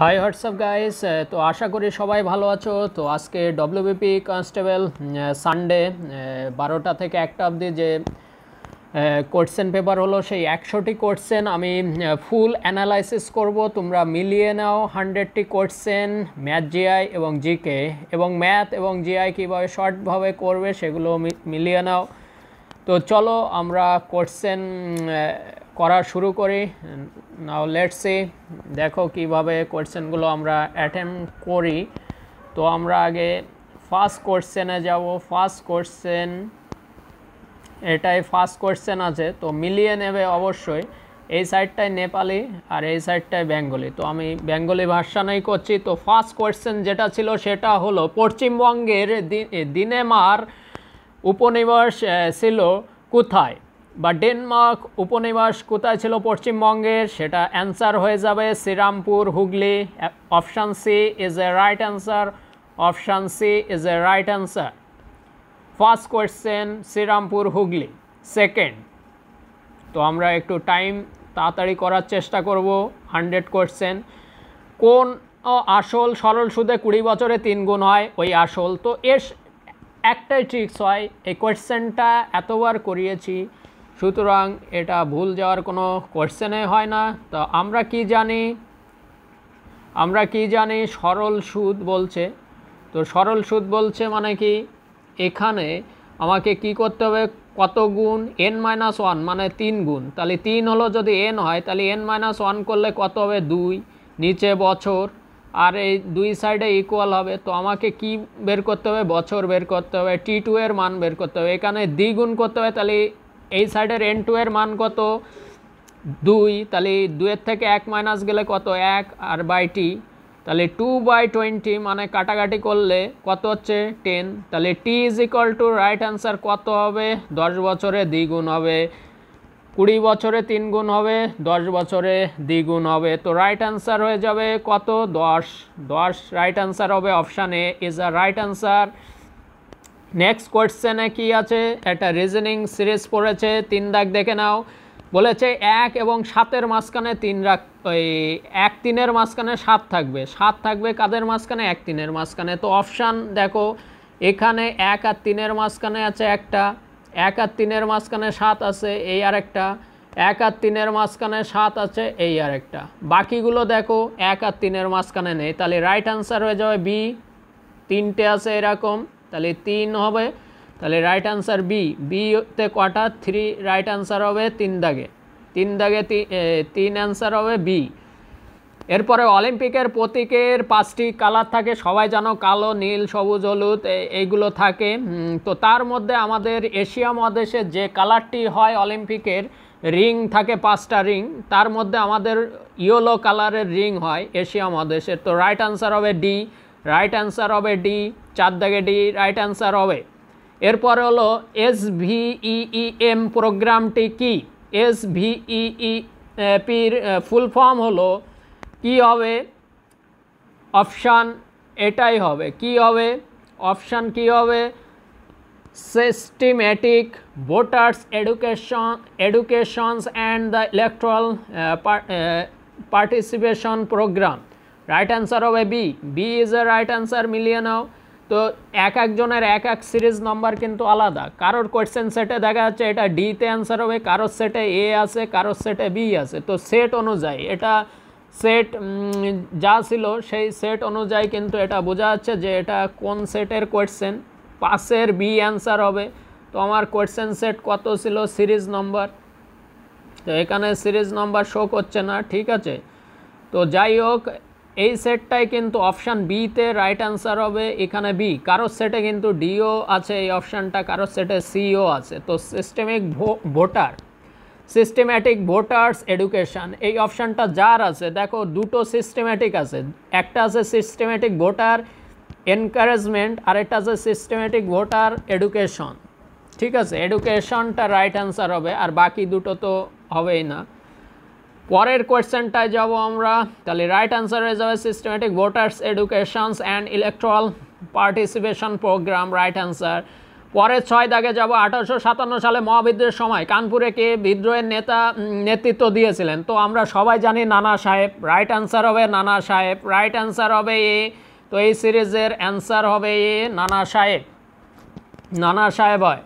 High WhatsApp guys তো আশা করি সবাই ভালো আছো তো আজকে ডব্লিউবিপি কনস্টেবল সানডে বারোটা থেকে একটা অবধি যে কোশ্চেন uh, পেপার হলো সেই একশোটি কোশ্চেন আমি ফুল uh, অ্যানালাইসিস করব তোমরা মিলিয়ে নাও হান্ড্রেডটি কোশ্চেন ম্যাথ জিআই এবং জিকে এবং ম্যাথ এবং জিআই কীভাবে শর্টভাবে করবে সেগুলো মিলিয়ে নাও তো চলো আমরা কোশ্চেন করা শুরু করি নাও লেটসি দেখো কিভাবে কোয়েশ্চেনগুলো আমরা অ্যাটেম্প করি তো আমরা আগে ফার্স্ট কোয়েশ্চেনে যাব ফার্স্ট কোয়েশ্চেন এটাই ফার্স্ট কোয়েশ্চেন আছে তো মিলিয়ে নেবে অবশ্যই এই সাইডটায় নেপালি আর এই সাইডটায় বেঙ্গলি তো আমি বেঙ্গলি ভাষানেই করছি তো ফার্স্ট কোয়েশ্চেন যেটা ছিল সেটা হলো পশ্চিমবঙ্গের দিনেমার উপনিবেশ ছিল কোথায় বা ডেনমার্ক উপনিবাস কোথায় ছিল পশ্চিমবঙ্গের সেটা অ্যান্সার হয়ে যাবে Serampore Hooghly option C is a right answer option C is a right answer first question Serampore Hooghly second তো আমরা একটু টাইম তাড়াতাড়ি করার চেষ্টা করব হান্ড্রেড কোয়েশ্চেন কোন আসল সরল সুদে কুড়ি বছরে তিন গুণ হয় ওই আসল তো এর একটাই ট্রিক্স হয় এই কোয়েশ্চেনটা এতবার করিয়েছি সুতরাং এটা ভুল যাওয়ার কোনো কোয়েশ্চেনে হয় না তো আমরা কি জানি আমরা কি জানি সরল সুদ বলছে তো সরল সুদ বলছে মানে কি এখানে আমাকে কি করতে হবে কত গুণ এন মাইনাস ওয়ান মানে তিন গুণ তাহলে তিন হলো যদি এন হয় তাহলে এন মাইনাস ওয়ান করলে কত হবে দুই নিচে বছর আর এই দুই সাইডে ইকুয়াল হবে তো আমাকে কি বের করতে হবে বছর বের করতে হবে টি টু এর মান বের করতে হবে এখানে দ্বিগুণ করতে হবে তাহলে এই সাইডের এন টু এর মান কত দুই তাহলে দুয়ের থেকে এক মাইনাস গেলে কত এক আর বাই টি তাহলে টু বাই টোয়েন্টি মানে কাটাকাটি করলে কত হচ্ছে টেন তাহলে T is equal to right answer কত হবে দশ বছরে দ্বিগুণ হবে কুড়ি বছরে তিন গুণ হবে দশ বছরে দ্বিগুণ হবে তো রাইট অ্যান্সার হয়ে যাবে কত দশ দশ রাইট অ্যান্সার হবে option A is a right answer next কোয়েশ্চেনে কি আছে একটা রিজনিং সিরিজ পড়েছে তিন দাগ দেখে নাও বলেছে এক এবং সাতের মাঝখানে তিন রাখ ওই এক তিনের মাঝখানে সাত থাকবে সাত থাকবে কাদের মাঝখানে এক তিনের মাঝখানে তো অপশান দেখো এখানে এক আর তিনের মাঝখানে আছে একটা এক আর তিনের মাঝখানে সাত আছে এই আর একটা এক আর তিনের মাঝখানে সাত আছে এই আর একটা বাকিগুলো দেখো এক আর তিনের মাঝখানে নেই তাহলে রাইট আনসার হয়ে যাবে বি তিনটে আছে এরকম তাহলে তিন হবে তাহলে রাইট আনসার বি বিতে কটা থ্রি রাইট আনসার হবে তিন দাগে তিন দাগে তিন অ্যান্সার হবে বি এরপরে অলিম্পিকের প্রতীকের পাঁচটি কালার থাকে সবাই জানো কালো নীল সবুজ হলুদ এইগুলো থাকে তো তার মধ্যে আমাদের এশিয়া মহাদেশে যে কালারটি হয় অলিম্পিকের রিং থাকে পাঁচটা রিং তার মধ্যে আমাদের ইয়েলো কালারের রিং হয় এশিয়া মহাদেশের তো রাইট আনসার হবে ডি রাইট অ্যান্সার হবে ডি চার দাগে ডি রাইট অ্যান্সার হবে এরপর হলো এস ভিইএম এম প্রোগ্রামটি কি এস ভিই পির ফুল ফর্ম হলো কি হবে অপশান এটাই হবে কি হবে অপশান কি হবে systematic voters education educations and the electoral participation program right answer হবে B B is a right answer মিলিয়ে নাও তো এক একজনের এক এক সিরিজ নাম্বার কিন্তু আলাদা কারোর কোয়েশ্চেন সেটে দেখা যাচ্ছে এটা ডিতে অ্যান্সার হবে কারোর সেটে এ আছে কারোর সেটে বি আছে তো সেট অনুযায়ী এটা সেট যা ছিল সেই সেট অনুযায়ী কিন্তু এটা বোঝা যাচ্ছে যে এটা কোন সেটের কোয়েশ্চেন পাশের বি অ্যান্সার হবে তো আমার কোয়েশ্চেন সেট কত ছিল সিরিজ নম্বর তো এখানে সিরিজ নম্বর শো করছে না ঠিক আছে তো যাই হোক এই সেটটায় কিন্তু অপশান বিতে রাইট অ্যান্সার হবে এখানে বি কারোর সেটে কিন্তু ডিও আছে এই অপশানটা কারোর সেটে সিও আছে তো systemic voter systematic voters education এই অপশানটা যার আছে দেখো দুটো সিস্টেম্যাটিক আছে একটা আছে সিস্টেম্যাটিক ভোটার এনকারেজমেন্ট আর একটা আছে সিস্টেম্যাটিক ভোটার এডুকেশন ঠিক আছে এডুকেশনটা রাইট অ্যান্সার হবে আর বাকি দুটো তো হবেই না পরের কোয়েশ্চেনটায় যাব আমরা তাহলে রাইট অ্যান্সার হয়ে যাবে systematic voters educations and electoral participation program right answer পরের ছয় দাগে যাব আঠারোশো সাতান্ন সালে মহাবিদ্রোহের সময় কানপুরে কে বিদ্রোহের নেতা নেতৃত্ব দিয়েছিলেন তো আমরা সবাই জানি নানা সাহেব রাইট অ্যান্সার হবে নানা সাহেব রাইট অ্যান্সার হবে এ তো এই সিরিজের অ্যান্সার হবে এ নানা সাহেব নানা সাহেব হয়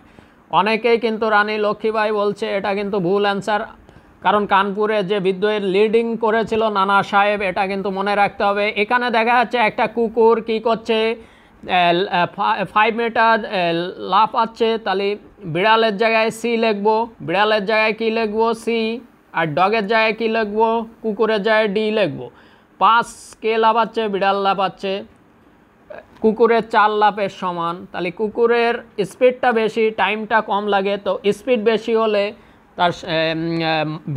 অনেকেই কিন্তু রানী লক্ষ্মীবাই বলছে এটা কিন্তু ভুল অ্যান্সার কারণ কানপুরে যে বিদ্রোহের লিডিং করেছিল নানা সাহেব এটা কিন্তু মনে রাখতে হবে এখানে দেখা যাচ্ছে একটা কুকুর কি করছে ফাইভ মিটার লাফ আছে তাহলে বিড়ালের জায়গায় সি লিখবো বিড়ালের জায়গায় কি লিখবো সি আর ডগের জায়গায় কি লিখবো কুকুরের জায়গায় ডি লিখবো পাঁচ কে আছে বিড়াল আছে কুকুরের চার লাফের সমান তাহলে কুকুরের স্পিডটা বেশি টাইমটা কম লাগে তো স্পিড বেশি হলে তার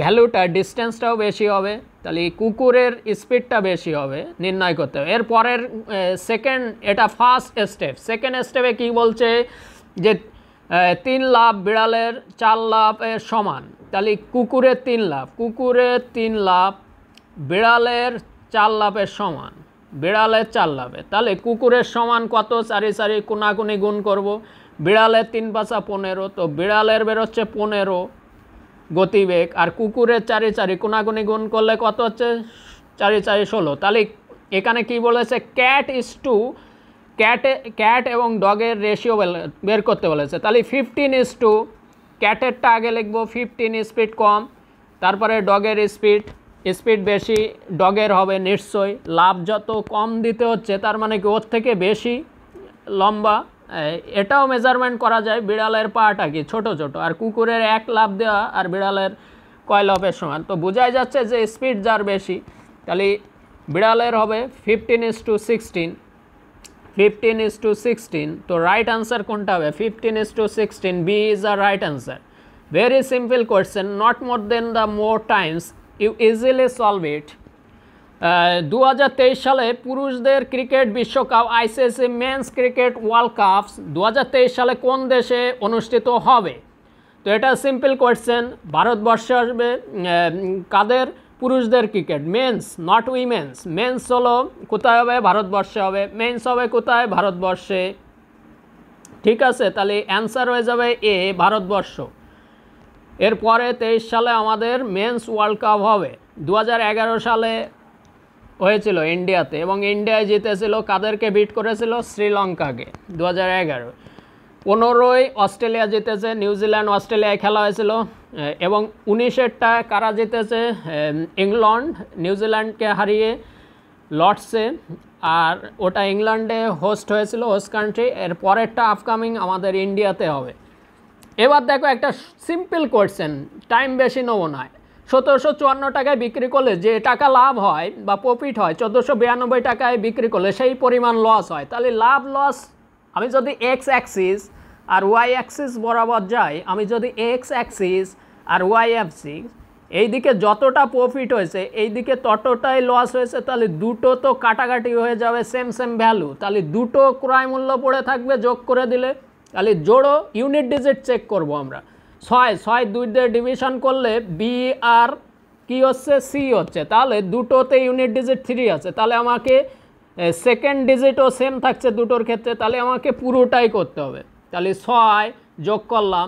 ভ্যালুটা ডিস্টেন্সটাও বেশি হবে তাহলে কুকুরের স্পিডটা বেশি হবে নির্ণয় করতে হবে এর পরের সেকেন্ড এটা ফার্স্ট স্টেপ সেকেন্ড স্টেপে কি বলছে যে তিন লাভ বিড়ালের চার লাভের সমান তাহলে কুকুরের তিন লাভ কুকুরের তিন লাভ বিড়ালের চার লাভের সমান বিড়ালের চার লাভে তাহলে কুকুরের সমান কত সারি সারি কোনাকুনি গুণ করব বিড়ালের তিন পাশা পনেরো তো বিড়ালের বেরোচ্ছে পনেরো গতিবেগ আর কুকুরের চারি চারি কোনাগুনি গুণ করলে কত হচ্ছে চারি চারি ষোলো তাহলে এখানে কি বলেছে ক্যাট ইস টু ক্যাটে ক্যাট এবং ডগের রেশিও বের করতে বলেছে তাহলে ফিফটিন ইস টু ক্যাটেরটা আগে লিখবো ফিফটিন স্পিড কম তারপরে ডগের স্পিড স্পিড বেশি ডগের হবে নিশ্চয়ই লাভ যত কম দিতে হচ্ছে তার মানে কি ওর থেকে বেশি লম্বা এটাও মেজারমেন্ট করা যায় বিড়ালের পাটা কি ছোট ছোট আর কুকুরের এক লাভ দেওয়া আর বিড়ালের কয় লাভের সমান তো বোঝাই যাচ্ছে যে স্পিড যার বেশি তাহলে বিড়ালের হবে fifteen is to sixteen fifteen is to sixteen তো রাইট আনসার কোনটা হবে fifteen is to sixteen B is a right answer very simple question not more than the more times you easily solve it দু সালে পুরুষদের cricket বিশ্বকাপ ICC men's cricket world cups দু সালে কোন দেশে অনুষ্ঠিত হবে তো এটা সিম্পল কোয়েশ্চেন ভারতবর্ষ আসবে কাদের পুরুষদের cricket men's not women's men's হলো কোথায় হবে ভারতবর্ষে হবে মেন্স হবে কোথায় ভারতবর্ষে ঠিক আছে তাহলে অ্যান্সার হয়ে যাবে এ ভারতবর্ষ এরপরে তেইশ সালে আমাদের মেন্স ওয়ার্ল্ড কাপ হবে দু সালে হয়েছিল ইন্ডিয়াতে এবং ইন্ডিয়ায় জিতেছিল কাদেরকে বিট করেছিল শ্রীলঙ্কাকে দু হাজার এগারো পনেরোই অস্ট্রেলিয়া জিতেছে নিউজিল্যান্ড অস্ট্রেলিয়ায় খেলা হয়েছিল এবং উনিশেরটা কারা জিতেছে ইংল্যান্ড নিউজিল্যান্ডকে হারিয়ে লর্ডসে আর ওটা ইংল্যান্ডে হোস্ট হয়েছিল হোস্ট কান্ট্রি এর পরেরটা আপকামিং আমাদের ইন্ডিয়াতে হবে এবার দেখো একটা সিম্পল কোয়েশ্চেন টাইম বেশি নেবো না সতেরোশো চুয়ান্ন টাকায় বিক্রি করলে যে টাকা লাভ হয় বা প্রফিট হয় চোদ্দোশো বিরানব্বই টাকায় বিক্রি করলে সেই পরিমাণ লস হয় তাহলে লাভ লস আমি যদি এক্স অ্যাক্সিস আর ওয়াই অ্যাক্সিস বরাবর যাই আমি যদি এক্স অ্যাক্সিস আর ওয়াই অ্যাক্সিস এই দিকে যতটা প্রফিট হয়েছে এই দিকে ততটাই লস হয়েছে তাহলে দুটো তো কাটাকাটি হয়ে যাবে সেম সেম ভ্যালু তাহলে দুটো ক্রয় মূল্য পড়ে থাকবে যোগ করে দিলে তাহলে জোড়ো ইউনিট ডিজিট চেক করব আমরা ছয় ছয় দুই দিয়ে ডিভিশন করলে বি আর কি হচ্ছে সি হচ্ছে তাহলে দুটোতে ইউনিট ডিজিট থ্রি আছে তাহলে আমাকে সেকেন্ড ডিজিটও সেম থাকছে দুটোর ক্ষেত্রে তাহলে আমাকে পুরোটাই করতে হবে তাহলে ছয় যোগ করলাম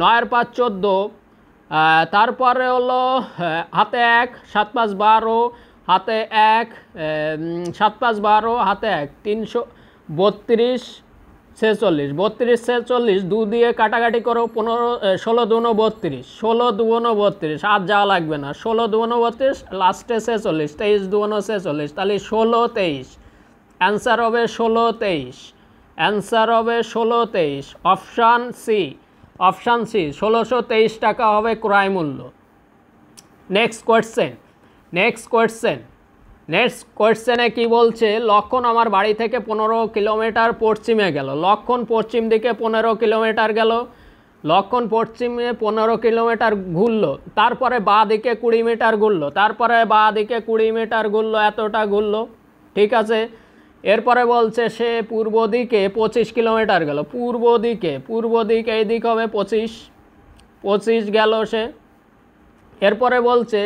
নয়ের পাঁচ চোদ্দো তারপরে হলো হাতে এক সাত পাঁচ বারো হাতে এক সাত পাঁচ বারো হাতে এক তিনশো বত্রিশ ছেচল্লিশ বত্রিশ ছেচল্লিশ দু দিয়ে কাটাকাটি করো পনেরো ষোলো দুনো বত্রিশ ষোলো দুনো বত্রিশ আর যাওয়া লাগবে না ষোলো দুনো বত্রিশ লাস্টে ছেচল্লিশ তেইশ দুনো ছেচল্লিশ তাহলে ষোলো তেইশ অ্যান্সার হবে ষোলো তেইশ অ্যান্সার হবে ষোলো তেইশ অপশান সি অপশান সি ষোলোশো তেইশ টাকা হবে ক্রয় মূল্য next question next question next কোয়েশ্চেনে কি বলছে লক্ষণ আমার বাড়ি থেকে পনেরো কিলোমিটার পশ্চিমে গেল লক্ষণ পশ্চিম দিকে পনেরো কিলোমিটার গেল লক্ষণ পশ্চিমে পনেরো কিলোমিটার ঘুরলো তারপরে বা দিকে কুড়ি মিটার ঘুরলো তারপরে বা দিকে কুড়ি মিটার ঘুরলো এতটা ঘুরলো ঠিক আছে এরপরে বলছে সে পূর্ব দিকে পঁচিশ কিলোমিটার গেল পূর্ব দিকে পূর্ব দিক এই দিক হবে পঁচিশ পঁচিশ গেল সে এরপরে বলছে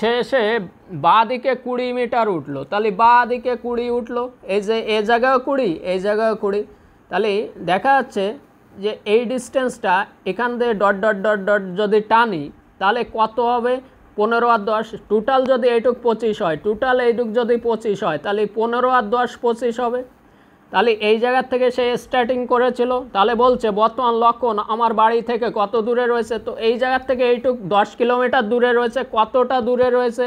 শেষে বা দিকে কুড়ি মিটার উঠলো তাহলে বা দিকে কুড়ি উঠলো এই যে এ জায়গায় কুড়ি এই জায়গায় কুড়ি তাহলে দেখা যাচ্ছে যে এই ডিস্টেন্সটা এখান দিয়ে ডট ডট ডট ডট যদি টানি তাহলে কত হবে পনেরো আর দশ টোটাল যদি এইটুক পঁচিশ হয় টোটাল এইটুক যদি পঁচিশ হয় তাহলে পনেরো আর দশ পঁচিশ হবে তাহলে এই জায়গা থেকে সে স্টার্টিং করেছিল তাহলে বলছে বর্তমান লক্ষণ আমার বাড়ি থেকে কত দূরে রয়েছে তো এই জায়গার থেকে এইটুক দশ কিলোমিটার দূরে রয়েছে কতটা দূরে রয়েছে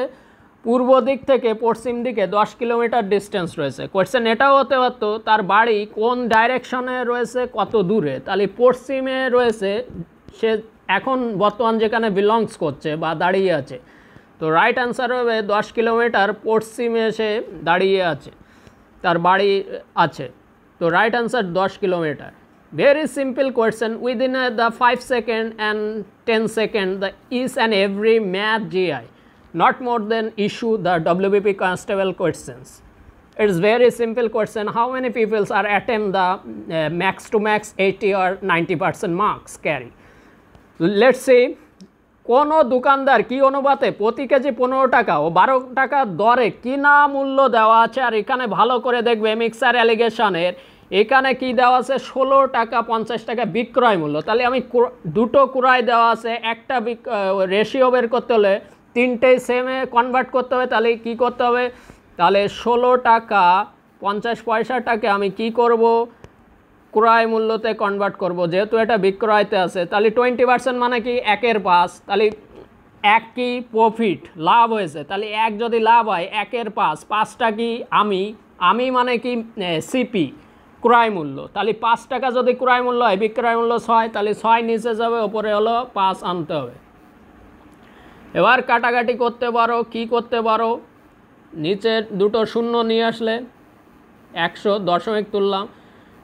পূর্ব দিক থেকে পশ্চিম দিকে দশ কিলোমিটার ডিস্টেন্স রয়েছে কোয়েশ্চেন এটাও হতে পারতো তার বাড়ি কোন ডাইরেকশনে রয়েছে কত দূরে তাহলে পশ্চিমে রয়েছে সে এখন বর্তমান যেখানে বিলংস করছে বা দাঁড়িয়ে আছে তো রাইট অ্যান্সার হবে দশ কিলোমিটার পশ্চিমে সে দাঁড়িয়ে আছে তার body ache. তো রাইট answer দশ kilometre very simple question within uh, the 5 second and 10 second the is and every math GI not more than issue the WBP constable questions it's very simple question how many people are attend the uh, max to max 80 or 90 percent marks carry let's say. কোনো দোকানদার কি অনুপাতে প্রতি KG পনেরো টাকা ও বারো টাকা দরে কিনা মূল্য দেওয়া আছে আর এখানে ভালো করে দেখবে মিক্সার অ্যালিগেশনের এখানে কি দেওয়া আছে ষোলো টাকা পঞ্চাশ টাকা বিক্রয় মূল্য তাহলে আমি দুটো কুড়ায় দেওয়া আছে একটা রেশিও বের করতে হলে তিনটে সেমে কনভার্ট করতে হবে তাহলে কি করতে হবে তাহলে ষোলো টাকা পঞ্চাশ পয়সাটাকে আমি কি করব ক্রয় মূল্যতে কনভার্ট করব যেহেতু এটা বিক্রয়তে আছে তাহলে টোয়েন্টি পার্সেন্ট মানে কি একের পাস তাহলে এক কি প্রফিট লাভ হয়েছে তাহলে এক যদি লাভ হয় একের পাস পাঁচটা কি আমি আমি মানে কি সিপি ক্রয় মূল্য তাহলে পাঁচ টাকা যদি ক্রয় মূল্য হয় বিক্রয় মূল্য ছয় তাহলে ছয় নিচে যাবে ওপরে হলো পাঁচ আনতে হবে এবার কাটাকাটি করতে পারো কি করতে পারো নিচে দুটো শূন্য নিয়ে আসলে একশো দশমিক তুললাম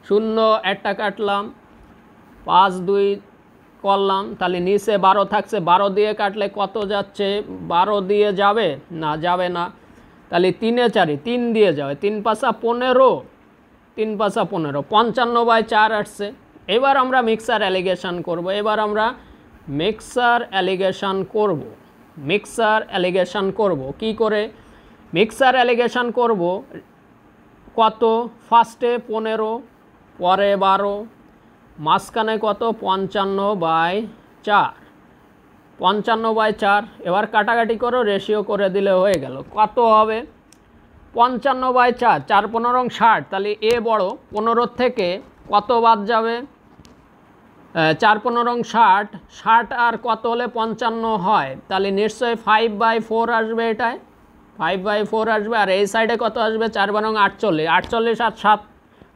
শূন্য একটা কাটলাম পাঁচ দুই করলাম তাহলে নিচে বারো থাকছে বারো দিয়ে কাটলে কত যাচ্ছে বারো দিয়ে যাবে না যাবে না তাহলে তিনে চারি তিন দিয়ে যাবে তিন পাশা পনেরো তিন পাশা পনেরো পঞ্চান্ন বাই চার আসছে এবার আমরা মিক্সার অ্যালিগেশান করব এবার আমরা মিক্সার অ্যালিগেশন করব মিক্সার অ্যালিগেশান করব কি করে মিক্সার অ্যালিগেশন করব কত ফার্স্টে পনেরো পরে বারো মাঝখানে কত পঞ্চান্ন বাই চার পঞ্চান্ন বাই চার এবার কাটাকাটি করো রেশিও করে দিলে হয়ে গেল কত হবে পঞ্চান্ন বাই চার চার পনেরো ষাট তাহলে এ বড় পনেরোর থেকে কত বাদ যাবে চার পনেরো ষাট ষাট আর কত হলে পঞ্চান্ন হয় তাহলে নিশ্চয়ই ফাইভ বাই ফোর আসবে এটায় ফাইভ বাই ফোর আসবে আর এই সাইডে কত আসবে চার বারং আটচল্লিশ আটচল্লিশ আর সাত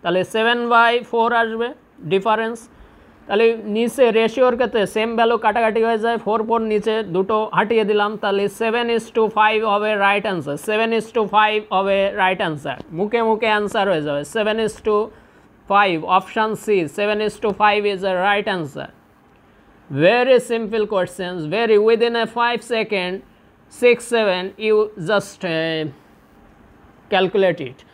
तेल सेवेन बोर आस डिफारेंस तेल नीचे रेशियोर क्षेत्र सेम व्यलू काटाटी हो जाए फोर फोर नीचे दोटो हाटिए दिल सेभेन इज टू फाइव अब right answer seven is to five अब रईट अन्सार मुखे मुखे अन्सार हो जाए seven is to five option C seven is to five is a right answer very simple question very उद a five second six seven you just calculate it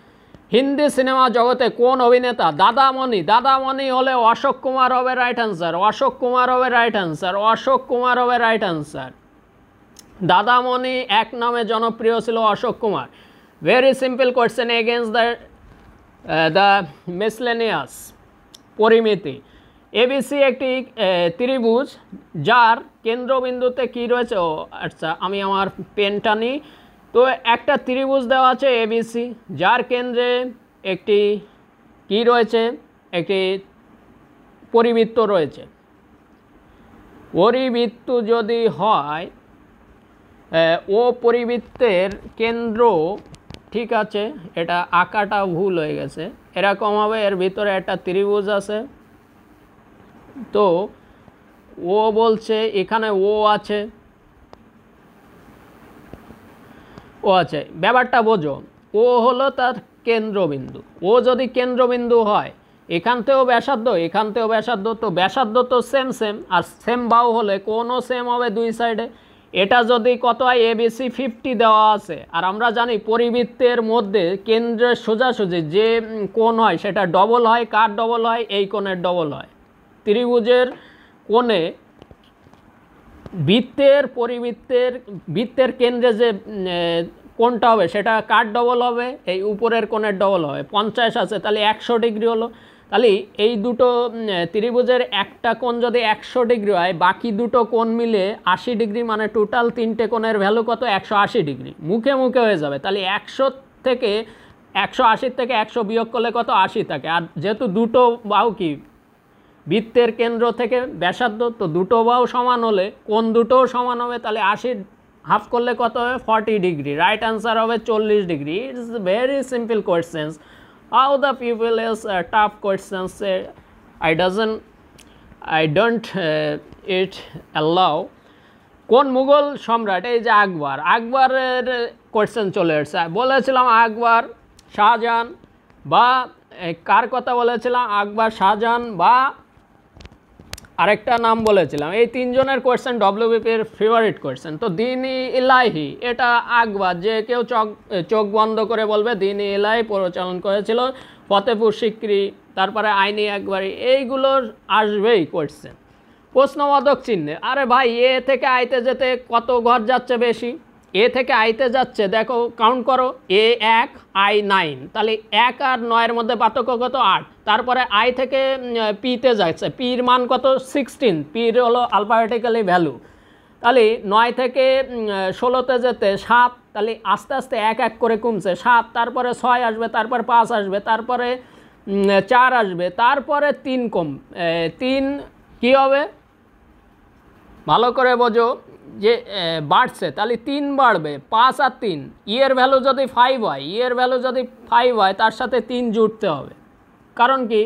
Hindi সিনেমা জগতে কোন অভিনেতা দাদামণি দাদামণি হলে অশোক কুমার হবে রাইট অ্যান্সার অশোক কুমার হবে রাইট অ্যান্সার অশোক কুমার হবে right answer দাদামণি এক নামে জনপ্রিয় ছিল Ashok Kumar very simple question against the the miscellaneous পরিমিতি এবিসি একটি ত্রিভুজ যার কেন্দ্রবিন্দুতে কী রয়েছে ও আচ্ছা আমি আমার পেনটা নিই তো একটা ত্রিভুজ দেওয়া আছে এবিসি যার কেন্দ্রে একটি কি রয়েছে একটি পরিবৃত্ত রয়েছে পরিবৃত্ত যদি হয় ও পরিবৃত্তের কেন্দ্র ঠিক আছে এটা আঁকাটা ভুল হয়ে গেছে এরকম হবে এর ভিতরে একটা ত্রিভুজ আছে তো ও বলছে এখানে ও আছে ও আছে ব্যাপারটা বোঝো ও হলো তার কেন্দ্রবিন্দু ও যদি কেন্দ্রবিন্দু হয় এখান থেকেও ব্যাসার্ধ এখান থেকেও ব্যাসার্ধ তো ব্যাসার্ধ তো সেম সেম আর সেম বাউ হলে কোনো সেম হবে দুই সাইডে এটা যদি কত হয় এবিসি ফিফটি দেওয়া আছে আর আমরা জানি পরিবৃত্তের মধ্যে কেন্দ্রের সোজাসুজি যে কোন হয় সেটা ডবল হয় কার ডবল হয় এই কোণের ডবল হয় ত্রিভুজের কোণে বৃত্তের পরিবৃত্তের বৃত্তের কেন্দ্রে যে কোনটা হবে সেটা কার ডবল হবে এই উপরের কোণের ডবল হবে পঞ্চাশ আছে তাহলে একশো ডিগ্রি হলো তাহলে এই দুটো ত্রিভুজের একটা কোণ যদি একশো ডিগ্রি হয় বাকি দুটো কোণ মিলে আশি ডিগ্রি মানে টোটাল তিনটে কোণের ভ্যালু কত একশো আশি ডিগ্রি মুখে মুখে হয়ে যাবে তাহলে একশো থেকে একশো আশির থেকে একশো বিয়োগ করলে কত আশি থাকে আর যেহেতু দুটো বাহু কি বৃত্তের কেন্দ্র থেকে ব্যাসার্ধ তো দুটো বাহু সমান হলে কোন দুটোও সমান হবে তাহলে আশির হাফ করলে কত হবে ফর্টি ডিগ্রি রাইট আনসার হবে চল্লিশ degree it's very simple questions how the people is tough questions I doesn't I don't it allow কোন মুঘল সম্রাট এই যে আকবর আকবরের কোয়েশ্চেন চলে এসছে বলেছিলাম আকবর শাহজাহান বা কার কথা বলেছিলাম আকবর শাহজাহান বা আরেকটা নাম বলেছিলাম এই তিনজনের কোয়েশ্চেন ডব্লিউবিপির ফেভারিট কোয়েশ্চেন তো দিনই ইলাহি এটা আকবাদ যে কেউ চোখ চোখ বন্ধ করে বলবে দিন ইলাহি প্রচলন করেছিল ফতেপুর সিক্রি তারপরে আইনি একবারই এইগুলোর আসবেই কোয়েশ্চেন প্রশ্নবাদক চিহ্নে আরে ভাই এ থেকে আইতে যেতে কত ঘর যাচ্ছে বেশি এ থেকে আইতে যাচ্ছে দেখো কাউন্ট করো এ এক আই নাইন তাহলে এক আর নয়ের মধ্যে পার্থক্য কত আট তারপরে আই থেকে পিতে যাচ্ছে পির মান কত সিক্সটিন পির হলো আলফাবেটিক্যালি ভ্যালু তাহলে নয় থেকে ষোলোতে যেতে সাত তাহলে আস্তে আস্তে এক এক করে কমছে সাত তারপরে ছয় আসবে তারপর পাঁচ আসবে তারপরে চার আসবে তারপরে তিন কম তিন কি হবে ভালো করে বোঝো যে বাড়ছে তাহলে তিন বাড়বে পাঁচ আর তিন ইয়ের e ভ্যালু যদি ফাইভ হয় ইয়ের e ভ্যালু যদি ফাইভ হয় তার সাথে তিন জুটতে হবে কারণ কি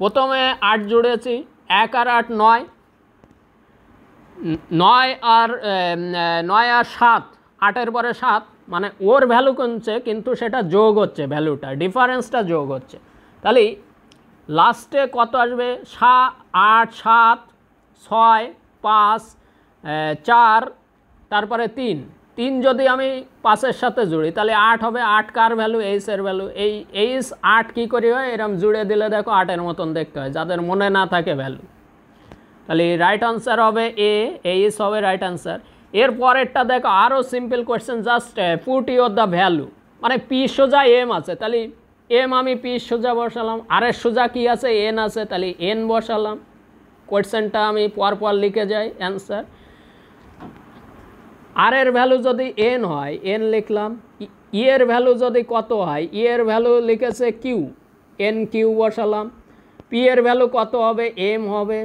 প্রথমে আট জুড়েছি এক আর আট নয় নয় আর নয় আর সাত আটের পরে সাত মানে ওর ভ্যালু কমছে কিন্তু সেটা যোগ হচ্ছে ভ্যালুটা ডিফারেন্সটা যোগ হচ্ছে তাহলে লাস্টে কত আসবে সা আট সাত ছয় পাঁচ চার তারপরে তিন তিন যদি আমি পাঁচের সাথে জুড়ি তাহলে আট হবে আট কার ভ্যালু এইস এর ভ্যালু এই এইস আট কী করি হয় এরম জুড়ে দিলে দেখো আটের মতন দেখতে হয় যাদের মনে না থাকে ভ্যালু তাহলে রাইট আনসার হবে এ এইস হবে রাইট আনসার এর পরেরটা দেখো আরও simple question just put your the value মানে পি সোজা এম আছে তাহলে এম আমি পি সোজা বসালাম আর এর সোজা কী আছে এন আছে তাহলে এন বসালাম কোয়েশ্চেনটা আমি পরপর লিখে যাই অ্যান্সার আর এর ভ্যালু যদি এন হয় এন লিখলাম ই e এর ভ্যালু যদি কত হয় ই e এর ভ্যালু লিখেছে কিউ এন কিউ বসালাম পি এর ভ্যালু কত হবে এম হবে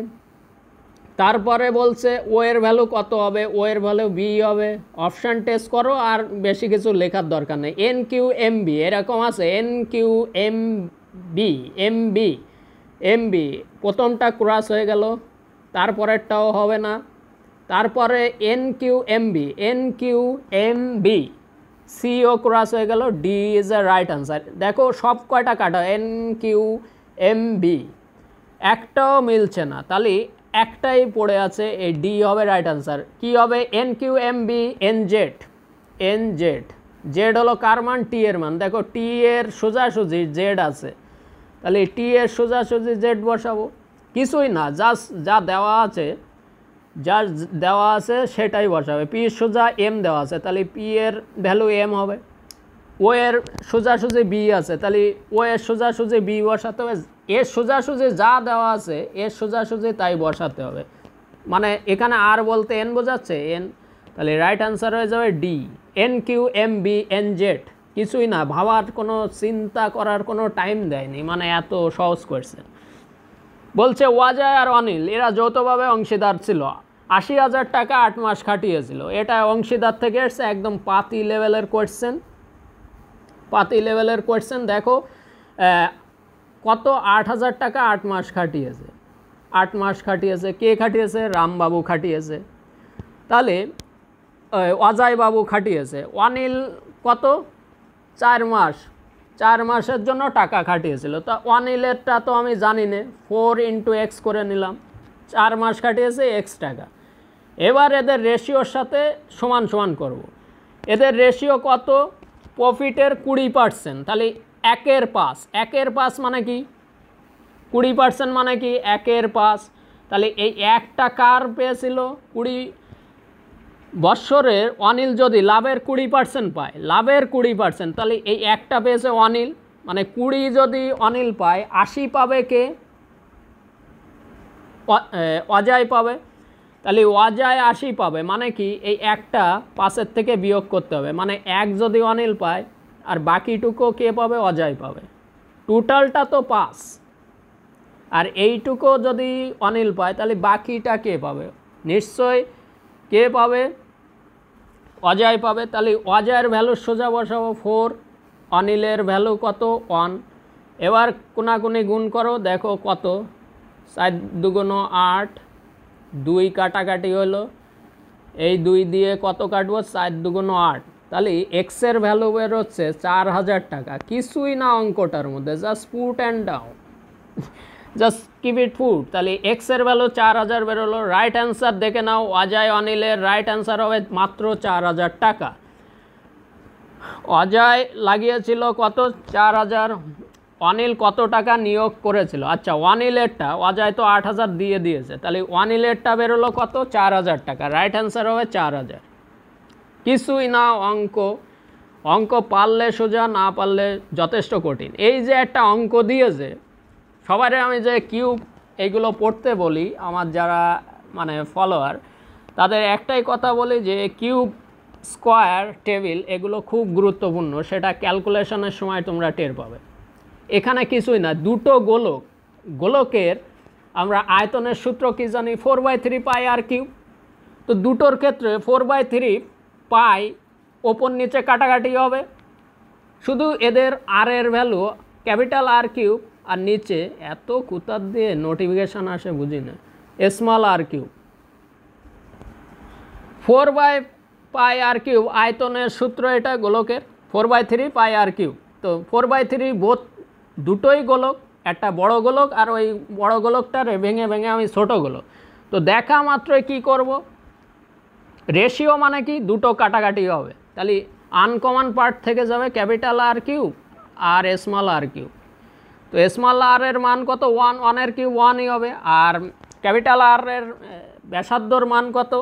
তারপরে বলছে ও এর ভ্যালু কত হবে ও এর ভ্যালু বি হবে অপশান টেস্ট করো আর বেশি কিছু লেখার দরকার নেই এন কিউ এম বি এরকম আছে N Q M B M B M B প্রথমটা ক্রাস হয়ে গেল তারপরেরটাও হবে না তারপরে N Q M B N Q M B সিও ক্রাস হয়ে গেল D is a right answer দেখো সব কয়টা কাটা এন কিউ এম বি একটাও মিলছে না তাহলে একটাই পড়ে আছে এই ডি হবে রাইট আনসার কী হবে N Q M B N Z N Z Z হলো কার মান টি এর মান দেখো টি এর সোজাসুজি জেড আছে তাহলে টি এর সোজাসুজি জেড বসাবো কিছুই না জাস্ট যা দেওয়া আছে যার দেওয়া আছে সেটাই বসাবে পি সোজা এম দেওয়া আছে তাহলে পি এর ভ্যালু এম হবে ও এর সোজাসুজি বি আছে তাহলে ও এর সোজাসুজি বি বসাতে হবে এর সোজাসুজি যা দেওয়া আছে এর সোজাসুজি তাই বসাতে হবে মানে এখানে আর বলতে এন বোঝাচ্ছে এন তাহলে রাইট অ্যান্সার হয়ে যাবে D N Q M B N Z কিছুই না ভাবার কোনো চিন্তা করার কোনো টাইম দেয়নি মানে এত সহজ করছে বলছে ওয়াজায় আর অনিল এরা যৌথভাবে অংশীদার ছিল আশি হাজার টাকা আট মাস খাটিয়েছিল এটা অংশীদার থেকে এসছে একদম পাতি লেভেলের কোয়েশ্চেন পাতি লেভেলের কোয়েশ্চেন দেখো কত আট হাজার টাকা আট মাস খাটিয়েছে আট মাস খাটিয়েছে কে খাটিয়েছে রামবাবু খাটিয়েছে তাহলে অজয়বাবু খাটিয়েছে অনিল কত চার মাস চার মাসের জন্য টাকা খাটিয়েছিল তা অনিলেরটা তো আমি জানি না ফোর ইন্টু এক্স করে নিলাম চার মাস খাটিয়েছে এক্স টাকা এবার এদের রেশিওর সাথে সমান সমান করব। এদের রেশিও কত প্রফিটের কুড়ি পার্সেন্ট তাহলে একের পাস একের পাস মানে কি কুড়ি পার্সেন্ট মানে কি একের পাস তাহলে এই একটা কার পেয়েছিল কুড়ি বৎসরের অনিল যদি লাভের কুড়ি পার্সেন্ট পায় লাভের কুড়ি পার্সেন্ট তাহলে এই একটা পেয়েছে অনিল মানে কুড়ি যদি অনিল পায় আশি পাবে কে অজয় পাবে তাহলে ওয়াজায় আশি পাবে মানে কি এই একটা পাশের থেকে বিয়োগ করতে হবে মানে এক যদি অনিল পায় আর বাকিটুকু কে পাবে অজয় পাবে টোটালটা তো পাস আর এইটুকু যদি অনিল পায় তাহলে বাকিটা কে পাবে নিশ্চয় কে পাবে অজয় পাবে তাহলে অজয়ের ভ্যালু সোজা বসাবো ফোর অনিলের ভ্যালু কত ওয়ান এবার কোনাকুনি গুণ করো দেখো কত চার দুগুণ আট দুই কাটাকাটি হলো এই দুই দিয়ে কত কাটব চার দুগুণ আট তাহলে এক্সের ভ্যালু বেরোচ্ছে চার হাজার টাকা কিছুই না অঙ্কটার মধ্যে just put and down just keep it put তাহলে এক্সের ভ্যালু চার হাজার বেরোলো রাইট অ্যান্সার দেখে নাও অজয় অনিলের রাইট অ্যান্সার হবে মাত্র চার হাজার টাকা অজয় লাগিয়েছিল কত চার হাজার অনিল কত টাকা নিয়োগ করেছিল আচ্ছা ওয়ান ইলেটটা অজয় তো আট হাজার দিয়ে দিয়েছে তাহলে ওয়ান ইলেটটা বেরোলো কত চার হাজার টাকা রাইট অ্যান্সার হবে চার হাজার কিছুই না অঙ্ক অঙ্ক পারলে সোজা না পারলে যথেষ্ট কঠিন এই যে একটা অঙ্ক দিয়েছে সবারে আমি যে কিউব এগুলো পড়তে বলি আমার যারা মানে ফলোয়ার তাদের একটাই কথা বলি যে কিউব স্কোয়ার টেবিল এগুলো খুব গুরুত্বপূর্ণ সেটা ক্যালকুলেশনের সময় তোমরা টের পাবে এখানে কিছুই না দুটো গোলক গোলকের আমরা আয়তনের সূত্র কি জানি four by three pi R Q তো দুটোর ক্ষেত্রে ফোর বাই থ্রি পাই ওপর নিচে কাটাকাটি হবে শুধু এদের আর এর ভ্যালু ক্যাপিটাল আর কিউ আর নিচে এত কুতার দিয়ে নোটিফিকেশান আসে বুঝি না small R Q four by pi R Q আয়তনের সূত্র এটা গোলকের four by three pi R Q তো ফোর বাই থ্রি বোধ দুটোই গোলক একটা বড় গোলক আর ওই বড় গোলকটার ভেঙে ভেঙে আমি ছোটো গোলক তো দেখা মাত্রই কি করব রেশিও মানে কি দুটো কাটাকাটি হবে তাহলে আনকমন পার্ট থেকে যাবে ক্যাপিটাল আর কিউ আর স্মল আর কিউ তো স্মল আর এর মান কত ওয়ান ওয়ানের কিউ ওয়ানই হবে আর ক্যাপিটাল আর এর ব্যাসার্ধর মান কত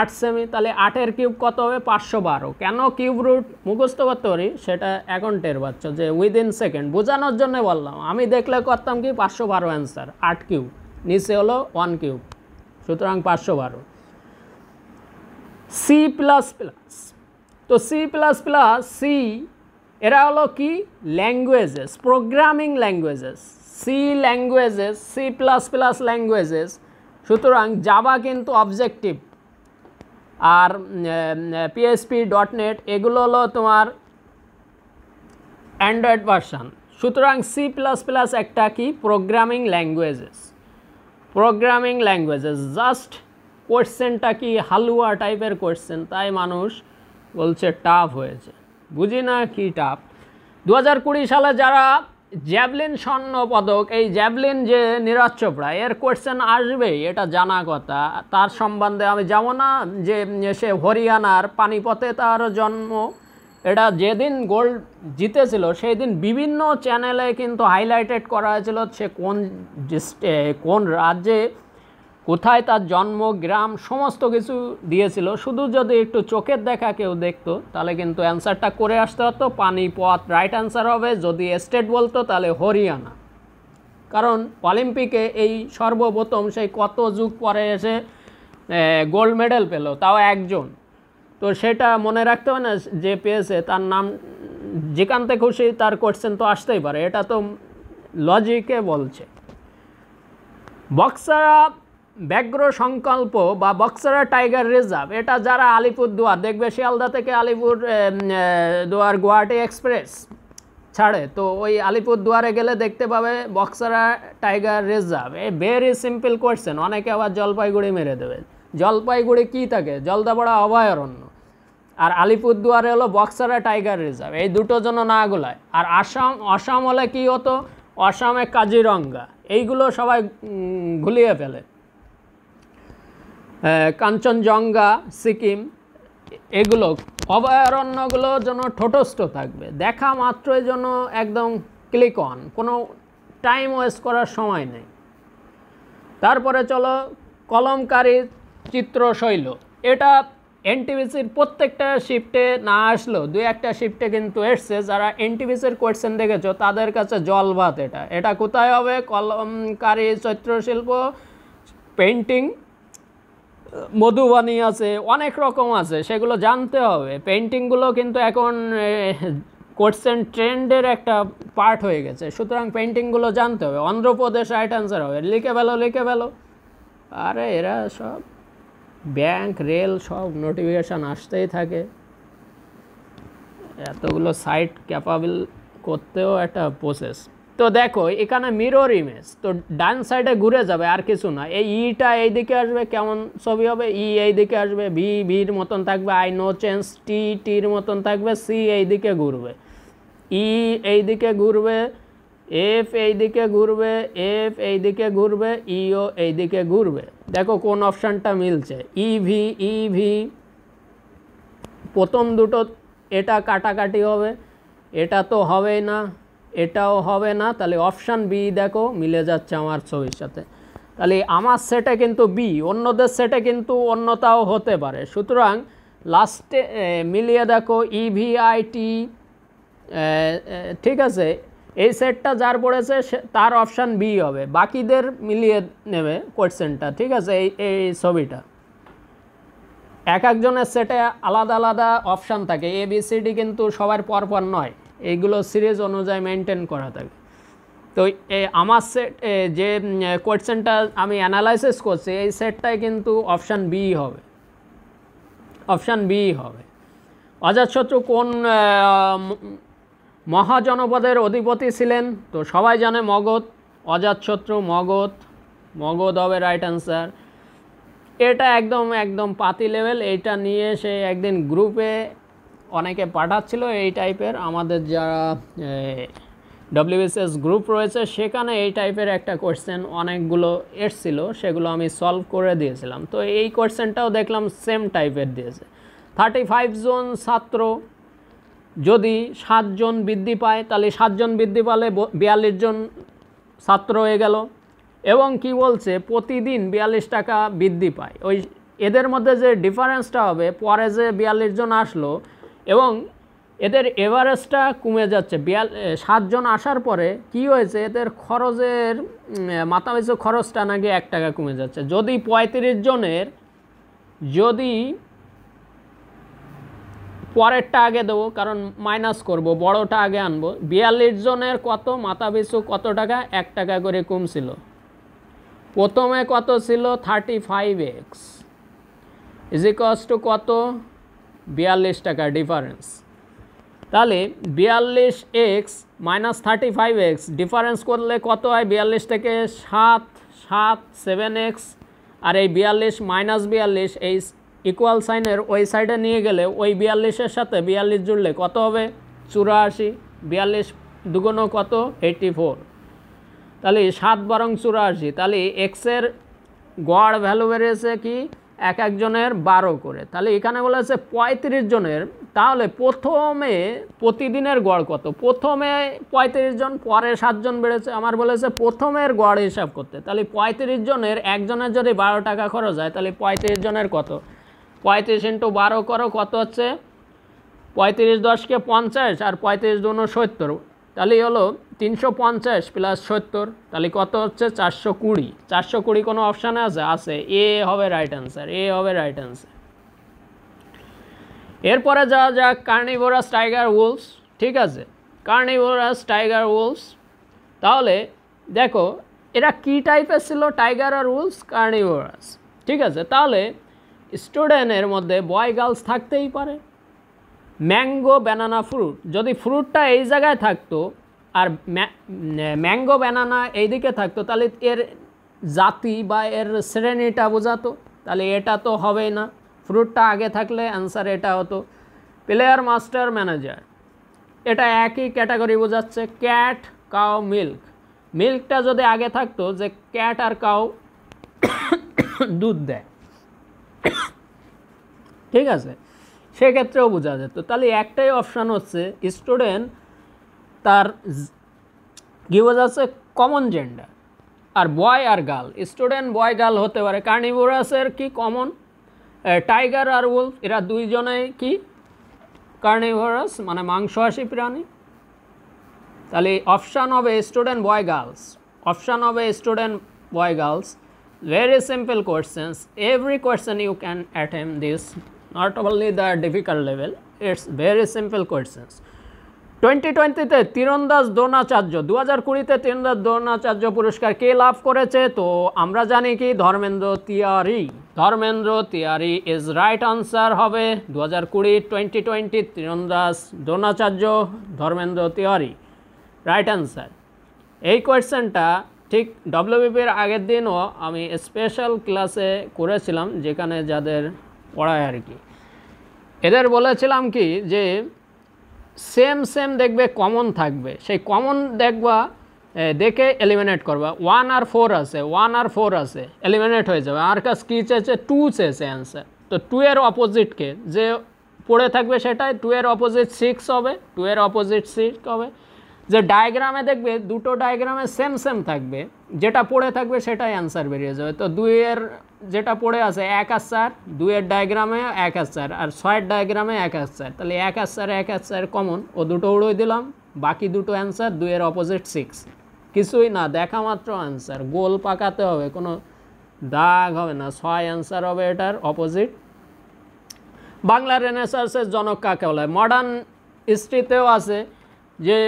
আট সেমি তাহলে আটের কিউব কত হবে পাঁচশো বারো কেন কিউব রুট মুখস্থ করতে পারি সেটা এখন টের পাচ্ছ যে উইদিন সেকেন্ড বোঝানোর জন্য বললাম আমি দেখলে করতাম কি পাঁচশো বারো অ্যান্সার আট কিউব নিচে হলো ওয়ান কিউব সুতরাং পাঁচশো বারো সি প্লাস প্লাস তো সি প্লাস প্লাস সি এরা হলো কি languages programming languages C languages C plus plus languages সুতরাং জাভা কিন্তু অবজেক্টিভ আর পিএসপি ডট নেট এগুলো হলো তোমার অ্যান্ড্রয়েড ভার্সান সুতরাং সি প্লাস প্লাস একটা কি programming languages programming languages just কোয়েশ্চেনটা কি হালুয়া টাইপের কোয়েশ্চেন তাই মানুষ বলছে টাফ হয়েছে বুঝি না কি টাফ দু সালে যারা জ্যাভলিন স্বর্ণ পদক এই জ্যাভলিন যে নীরজ চোপড়া এর কোয়েশ্চেন আসবেই এটা জানা কথা তার সম্বন্ধে আমি যাব না যে সে হরিয়ানার পানিপথে তার জন্ম এটা যেদিন গোল্ড জিতেছিল সেই দিন বিভিন্ন চ্যানেলে কিন্তু হাইলাইটেড করা হয়েছিল সে কোন কোন রাজ্যে কোথায় তার জন্ম গ্রাম সমস্ত কিছু দিয়েছিল শুধু যদি একটু চোখের দেখা কেউ দেখতো তাহলে কিন্তু অ্যান্সারটা করে আসতে হতো পানি পথ রাইট অ্যান্সার হবে যদি স্টেট বলতো তাহলে হরিয়ানা কারণ অলিম্পিকে এই সর্বপ্রথম সেই কত যুগ পরে এসে গোল্ড মেডেল পেল তাও একজন তো সেটা মনে রাখতে হবে না যে পেয়েছে তার নাম যেখান থেকে খুশি তার কোশ্চেন তো আসতেই পারে এটা তো লজিকে বলছে বক্সার ব্যাঘ্র সংকল্প বা বক্সারা টাইগার রিজার্ভ এটা যারা আলিপুর দুয়ার দেখবে শিয়ালদা থেকে আলিপুর দুয়ার গুয়াহাটি এক্সপ্রেস ছাড়ে তো ওই আলিপুর দুয়ারে গেলে দেখতে পাবে বক্সারা টাইগার রিজার্ভ এ ভেরি সিম্পল কোয়েশ্চেন অনেকে আবার জলপাইগুড়ি মেরে দেবে জলপাইগুড়ি কী থাকে জলদাপাড়া অভয়ারণ্য আর আলিপুর দুয়ারে হলো বক্সারা টাইগার রিজার্ভ এই দুটো জন্য না গোলায় আর আসাম অসম হলে কী হতো অসামে কাজিরঙ্গা এইগুলো সবাই ঘুলিয়ে ফেলে কাঞ্চনজঙ্ঘা সিকিম এগুলো অভয়ারণ্যগুলো যেন ঠোটস্থ থাকবে দেখা মাত্রই যেন একদম ক্লিক অন কোনো টাইম ওয়েস্ট করার সময় নেই তারপরে চলো কলমকারী চিত্রশৈল এটা এনটিভিসির প্রত্যেকটা শিফটে না আসলেও দু একটা শিফটে কিন্তু এসছে যারা এনটিভিসির কোয়েশ্চেন দেখেছো তাদের কাছে জলভাত এটা এটা কোথায় হবে কলমকারী চিত্রশিল্প পেন্টিং মধুবাণী আছে অনেক রকম আছে সেগুলো জানতে হবে পেন্টিংগুলো কিন্তু এখন করছেন ট্রেন্ডের একটা পার্ট হয়ে গেছে সুতরাং পেন্টিংগুলো জানতে হবে অন্ধ্রপ্রদেশ রাইট অ্যান্সার হবে লিখে ফেলো লিখে ফেলো আরে এরা সব ব্যাংক রেল সব নোটিফিকেশান আসতেই থাকে এতগুলো সাইট ক্যাপাবল করতেও একটা প্রসেস তো দেখো এখানে মিরর ইমেজ তো ডান সাইডে ঘুরে যাবে আর কিছু না এই ইটা এই দিকে আসবে কেমন ছবি হবে ই এই দিকে আসবে ভি ভির মতন থাকবে আই নো চেঞ্জ টি টির মতন থাকবে সি এই দিকে ঘুরবে ই e এই দিকে ঘুরবে এফ এই দিকে ঘুরবে এফ এই দিকে ঘুরবে ইও e, এই দিকে ঘুরবে দেখো কোন অপশানটা মিলছে ই ভি ই ভি প্রথম দুটো এটা কাটাকাটি হবে এটা তো হবেই না এটাও হবে না তাহলে অপশান বি দেখো মিলে যাচ্ছে আমার ছবির সাথে তাহলে আমার সেটে কিন্তু বি অন্যদের সেটে কিন্তু অন্যতাও হতে পারে সুতরাং লাস্টে মিলিয়ে দেখো ইভিআইটি e ঠিক আছে এই সেটটা যার পড়েছে তার অপশান বি হবে বাকিদের মিলিয়ে নেবে কোয়েশ্চেনটা ঠিক আছে এই এই ছবিটা এক একজনের সেটে আলাদা আলাদা অপশান থাকে এ বি সি ডি কিন্তু সবার পরপর নয় এইগুলো সিরিজ অনুযায়ী মেনটেন করা থাকে তো আমার সেট যে কোয়েশ্চেনটা আমি অ্যানালাইসিস করছি এই সেটটাই কিন্তু অপশান বি হবে অপশান বি হবে অজাতশত্রু কোন মহাজনপদের অধিপতি ছিলেন তো সবাই জানে মগধ অজাতশত্রু মগধ মগধ হবে রাইট অ্যান্সার এটা একদম একদম পাতি লেভেল এটা নিয়ে সে একদিন গ্রুপে অনেকে পাঠাচ্ছিল এই টাইপের আমাদের যারা ডব্লিউবিসিএস গ্রুপ রয়েছে সেখানে এই টাইপের একটা কোয়েশ্চেন অনেকগুলো এসছিল সেগুলো আমি সলভ করে দিয়েছিলাম তো এই কোয়েশ্চেনটাও দেখলাম সেম টাইপের দিয়েছে থার্টি ফাইভ জন ছাত্র যদি সাতজন বৃদ্ধি পায় তাহলে সাতজন বৃদ্ধি পালে বিয়াল্লিশ জন ছাত্র হয়ে গেল এবং কি বলছে প্রতিদিন বিয়াল্লিশ টাকা বৃদ্ধি পায় ওই এদের মধ্যে যে ডিফারেন্সটা হবে পরে যে বিয়াল্লিশ জন আসলো এবং এদের এভারেস্টটা কমে যাচ্ছে বিয়াল সাতজন আসার পরে কি হয়েছে এদের খরচের মাথা পিছু খরচটা নাকি এক টাকা কমে যাচ্ছে যদি পঁয়ত্রিশ জনের যদি পরেরটা আগে দেবো কারণ মাইনাস করব বড়টা আগে আনবো বিয়াল্লিশ জনের কত মাথা পিছু কত টাকা এক টাকা করে কমছিল প্রথমে কত ছিল থার্টি ফাইভ এক্স ইজিকস টু কত বিয়াল্লিশ টাকা ডিফারেন্স তাহলে বিয়াল্লিশ x minus thirty five x difference করলে কত হয় বিয়াল্লিশ থেকে সাত সাত সেভেন এক্স আর এই বিয়াল্লিশ মাইনাস বিয়াল্লিশ এই ইকুয়াল সাইনের ওই সাইডে নিয়ে গেলে ওই বিয়াল্লিশের সাথে বিয়াল্লিশ জুড়লে কত হবে চুরাশি বিয়াল্লিশ দুগুণ কত এইটি ফোর তাহলে সাত বরং চুরাশি তাহলে এক্সের গড় ভ্যালু বেড়েছে কি এক একজনের বারো করে তাহলে এখানে বলা আছে পঁয়ত্রিশ জনের তাহলে প্রথমে প্রতিদিনের গড় কত প্রথমে পঁয়ত্রিশ জন পরে সাতজন বেড়েছে আমার বলেছে প্রথমের গড় হিসাব করতে তাহলে পঁয়ত্রিশ জনের একজনের যদি বারো টাকা খরচ হয় তাহলে পঁয়ত্রিশ জনের কত পঁয়ত্রিশ ইন্টু বারো করো কত হচ্ছে পঁয়ত্রিশ দশকে পঞ্চাশ আর পঁয়ত্রিশ দুনো সত্তর তাহলে হলো তিনশো পঞ্চাশ প্লাস সত্তর তাহলে কত হচ্ছে চারশো কুড়ি চারশো কুড়ি কোনো অপশানে আছে আছে এ হবে রাইট অ্যান্সার এ হবে রাইট অ্যান্সার এরপরে যাওয়া যাক কার্নিভোরাস টাইগার উলস ঠিক আছে কার্নিভোরাস টাইগার উলস তাহলে দেখো এরা কি টাইপের ছিল টাইগার আর উলস কার্নিভোরাস ঠিক আছে তাহলে স্টুডেন্টের মধ্যে বয় গার্লস থাকতেই পারে ম্যাঙ্গো ব্যানানা ফ্রুট যদি ফ্রুটটা এই জায়গায় থাকতো আর ম্যাঙ্গো ব্যানানা এইদিকে থাকতো তাহলে এর জাতি বা এর শ্রেণীটা বোঝাতো তাহলে এটা তো হবেই না ফ্রুটটা আগে থাকলে অ্যান্সার এটা হতো প্লেয়ার মাস্টার ম্যানেজার এটা একই ক্যাটাগরি বোঝাচ্ছে ক্যাট কাউ মিল্ক মিল্কটা যদি আগে থাকতো যে ক্যাট আর কাউ দুধ দেয় ঠিক আছে সেক্ষেত্রেও বোঝা যেত তাহলে একটাই অপশান হচ্ছে স্টুডেন্ট তার গিওয়াজ আছে কমন জেন্ডার আর বয় আর গার্ল স্টুডেন্ট বয় গার্ল হতে পারে কার্নিভোরাসের কি কমন টাইগার আর উলফ এরা দুইজনেই কি কার্নিভোরাস মানে মাংসহাসী প্রাণী তাহলে option A student boy girls option A student boy girls very simple questions every question you can attempt this not only the difficult level it's very simple questions twenty টোয়েন্টিতে তীরন্দাজ দ্রোণাচার্য দু হাজার কুড়িতে তীরন্দাজ দ্রোণাচার্য পুরস্কার কে লাভ করেছে তো আমরা জানি কি Dharmendra Tiwari Dharmendra Tiwari is right answer হবে দু হাজার কুড়ি টোয়েন্টি টোয়েন্টি তীরন্দাজ দ্রোণাচার্য ধর্মেন্দ্র তিয়ারি রাইট আনসার এই কোয়েশ্চেনটা ঠিক ডব্লিউবিপির আগের দিনও আমি স্পেশাল ক্লাসে করেছিলাম যেখানে যাদের পড়ায় আর কি এদের বলেছিলাম কি যে সেম সেম দেখবে কমন থাকবে সেই কমন দেখবা দেখে এলিমিনেট করবা ওয়ান আর ফোর আছে ওয়ান আর ফোর আছে এলিমিনেট হয়ে যাবে আর কাজ কী চেয়েছে টু চেয়েছে অ্যান্সার তো টু এর অপোজিটকে যে পড়ে থাকবে সেটাই টু এর অপোজিট সিক্স হবে টু এর অপোজিট সিক্স হবে যে ডায়াগ্রামে দেখবে দুটো ডায়াগ্রামে সেম সেম থাকবে যেটা পড়ে থাকবে সেটাই অ্যান্সার বেরিয়ে যাবে তো দুইয়ের যেটা পড়ে আছে এক আর চার দুইয়ের ডায়াগ্রামে এক আর চার আর ছয়ের ডায়াগ্রামে এক আর চার তাহলে এক আর চার এক আর চার কমন ও দুটো উড়োই দিলাম বাকি দুটো অ্যান্সার দুইয়ের অপোজিট সিক্স কিছুই না দেখা মাত্র অ্যান্সার গোল পাকাতে হবে কোনো দাগ হবে না ছয় অ্যান্সার হবে এটার অপোজিট বাংলা রেনেসার্সের জনক কাকে বলে মডার্ন হিস্ট্রিতেও আছে যে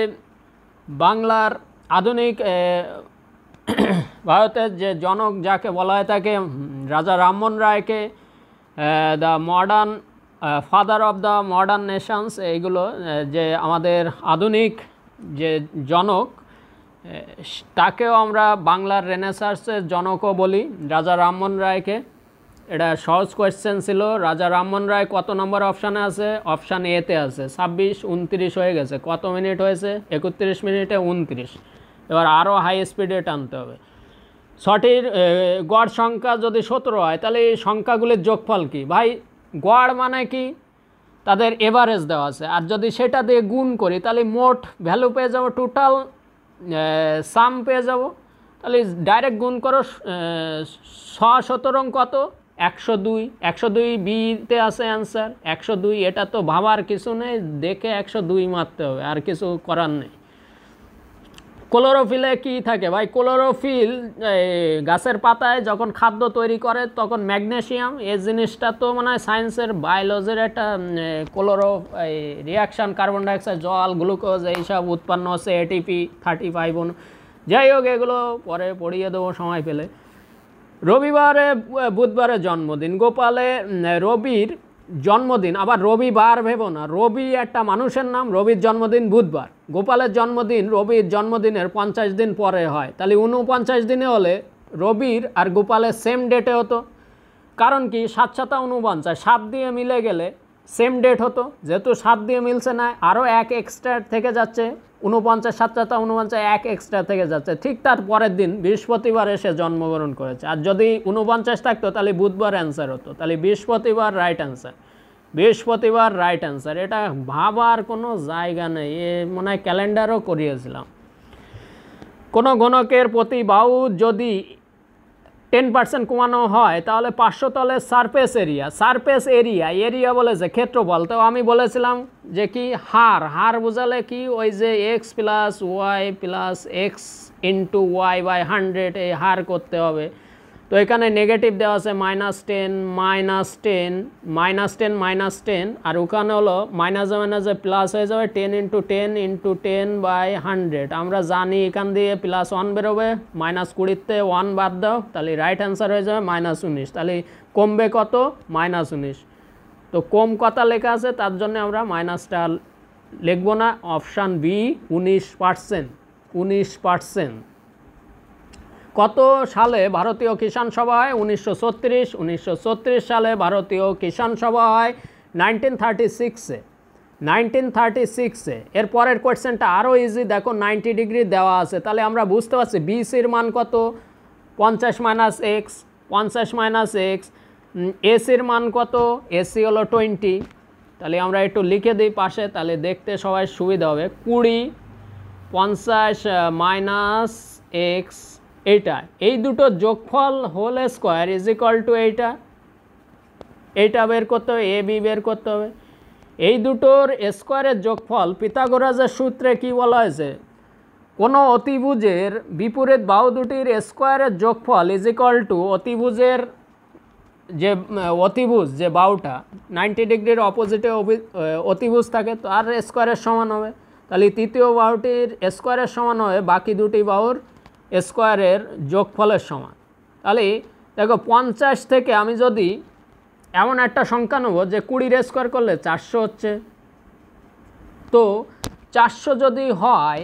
বাংলার আধুনিক ভারতের যে জনক যাকে বলা হয় তাকে রাজা রামমোহন রায়কে the modern father of the modern nations এইগুলো যে আমাদের আধুনিক যে জনক তাকেও আমরা বাংলার রেনেসার্সের জনকও বলি রাজা রামমোহন রায়কে এটা সহজ কোয়েশ্চেন ছিল রাজা রামমোহন রায় কত নম্বর অপশানে আছে অপশান এতে আছে ছাব্বিশ উনত্রিশ হয়ে গেছে কত মিনিট হয়েছে একত্রিশ মিনিটে উনত্রিশ এবার আরও হাই স্পিডে টানতে হবে ছটির গড় সংখ্যা যদি সতেরো হয় তাহলে এই সংখ্যাগুলির যোগফল কি ভাই গড় মানে কি তাদের এভারেজ দেওয়া আছে আর যদি সেটা দিয়ে গুণ করি তাহলে মোট ভ্যালু পেয়ে যাব টোটাল সাম পেয়ে যাব তাহলে ডাইরেক্ট গুণ করো ছ সতরং কত একশো দুই একশো দুই বিতে আছে অ্যান্সার একশো দুই এটা তো ভাবার কিছু নেই দেখে একশো দুই মারতে হবে আর কিছু করার নেই ক্লোরোফিলে কি থাকে ভাই ক্লোরোফিল গাছের পাতায় যখন খাদ্য তৈরি করে তখন ম্যাগনেশিয়াম এই জিনিসটা তো মানে সায়েন্সের বায়োলজির একটা ক্লোরো রিয়াকশান কার্বন ডাইঅক্সাইড জল গ্লুকোজ এইসব উৎপন্ন হচ্ছে এটিপি থার্টি ফাইভ যাই হোক এগুলো পরে পড়িয়ে দেবো সময় পেলে রবিবারে বুধবারে জন্মদিন গোপালে রবির জন্মদিন আবার রবিবার ভেব না রবি একটা মানুষের নাম রবির জন্মদিন বুধবার গোপালের জন্মদিন রবির জন্মদিনের পঞ্চাশ দিন পরে হয় তাহলে উনপঞ্চাশ দিনে হলে রবির আর গোপালের সেম ডেটে হতো কারণ কি সাত সাতা উনপঞ্চাশ সাত দিয়ে মিলে গেলে সেম ডেট হতো যেহেতু সাত দিয়ে মিলছে না আরও এক এক্সট্রা থেকে যাচ্ছে উনপঞ্চাশ সাতটা উনপঞ্চাশ এক এক্সট্রা থেকে যাচ্ছে ঠিক তার পরের দিন বৃহস্পতিবার এসে জন্মগ্রহণ করেছে আর যদি উনপঞ্চাশ থাকতো তাহলে বুধবার অ্যান্সার হতো তাহলে বৃহস্পতিবার রাইট অ্যান্সার বৃহস্পতিবার রাইট অ্যান্সার এটা ভাবার কোনো জায়গা নেই এ মনে হয় ক্যালেন্ডারও করিয়েছিলাম কোনো গণকের প্রতি বাউ যদি টেন পার্সেন্ট কমানো হয় তাহলে পাঁচশো তলের surface area surface area area বলেছে ক্ষেত্রফল তো আমি বলেছিলাম যে কি হার হার বোঝালে কি ওই যে x plus y plus x into y by hundred এই হার করতে হবে তো এখানে নেগেটিভ দেওয়া আছে minus ten minus ten minus ten minus ten আর ওখানে হলো মাইনাসে মাইনাসে প্লাস হয়ে যাবে ten into ten into ten by hundred আমরা জানি এখান দিয়ে প্লাস ওয়ান বেরোবে মাইনাস কুড়িতে ওয়ান বাদ দাও তাহলে রাইট অ্যান্সার হয়ে যাবে মাইনাস উনিশ তাহলে কমবে কত মাইনাস উনিশ তো কম কথা লেখা আছে তার জন্য আমরা মাইনাসটা লিখবো না অপশান বি উনিশ পার্সেন্ট উনিশ পার্সেন্ট কত সালে ভারতীয় কিষাণ সভায় উনিশশো ছত্রিশ উনিশশো সালে ভারতীয় কিষাণ সভায় নাইনটিন থার্টি সিক্সে নাইনটিন থার্টি সিক্সে এর পরের কোয়েশ্চেনটা আরও ইজি দেখো নাইনটি ডিগ্রি দেওয়া আছে তাহলে আমরা বুঝতে পারছি বিসির মান কত পঞ্চাশ মাইনাস এক্স পঞ্চাশ মাইনাস এক্স এসির মান কত এসি হলো টোয়েন্টি তাহলে আমরা একটু লিখে দিই পাশে তাহলে দেখতে সবাই সুবিধা হবে কুড়ি পঞ্চাশ মাইনাস এক্স এইটা এই দুটো যোগফল whole square is equal to এইটা এইটা বের করতে হবে এ বি বের করতে হবে এই দুটোর স্কোয়ারের যোগফল পিতাগোরাজের সূত্রে কি বলা হয়েছে কোনো অতিভুজের বিপরীত বাহু দুটির স্কোয়ারের যোগফল ইজ ইকাল টু অতিভুজের যে অতিভুজ যে বাউটা নাইনটি ডিগ্রির অপোজিটে অতিভুজ থাকে তার স্কোয়ারের সমান হবে তাহলে তৃতীয় বাহুটির স্কোয়ারের সমান হবে বাকি দুটি বাহুর স্কোয়ারের যোগফলের সমান তাহলে দেখো পঞ্চাশ থেকে আমি যদি এমন একটা সংখ্যা নেব যে কুড়ির স্কোয়ার করলে চারশো হচ্ছে তো চারশো যদি হয়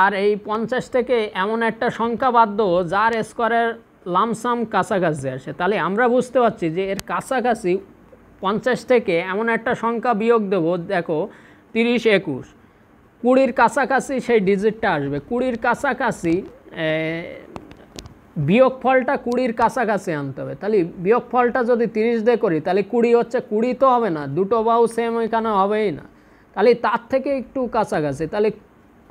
আর এই পঞ্চাশ থেকে এমন একটা সংখ্যা বাদ দেবো যার স্কোয়ারের লামসাম কাছাকাছি আসে তাহলে আমরা বুঝতে পারছি যে এর কাছাকাছি পঞ্চাশ থেকে এমন একটা সংখ্যা বিয়োগ দেব দেখো তিরিশ একুশ কুড়ির কাছাকাছি সেই ডিজিটটা আসবে কুড়ির কাছাকাছি বিয়োগ ফলটা কুড়ির কাছাকাছি আনতে হবে তাহলে বিয়োগ ফলটা যদি তিরিশ দিয়ে করি তাহলে কুড়ি হচ্ছে কুড়ি তো হবে না দুটো বাউ সেম এখানে হবেই না তাহলে তার থেকে একটু কাছাকাছি তাহলে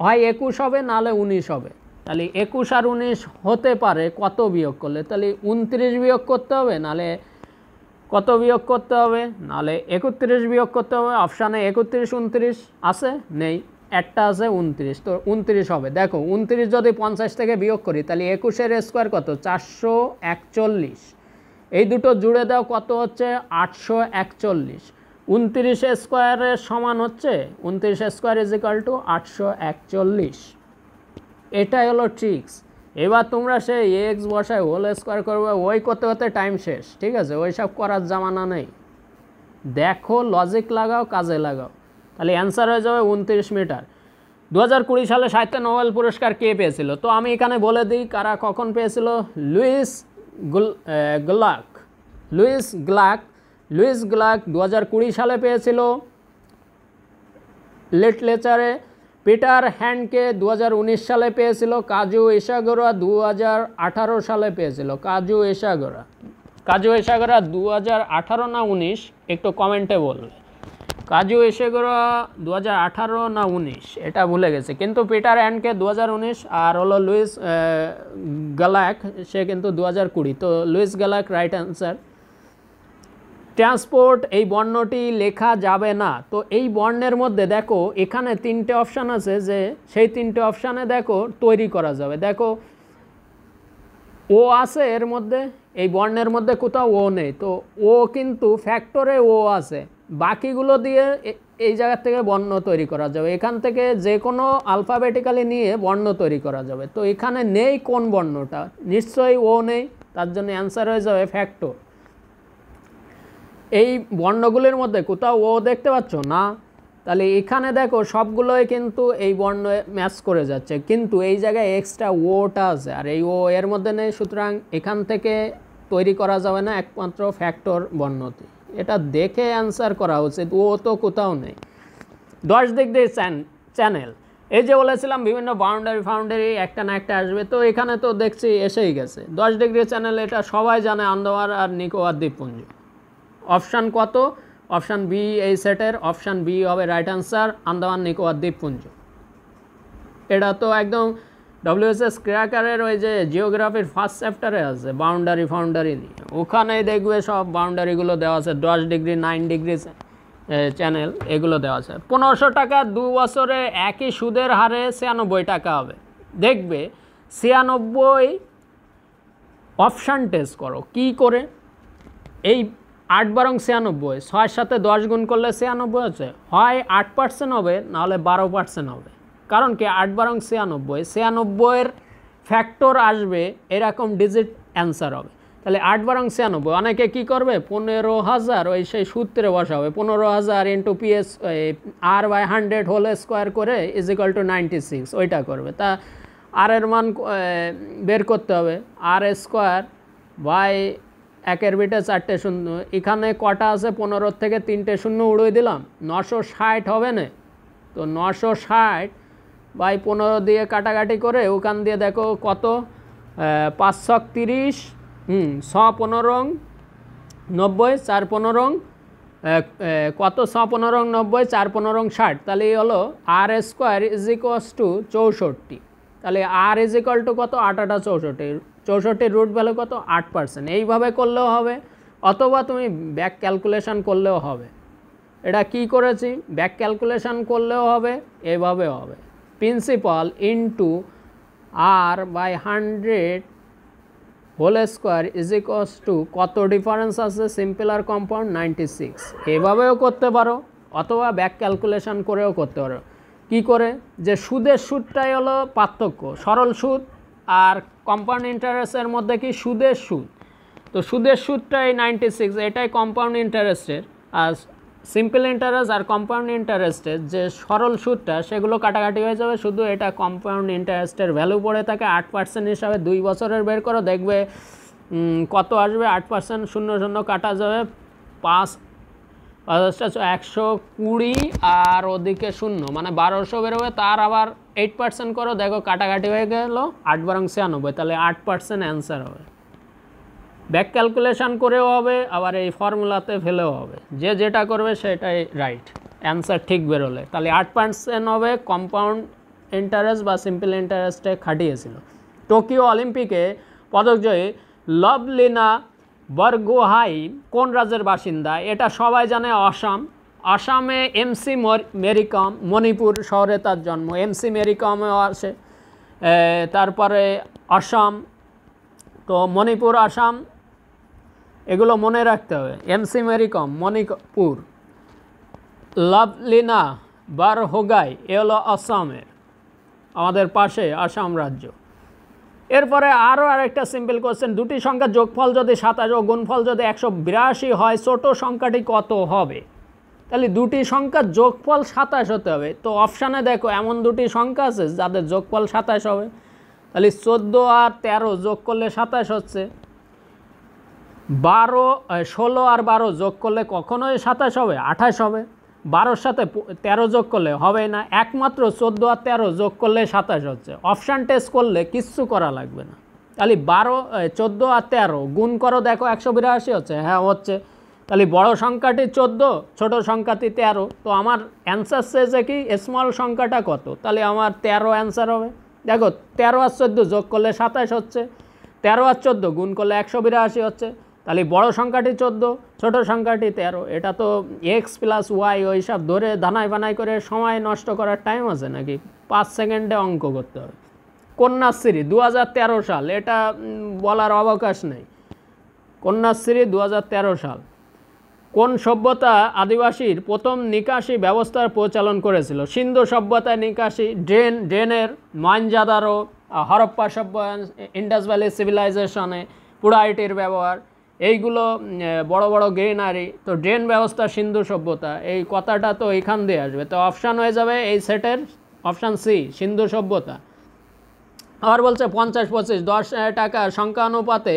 হয় একুশ হবে নাহলে উনিশ হবে তাহলে একুশ আর উনিশ হতে পারে কত বিয়োগ করলে তাহলে উনত্রিশ বিয়োগ করতে হবে নাহলে কত বিয়োগ করতে হবে নাহলে একত্রিশ বিয়োগ করতে হবে অপশানে একত্রিশ উনত্রিশ আছে নেই একটা আছে উনত্রিশ তো উনত্রিশ হবে দেখো উনত্রিশ যদি পঞ্চাশ থেকে বিয়োগ করি তাহলে একুশের স্কোয়ার কত চারশো একচল্লিশ এই দুটো জুড়ে দাও কত হচ্ছে আটশো একচল্লিশ উনত্রিশ স্কোয়ারের সমান হচ্ছে উনত্রিশ স্কোয়ার ইজ ইকাল টু আটশো একচল্লিশ এটাই হলো ট্রিক্স এবার তোমরা সেই এক্স বসায় হোল স্কোয়ার করবে ওই করতে করতে টাইম শেষ ঠিক আছে ওই সব করার জামানা নেই দেখো লজিক লাগাও কাজে লাগাও তাহলে অ্যান্সার হয়ে যাবে উনত্রিশ মিটার দু হাজার সালে সাহিত্য নোবেল পুরস্কার কে পেয়েছিল তো আমি এখানে বলে দিই কারা কখন পেয়েছিল Louise Gluck Louise Gluck Louise Gluck দু সালে পেয়েছিল লিটলেচারে পিটার হ্যান্ডকে দু সালে পেয়েছিল কাজু এশাগোরা দু সালে পেয়েছিল কাজু এশাগোরা কাজু এশাগোরা দু না উনিশ একটু কমেন্টে বলবে কাজু এসে এসেগুলো দু হাজার না উনিশ এটা ভুলে গেছে কিন্তু পিটার অ্যান্ডকে দু আর হলো লুইস গালাক সে কিন্তু দু হাজার কুড়ি তো Louise Gluck right answer transport এই বর্ণটি লেখা যাবে না তো এই বর্ণের মধ্যে দেখো এখানে তিনটে অপশান আছে যে সেই তিনটে অপশানে দেখো তৈরি করা যাবে দেখো ও আছে এর মধ্যে এই বর্ণের মধ্যে কোথাও ও নেই তো ও কিন্তু ফ্যাক্টরে ও আছে বাকিগুলো দিয়ে এই জায়গা থেকে বর্ণ তৈরি করা যাবে এখান থেকে যে কোনো আলফাবেটিক্যালি নিয়ে বর্ণ তৈরি করা যাবে তো এখানে নেই কোন বর্ণটা নিশ্চয়ই ও নেই তার জন্য অ্যান্সার হয়ে যাবে ফ্যাক্টর এই বর্ণগুলির মধ্যে কোথাও ও দেখতে পাচ্ছ না তাহলে এখানে দেখো সবগুলোই কিন্তু এই বর্ণ ম্যাচ করে যাচ্ছে কিন্তু এই জায়গায় এক্সট্রা ওটা আছে আর এই ও এর মধ্যে নেই সুতরাং এখান থেকে তৈরি করা যাবে না একমাত্র ফ্যাক্টর বর্ণতে এটা দেখে অ্যান্সার করা উচিত ও তো কোথাও নেই দশ দিক দিয়ে চ্যানেল এই যে বলেছিলাম বিভিন্ন বাউন্ডারি ফাউন্ডারি একটা না একটা আসবে তো এখানে তো দেখছি এসেই গেছে দশ ডিগ্রি চ্যানেল এটা সবাই জানে আন্দোয়ার আর নিকোবর দ্বীপপুঞ্জ অপশান কত অপশান বি এই সেটের অপশান বি হবে রাইট অ্যান্সার আন্দামান নিকোবর দ্বীপপুঞ্জ এটা তো একদম ডব্লিউএসএস ক্র্যাকারের ওই যে জিওগ্রাফির ফার্স্ট চ্যাপ্টারে আছে বাউন্ডারি ফাউন্ডারি নিয়ে ওখানেই দেখবে সব বাউন্ডারিগুলো দেওয়া আছে দশ ডিগ্রি নাইন ডিগ্রি চ্যানেল এগুলো দেওয়া আছে পনেরোশো টাকা দু বছরে একই সুদের হারে ছিয়ানব্বই টাকা হবে দেখবে ছিয়ানব্বই অপশান টেস্ট করো কি করে এই আট বারং ছিয়ানব্বই ছয়ের সাথে দশ গুণ করলে ছিয়ানব্বই হচ্ছে হয় আট পার্সেন্ট হবে নাহলে বারো পার্সেন্ট হবে কারণ কি আট বারং ছিয়ানব্বই ছিয়ানব্বইয়ের ফ্যাক্টর আসবে এরকম ডিজিট অ্যান্সার হবে তাহলে আট বারং ছিয়ানব্বই অনেকে কি করবে পনেরো হাজার ওই সেই সূত্রে হবে পনেরো হাজার into PS R by hundred whole square করে is equal to ninety six ওইটা করবে তা আর এর মান বের করতে হবে আর স্কোয়ার বাই একের বিটে চারটে শূন্য এখানে কটা আছে পনেরো থেকে তিনটে শূন্য উড়িয়ে দিলাম নশো ষাট হবে না তো নশো ষাট বাই পনেরো দিয়ে কাটাকাটি করে ওখান দিয়ে দেখো কত পাঁচ শক তিরিশ হুম ছ পনেরো নব্বই চার পনেরো কত ছ পনেরো নব্বই চার পনেরো ষাট তাহলে এই হলো R square is equals to চৌষট্টি তাহলে আর ইজ ইকাল টু কত আট আটা চৌষট্টি চৌষট্টির রুট ভ্যালু কত আট পার্সেন্ট এইভাবে করলেও হবে অথবা তুমি ব্যাক ক্যালকুলেশান করলেও হবে এটা কি করেছি ব্যাক ক্যালকুলেশান করলেও হবে এইভাবে হবে principal into r by 100 whole square is equals to কত ডিফারেন্স আছে সিম্পল আর কম্পাউন্ড নাইনটি সিক্স এভাবেও করতে পারো অথবা ব্যাক ক্যালকুলেশন করেও করতে পারো কি করে যে সুদের সুদটাই হলো পার্থক্য সরল সুদ আর কম্পাউন্ড ইন্টারেস্টের মধ্যে কি সুদের সুদ তো সুদের সুদটাই নাইনটি সিক্স এটাই কম্পাউন্ড ইন্টারেস্টের আর সিম্পল ইন্টারেস্ট আর কম্পাউন্ড ইন্টারেস্টের যে সরল সুদটা সেগুলো কাটাকাটি হয়ে যাবে শুধু এটা কম্পাউন্ড ইন্টারেস্টের ভ্যালু পড়ে থাকে আট পার্সেন্ট হিসাবে দুই বছরের বের করো দেখবে কত আসবে আট পার্সেন্ট শূন্য শূন্য কাটা যাবে পাঁচ পাঁচটা একশো কুড়ি আর ওদিকে শূন্য মানে বারোশো বেরোবে তার আবার এইট পার্সেন্ট করো দেখো কাটাকাটি হয়ে গেল আট বারং ছিয়ানব্বই তাহলে আট পার্সেন্ট অ্যান্সার হবে ব্যাক ক্যালকুলেশান করেও হবে আবার এই ফর্মুলাতে ফেলেও হবে যে যেটা করবে সেটাই রাইট অ্যান্সার ঠিক বেরোলে তাহলে আট পার্সেন্ট হবে কম্পাউন্ড ইন্টারেস্ট বা সিম্পল ইন্টারেস্টে খাটিয়েছিল টোকিও অলিম্পিকে পদকজয়ী লভলিনা বরগোহাই কোন রাজ্যের বাসিন্দা এটা সবাই জানে অসম আসামে এমসি মেরিকম মণিপুর শহরে তার জন্ম এমসি মেরিকমেও আছে তারপরে আসাম তো মণিপুর আসাম এগুলো মনে রাখতে হবে এমসি মেরিকম মণিপুর লাভলিনা বারহোগাই এ হলো আসামের আমাদের পাশে আসাম রাজ্য এরপরে আরও আরেকটা সিম্পল কোয়েশ্চেন দুটি সংখ্যা যোগফল যদি সাতাশ ও গুণফল যদি একশো বিরাশি হয় ছোট সংখ্যাটি কত হবে তাহলে দুটি সংখ্যা যোগফল সাতাশ হতে হবে তো অপশানে দেখো এমন দুটি সংখ্যা আছে যাদের যোগফল সাতাশ হবে তাহলে চোদ্দো আর তেরো যোগ করলে সাতাশ হচ্ছে বারো ষোলো আর বারো যোগ করলে কখনোই সাতাশ হবে আঠাশ হবে বারোর সাথে তেরো যোগ করলে হবে না একমাত্র চোদ্দো আর তেরো যোগ করলে সাতাশ হচ্ছে অপশান টেস্ট করলে কিচ্ছু করা লাগবে না তাহলে বারো চোদ্দো আর তেরো গুণ করো দেখো একশো বিরাশি হচ্ছে হ্যাঁ হচ্ছে তাহলে বড় সংখ্যাটি চোদ্দো ছোট সংখ্যাটি তেরো তো আমার অ্যান্সার চেয়েছে কি স্মল সংখ্যাটা কত তাহলে আমার তেরো অ্যান্সার হবে দেখো তেরো আর চোদ্দো যোগ করলে সাতাশ হচ্ছে তেরো আর চোদ্দো গুণ করলে একশো বিরাশি হচ্ছে তাহলে বড় সংখ্যাটি চোদ্দ ছোট সংখ্যাটি তেরো এটা তো এক্স প্লাস ওয়াই ওই সব ধরে দানায় বানায় করে সময় নষ্ট করার টাইম আছে নাকি পাঁচ সেকেন্ডে অঙ্ক করতে হবে কন্যাশ্রী দু হাজার সাল এটা বলার অবকাশ নেই কন্যাশ্রী দু হাজার সাল কোন সভ্যতা আদিবাসীর প্রথম নিকাশি ব্যবস্থার প্রচলন করেছিল সিন্ধু সভ্যতা নিকাশি ড্রেন ড্রেনের মানজাদারো হরপ্পা সভ্য ইন্ডাস ভ্যালি সিভিলাইজেশনে পুরাইটির ব্যবহার এইগুলো বড় বড় গ্রেনারি তো ড্রেন ব্যবস্থা সিন্ধু সভ্যতা এই কথাটা তো এখান দিয়ে আসবে তো অপশান হয়ে যাবে এই সেটের অপশান সি সিন্ধু সভ্যতা আবার বলছে পঞ্চাশ পঁচিশ দশ টাকা সংখ্যা অনুপাতে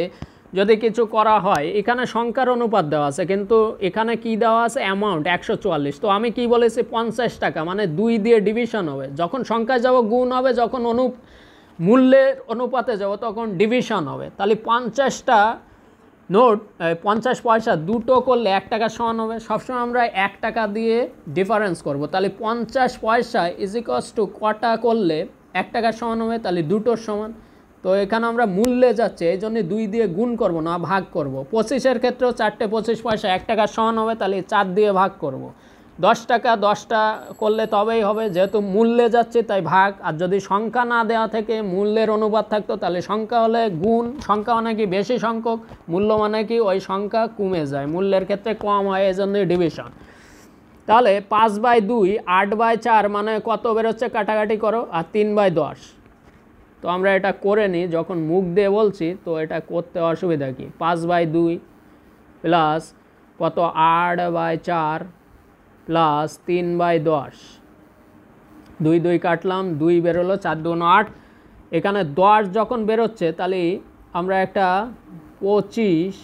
যদি কিছু করা হয় এখানে সংখ্যার অনুপাত দেওয়া আছে কিন্তু এখানে কি দেওয়া আছে অ্যামাউন্ট একশো তো আমি কি বলেছি পঞ্চাশ টাকা মানে দুই দিয়ে ডিভিশন হবে যখন সংখ্যায় যাব গুণ হবে যখন অনু মূল্যের অনুপাতে যাব তখন ডিভিশন হবে তাহলে পঞ্চাশটা নোট পঞ্চাশ পয়সা দুটো করলে এক টাকা সমান হবে সবসময় আমরা এক টাকা দিয়ে ডিফারেন্স করব তাহলে পঞ্চাশ পয়সা ইজিকস টু কটা করলে এক টাকা সমান হবে তাহলে দুটোর সমান তো এখানে আমরা মূল্যে যাচ্ছে এই জন্যে দুই দিয়ে গুণ করব না ভাগ করব পঁচিশের ক্ষেত্রেও চারটে পঁচিশ পয়সা এক টাকা সমান হবে তাহলে চার দিয়ে ভাগ করব দশ টাকা দশটা করলে তবেই হবে যেহেতু মূল্যে যাচ্ছে তাই ভাগ আর যদি সংখ্যা না দেওয়া থেকে মূল্যের অনুবাদ থাকতো তাহলে সংখ্যা হলে গুণ সংখ্যা মানে কি বেশি সংখ্যক মূল্য মানে কি ওই সংখ্যা কমে যায় মূল্যের ক্ষেত্রে কম হয় এই জন্যই ডিভিশন তাহলে পাঁচ বাই দুই আট বাই চার মানে কত বেরোচ্ছে কাটাকাটি করো আর তিন বাই দশ তো আমরা এটা করে নিই যখন মুখ দিয়ে বলছি তো এটা করতে অসুবিধা কি পাঁচ বাই দুই প্লাস কত আট বাই চার প্লাস তিন বাই দশ দুই দুই কাটলাম দুই বেরোলো চার দুগুণ আট এখানে দশ যখন বেরোচ্ছে তাহলে আমরা একটা পঁচিশ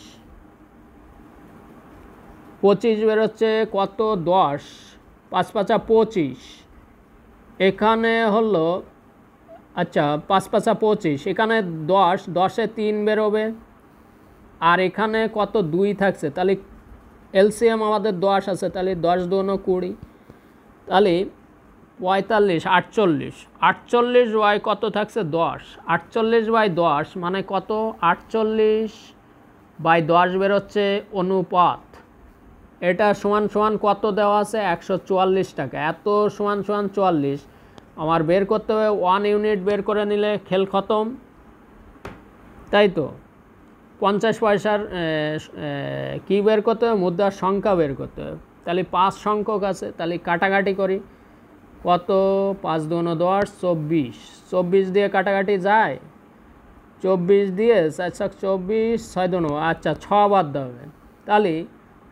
পঁচিশ বেরোচ্ছে কত দশ পাঁচ পাঁচা পঁচিশ এখানে হলো আচ্ছা পাঁচ পাঁচা পঁচিশ এখানে দশ দশে তিন বেরোবে আর এখানে কত দুই থাকছে তাহলে এলসিএম আমাদের দশ আছে তাহলে দশ দুনো কুড়ি তাহলে পঁয়তাল্লিশ আটচল্লিশ আটচল্লিশ বাই কত থাকছে দশ আটচল্লিশ বাই দশ মানে কত আটচল্লিশ বাই দশ বেরোচ্ছে অনুপাত এটা সমান সমান কত দেওয়া আছে একশো চুয়াল্লিশ টাকা এত সমান সমান চুয়াল্লিশ আমার বের করতে হবে ওয়ান ইউনিট বের করে নিলে খেল খতম তাই তো পঞ্চাশ পয়সার কী বের করতে হবে মুদ্রার সংখ্যা বের করতে হবে তাহলে পাঁচ সংখ্যক আছে তাহলে কাটাকাটি করি কত পাঁচ দুনো দশ চব্বিশ চব্বিশ দিয়ে কাটাকাটি যায় চব্বিশ দিয়ে চার চব্বিশ ছয় দুনো আচ্ছা ছ বাদ হবে তাহলে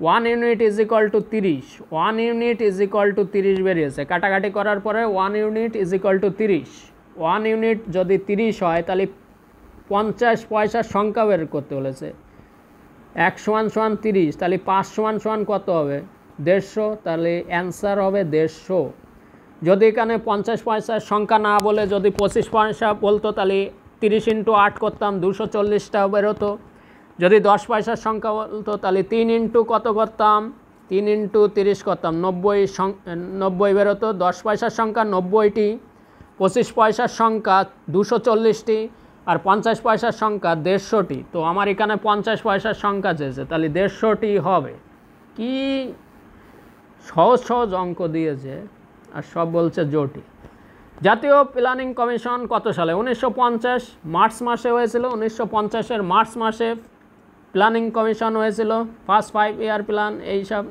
one unit is equal to তিরিশ one unit is equal to তিরিশ বেরিয়েছে কাটাকাটি করার পরে one unit is equal to তিরিশ ওয়ান ইউনিট যদি তিরিশ হয় তাহলে পঞ্চাশ পয়সার সংখ্যা বের করতে বলেছে এক সমান সমান তিরিশ তাহলে পাঁচ সমান সমান কত হবে দেড়শো তাহলে অ্যান্সার হবে দেড়শো যদি এখানে পঞ্চাশ পয়সার সংখ্যা না বলে যদি পঁচিশ পয়সা বলতো তাহলে তিরিশ ইন্টু আট করতাম দুশো চল্লিশটা বেরোতো যদি দশ পয়সার সংখ্যা বলতো তাহলে তিন ইন্টু কত করতাম তিন ইন্টু তিরিশ করতাম নব্বই নব্বই বেরোতো দশ পয়সার সংখ্যা নব্বইটি পঁচিশ পয়সার সংখ্যা দুশো চল্লিশটি আর পঞ্চাশ পয়সার সংখ্যা দেড়শোটি তো আমার এখানে পঞ্চাশ পয়সার সংখ্যা চেয়েছে তাহলে দেড়শোটি হবে কি সহজ সহজ অঙ্ক দিয়েছে আর সব বলছে জটি জাতীয় প্ল্যানিং কমিশন কত সালে উনিশশো মার্চ মাসে হয়েছিল উনিশশো পঞ্চাশের মার্চ মাসে প্ল্যানিং কমিশন হয়েছিল ফার্স্ট ফাইভ ইয়ার প্ল্যান এইসব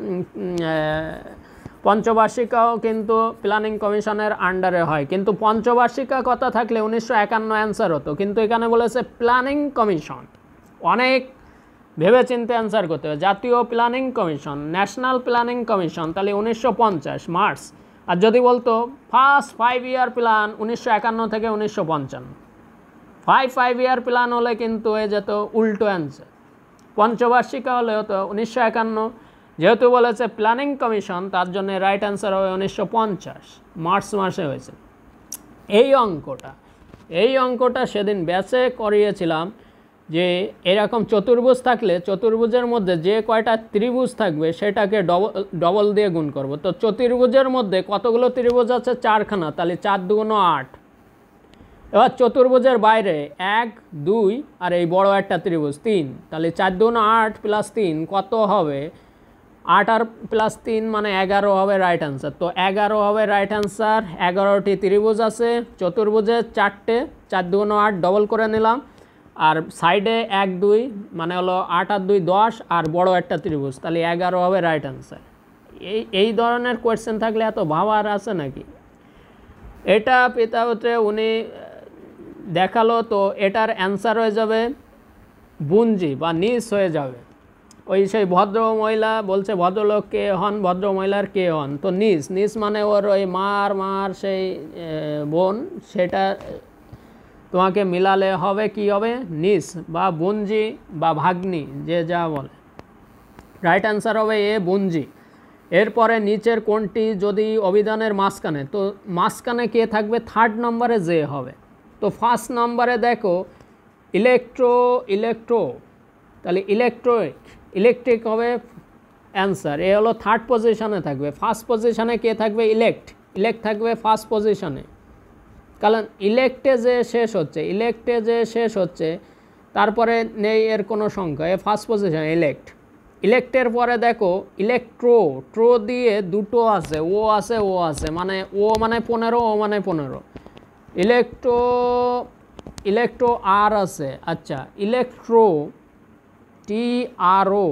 পঞ্চবার্ষিকাও কিন্তু প্ল্যানিং কমিশনের আন্ডারে হয় কিন্তু পঞ্চবার্ষিকা কথা থাকলে উনিশশো একান্ন অ্যান্সার হতো কিন্তু এখানে বলেছে প্ল্যানিং কমিশন অনেক ভেবে চিনতে অ্যান্সার করতে হবে জাতীয় planning commission national planning commission তাহলে উনিশশো পঞ্চাশ মার্চ আর যদি বলতো ফার্স্ট ফাইভ ইয়ার প্ল্যান উনিশশো একান্ন থেকে উনিশশো পঞ্চান্ন ফাইভ ফাইভ ইয়ার প্ল্যান হলে কিন্তু এ যেত উল্টো অ্যান্সার পঞ্চবার্ষিকা হলে হতো উনিশশো একান্ন যেহেতু বলেছে প্ল্যানিং কমিশন তার জন্য রাইট অ্যান্সার হবে উনিশশো মার্চ মাসে হয়েছে এই অঙ্কটা এই অঙ্কটা সেদিন ব্যাচে করিয়েছিলাম যে এরকম চতুর্ভুজ থাকলে চতুর্ভুজের মধ্যে যে কয়টা ত্রিভুজ থাকবে সেটাকে ডবল ডবল দিয়ে গুণ করব তো চতুর্ভুজের মধ্যে কতগুলো ত্রিভুজ আছে চারখানা তাহলে চার দুগুণ আট এবার চতুর্ভুজের বাইরে এক দুই আর এই বড় একটা ত্রিভুজ তিন তাহলে চার দুগুণো আট প্লাস তিন কত হবে আট আর প্লাস তিন মানে এগারো হবে রাইট অ্যান্সার তো এগারো হবে রাইট অ্যান্সার এগারোটি ত্রিভুজ আছে চতুর্ভুজে চারটে চার দুগুণ আট ডবল করে নিলাম আর সাইডে এক দুই মানে হলো আট আর দুই দশ আর বড় একটা ত্রিভুজ তাহলে এগারো হবে রাইট অ্যান্সার এই এই ধরনের কোয়েশ্চেন থাকলে এত ভাবার আছে নাকি এটা পিতাবতে উনি দেখালো তো এটার অ্যান্সার হয়ে যাবে বুঞ্জি বা নিস হয়ে যাবে ওই সেই ভদ্র মহিলা বলছে ভদ্রলোক কে হন ভদ্র মহিলার কে হন তো নিস নিস মানে ওর ওই মার মার সেই বোন সেটা তোমাকে মিলালে হবে কি হবে নিস বা বুঞ্জি বা ভাগ্নি যে যা বলে রাইট অ্যান্সার হবে এ বুঞ্জি এরপরে নিচের কোনটি যদি অভিধানের মাঝখানে তো মাঝখানে কে থাকবে থার্ড নম্বরে যে হবে তো ফার্স্ট নম্বরে দেখো ইলেকট্রো ইলেকট্রো তাহলে ইলেকট্রোয়েট ইলেকট্রিক হবে অ্যান্সার এ হলো থার্ড পজিশানে থাকবে ফার্স্ট পজিশানে কে থাকবে ইলেক্ট ইলেক্ট থাকবে ফার্স্ট পজিশানে কারণ ইলেক্টে যে শেষ হচ্ছে ইলেক্টে যে শেষ হচ্ছে তারপরে নেই এর কোনো সংখ্যা এ ফার্স্ট পজিশান ইলেক্ট ইলেক্টের পরে দেখো ইলেকট্রো ট্রো দিয়ে দুটো আছে ও আছে ও আছে মানে ও মানে পনেরো ও মানে পনেরো ইলেকট্রো ইলেকট্রো আর আছে আচ্ছা ইলেকট্রো টি আর ও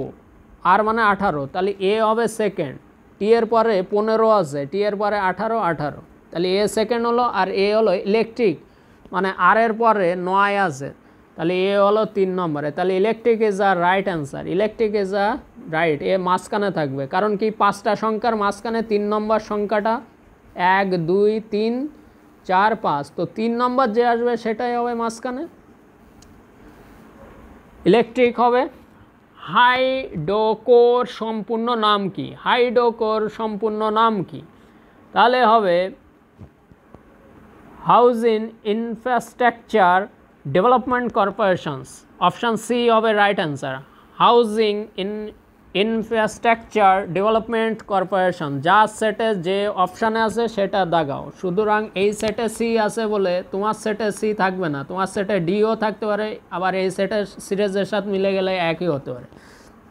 আর মানে আঠারো তাহলে এ হবে সেকেন্ড টি এর পরে পনেরো আছে টি এর পরে আঠারো আঠারো তাহলে এ সেকেন্ড হলো আর এ হলো ইলেকট্রিক মানে আর এর পরে নয় আছে তাহলে এ হলো তিন নম্বরে তাহলে electric is a right answer electric is a right এ মাঝখানে থাকবে কারণ কি পাঁচটা সংখ্যার মাঝখানে তিন নম্বর সংখ্যাটা এক দুই তিন চার পাঁচ তো তিন নম্বর যে আসবে সেটাই হবে মাঝখানে ইলেকট্রিক হবে হাইডোকোর সম্পূর্ণ নাম কি হাইডোকোর সম্পূর্ণ নাম কি তাহলে হবে housing infrastructure development corporations option C হবে right answer housing in infrastructure development corporation যা সেটে যে অপশানে আছে সেটা দাগাও সুতরাং এই সেটে সি আছে বলে তোমার সেটে সি থাকবে না তোমার সেটে ডিও থাকতে পারে আবার এই সেটে সিরিজের সাথে মিলে গেলে একই হতে পারে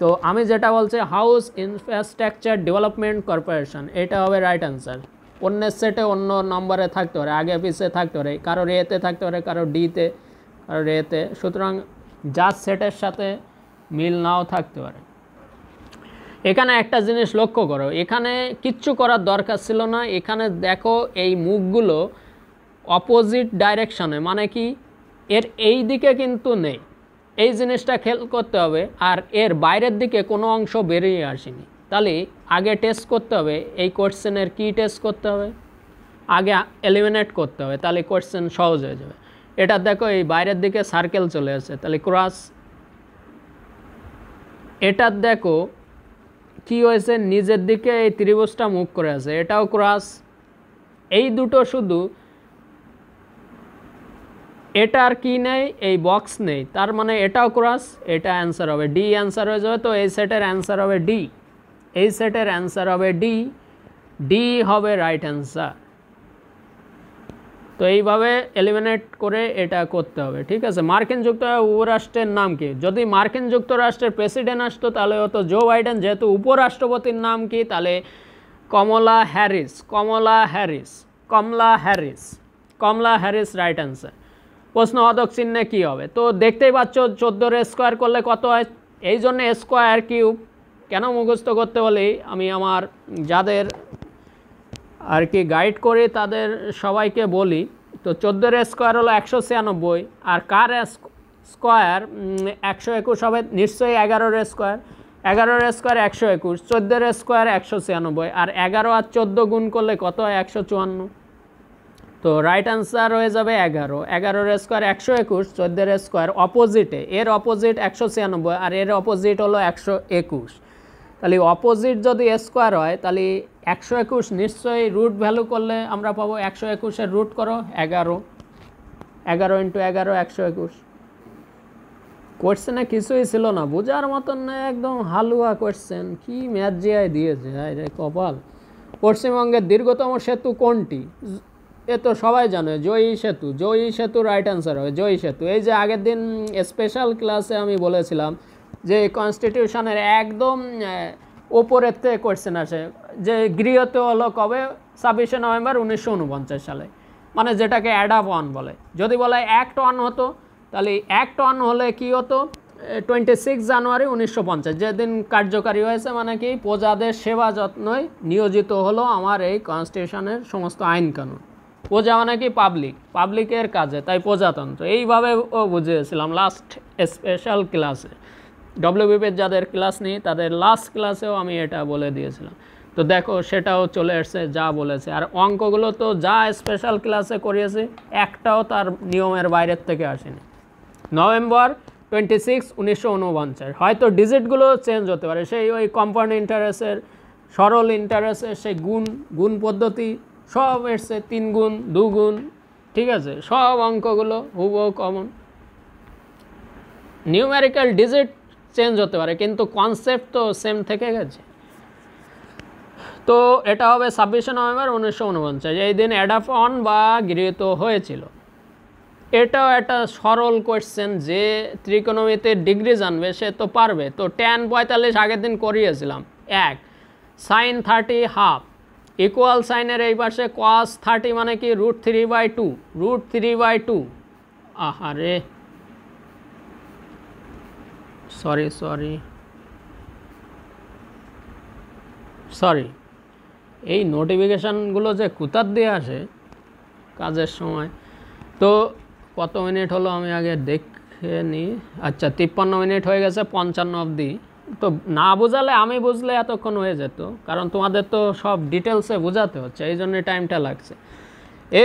তো আমি যেটা বলছি হাউস ইনফ্রাস্ট্রাকচার ডেভেলপমেন্ট কর্পোরেশন এটা হবে রাইট অ্যান্সার অন্যের সেটে অন্য নম্বরে থাকতে পারে আগে পিছিয়ে থাকতে পারে কারোর এতে থাকতে পারে কারোর ডিতে কারোর এতে সুতরাং যার সেটের সাথে মিল নাও থাকতে পারে এখানে একটা জিনিস লক্ষ্য করো এখানে কিচ্ছু করার দরকার ছিল না এখানে দেখো এই মুখগুলো অপোজিট ডাইরেকশানে মানে কি এর এই দিকে কিন্তু নেই এই জিনিসটা খেল করতে হবে আর এর বাইরের দিকে কোনো অংশ বেরিয়ে আসেনি তাহলে আগে টেস্ট করতে হবে এই কোয়েশ্চেনের কি টেস্ট করতে হবে আগে এলিমিনেট করতে হবে তাহলে কোশ্চেন সহজ হয়ে যাবে এটা দেখো এই বাইরের দিকে সার্কেল চলে আসে তাহলে ক্রস এটার দেখো কি হয়েছে নিজের দিকে এই ত্রিভুজটা মুখ করে আছে এটাও ক্রস এই দুটো শুধু এটার কি নেই এই বক্স নেই তার মানে এটাও ক্রস এটা অ্যান্সার হবে ডি অ্যান্সার হয়ে যাবে তো এই সেটের অ্যান্সার হবে ডি এই সেটের অ্যান্সার হবে ডি ডি হবে রাইট অ্যান্সার তো এইভাবে এলিমিনেট করে এটা করতে হবে ঠিক আছে মার্কিন যুক্তরাষ্ট্র উপরাষ্ট্রের নাম কি যদি মার্কিন যুক্তরাষ্ট্রের প্রেসিডেন্ট আসতো তাহলে হতো জো বাইডেন যেহেতু উপরাষ্ট্রপতির নাম কি তাহলে Kamala Harris Kamala Harris Kamala Harris Kamala Harris right answer প্রশ্ন অধক চিহ্নে কী হবে তো দেখতেই পাচ্ছ চোদ্দোর স্কোয়ার করলে কত হয় এই জন্য স্কোয়ার কিউব কেন মুখস্থ করতে বলেই আমি আমার যাদের আর কি গাইড করে তাদের সবাইকে বলি তো চোদ্দোর স্কোয়ার হলো একশো ছিয়ানব্বই আর কার স্কোয়ার একশো একুশ হবে নিশ্চয়ই এগারোর স্কোয়ার এগারোর স্কোয়ার একশো একুশ চোদ্দোর স্কোয়ার একশো ছিয়ানব্বই আর এগারো আর চোদ্দো গুণ করলে কত হয় একশো চুয়ান্ন তো রাইট আনসার হয়ে যাবে এগারো এগারোর স্কোয়ার একশো একুশ চোদ্দোর স্কোয়ার অপোজিটে এর অপোজিট একশো ছিয়ানব্বই আর এর অপোজিট হলো একশো একুশ তাহলে অপোজিট যদি এ স্কোয়ার হয় তাহলে একশো একুশ নিশ্চয়ই রুট ভ্যালু করলে আমরা পাবো একশো একুশের রুট করো এগারো এগারো ইন্টু এগারো একশো একুশ কোয়েশ্চেনে কিছুই ছিল না বোঝার মতন না একদম হালুয়া কোয়েশ্চেন কি ম্যাজিয়ায় দিয়েছে রে কপাল পশ্চিমবঙ্গের দীর্ঘতম সেতু কোনটি এ তো সবাই জানে জয়ী সেতু জয়ী সেতু রাইট অ্যান্সার হবে জয়ী সেতু এই যে আগের দিন স্পেশাল ক্লাসে আমি বলেছিলাম যে কনস্টিটিউশনের একদম ওপরের থেকে কোয়েশ্চেন আসে যে গৃহত হলো কবে ছাব্বিশে নভেম্বর উনিশশো উনপঞ্চাশ সালে মানে যেটাকে অ্যাডাপ ওয়ান বলে যদি বলে অ্যাক্ট ওয়ান হতো তাহলে অ্যাক্ট ওয়ান হলে কি হতো টোয়েন্টি সিক্স জানুয়ারি উনিশশো পঞ্চাশ যেদিন কার্যকারী হয়েছে মানে কি প্রজাদের সেবা যত্নই নিয়োজিত হলো আমার এই কনস্টিটিউশনের সমস্ত আইন কানুন প্রজা মানে কি পাবলিক পাবলিকের কাজে তাই প্রজাতন্ত্র এইভাবে বুঝিয়েছিলাম লাস্ট স্পেশাল ক্লাসে ডব্লিউবিপির যাদের ক্লাস নেই তাদের লাস্ট ক্লাসেও আমি এটা বলে দিয়েছিলাম তো দেখো সেটাও চলে এসছে যা বলেছে আর অঙ্কগুলো তো যা স্পেশাল ক্লাসে করিয়েছে একটাও তার নিয়মের বাইরের থেকে আসেনি নভেম্বর টোয়েন্টি সিক্স উনিশশো উনপঞ্চাশ হয়তো ডিজিটগুলো চেঞ্জ হতে পারে সেই ওই কম্পাউন্ড ইন্টারেস্টের সরল ইন্টারেস্টের সেই গুণ গুণ পদ্ধতি সব এসছে তিন গুণ দুগুণ ঠিক আছে সব অঙ্কগুলো হুবহু কমন নিউমেরিক্যাল ডিজিট চেঞ্জ হতে পারে কিন্তু কনসেপ্ট তো সেম থেকে গেছে তো এটা হবে ছাব্বিশে নভেম্বর উনিশশো উনপঞ্চাশ এই দিন অ্যাডাপ অন বা গৃহীত হয়েছিল এটাও একটা সরল কোয়েশ্চেন যে ত্রিকোণমিতে ডিগ্রি জানবে সে তো পারবে তো টেন পঁয়তাল্লিশ আগের দিন করিয়েছিলাম এক সাইন থার্টি হাফ ইকুয়াল সাইনের এই পাশে কস থার্টি মানে কি root three by two root three by two আহারে সরি সরি সরি এই নোটিফিকেশানগুলো যে কুতার দিয়ে আসে কাজের সময় তো কত মিনিট হলো আমি আগে দেখে নিই আচ্ছা তিপ্পান্ন মিনিট হয়ে গেছে পঞ্চান্ন অবধি তো না বোঝালে আমি বুঝলে এতক্ষণ হয়ে যেত কারণ তোমাদের তো সব ডিটেলসে বোঝাতে হচ্ছে এই জন্যে টাইমটা লাগছে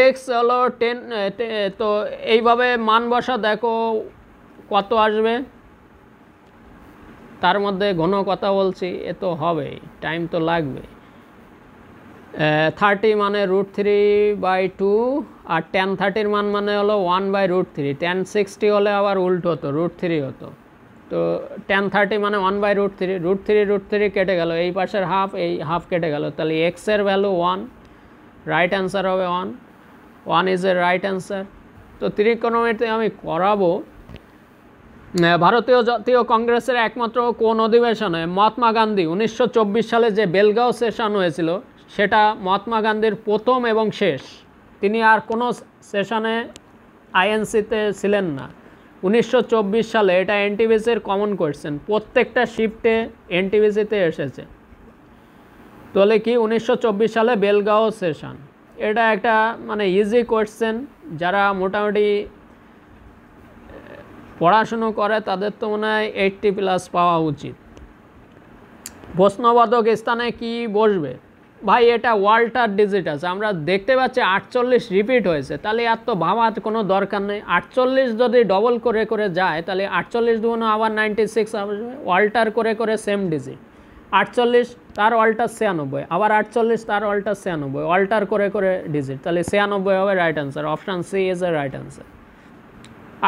এক্স হলো টেন তো এইভাবে মান বসা দেখো কত আসবে তার মধ্যে ঘন কথা বলছি এ তো হবেই টাইম তো লাগবে থার্টি মানে রুট থ্রি বাই টু আর টেন থার্টির মান মানে হলো one by root three tan sixty হলে আবার উল্টো হতো রুট থ্রি হতো তো টেন থার্টি মানে one by root three root three root three কেটে গেল এই পাশের হাফ এই হাফ কেটে গেল তাহলে এক্সের ভ্যালু ওয়ান রাইট অ্যান্সার হবে one one is a right answer তো ত্রিকোণমিতি আমি করাবো ভারতীয় জাতীয় কংগ্রেসের একমাত্র কোন অধিবেশনে মহাত্মা গান্ধী উনিশশো সালে যে বেলগাঁও সেশন হয়েছিল সেটা মহাত্মা গান্ধীর প্রথম এবং শেষ তিনি আর কোনো সেশনে আইএনসিতে ছিলেন না উনিশশো সালে এটা এনটিভিসির কমন কোয়েশ্চেন প্রত্যেকটা শিফটে এনটিভিসিতে এসেছে তাহলে কি উনিশশো সালে বেলগাঁও সেশন এটা একটা মানে ইজি কোয়েশ্চেন যারা মোটামুটি পড়াশুনো করে তাদের তো মনে হয় এইটটি প্লাস পাওয়া উচিত প্রশ্নবাদক স্থানে কি বসবে ভাই এটা ওয়াল্টার ডিজিট আছে আমরা দেখতে পাচ্ছি আটচল্লিশ রিপিট হয়েছে তাহলে আর তো ভাবার কোনো দরকার নেই আটচল্লিশ যদি ডবল করে করে যায় তাহলে আটচল্লিশ দুগুণো আবার নাইনটি সিক্স ওয়াল্টার করে করে সেম ডিজিট আটচল্লিশ তার ওয়াল্টার ছিয়ানব্বই আবার আটচল্লিশ তার ওয়াল্টার ছিয়ানব্বই অল্টার করে করে ডিজিট তাহলে ছিয়ানব্বই হবে right answer option C is a right answer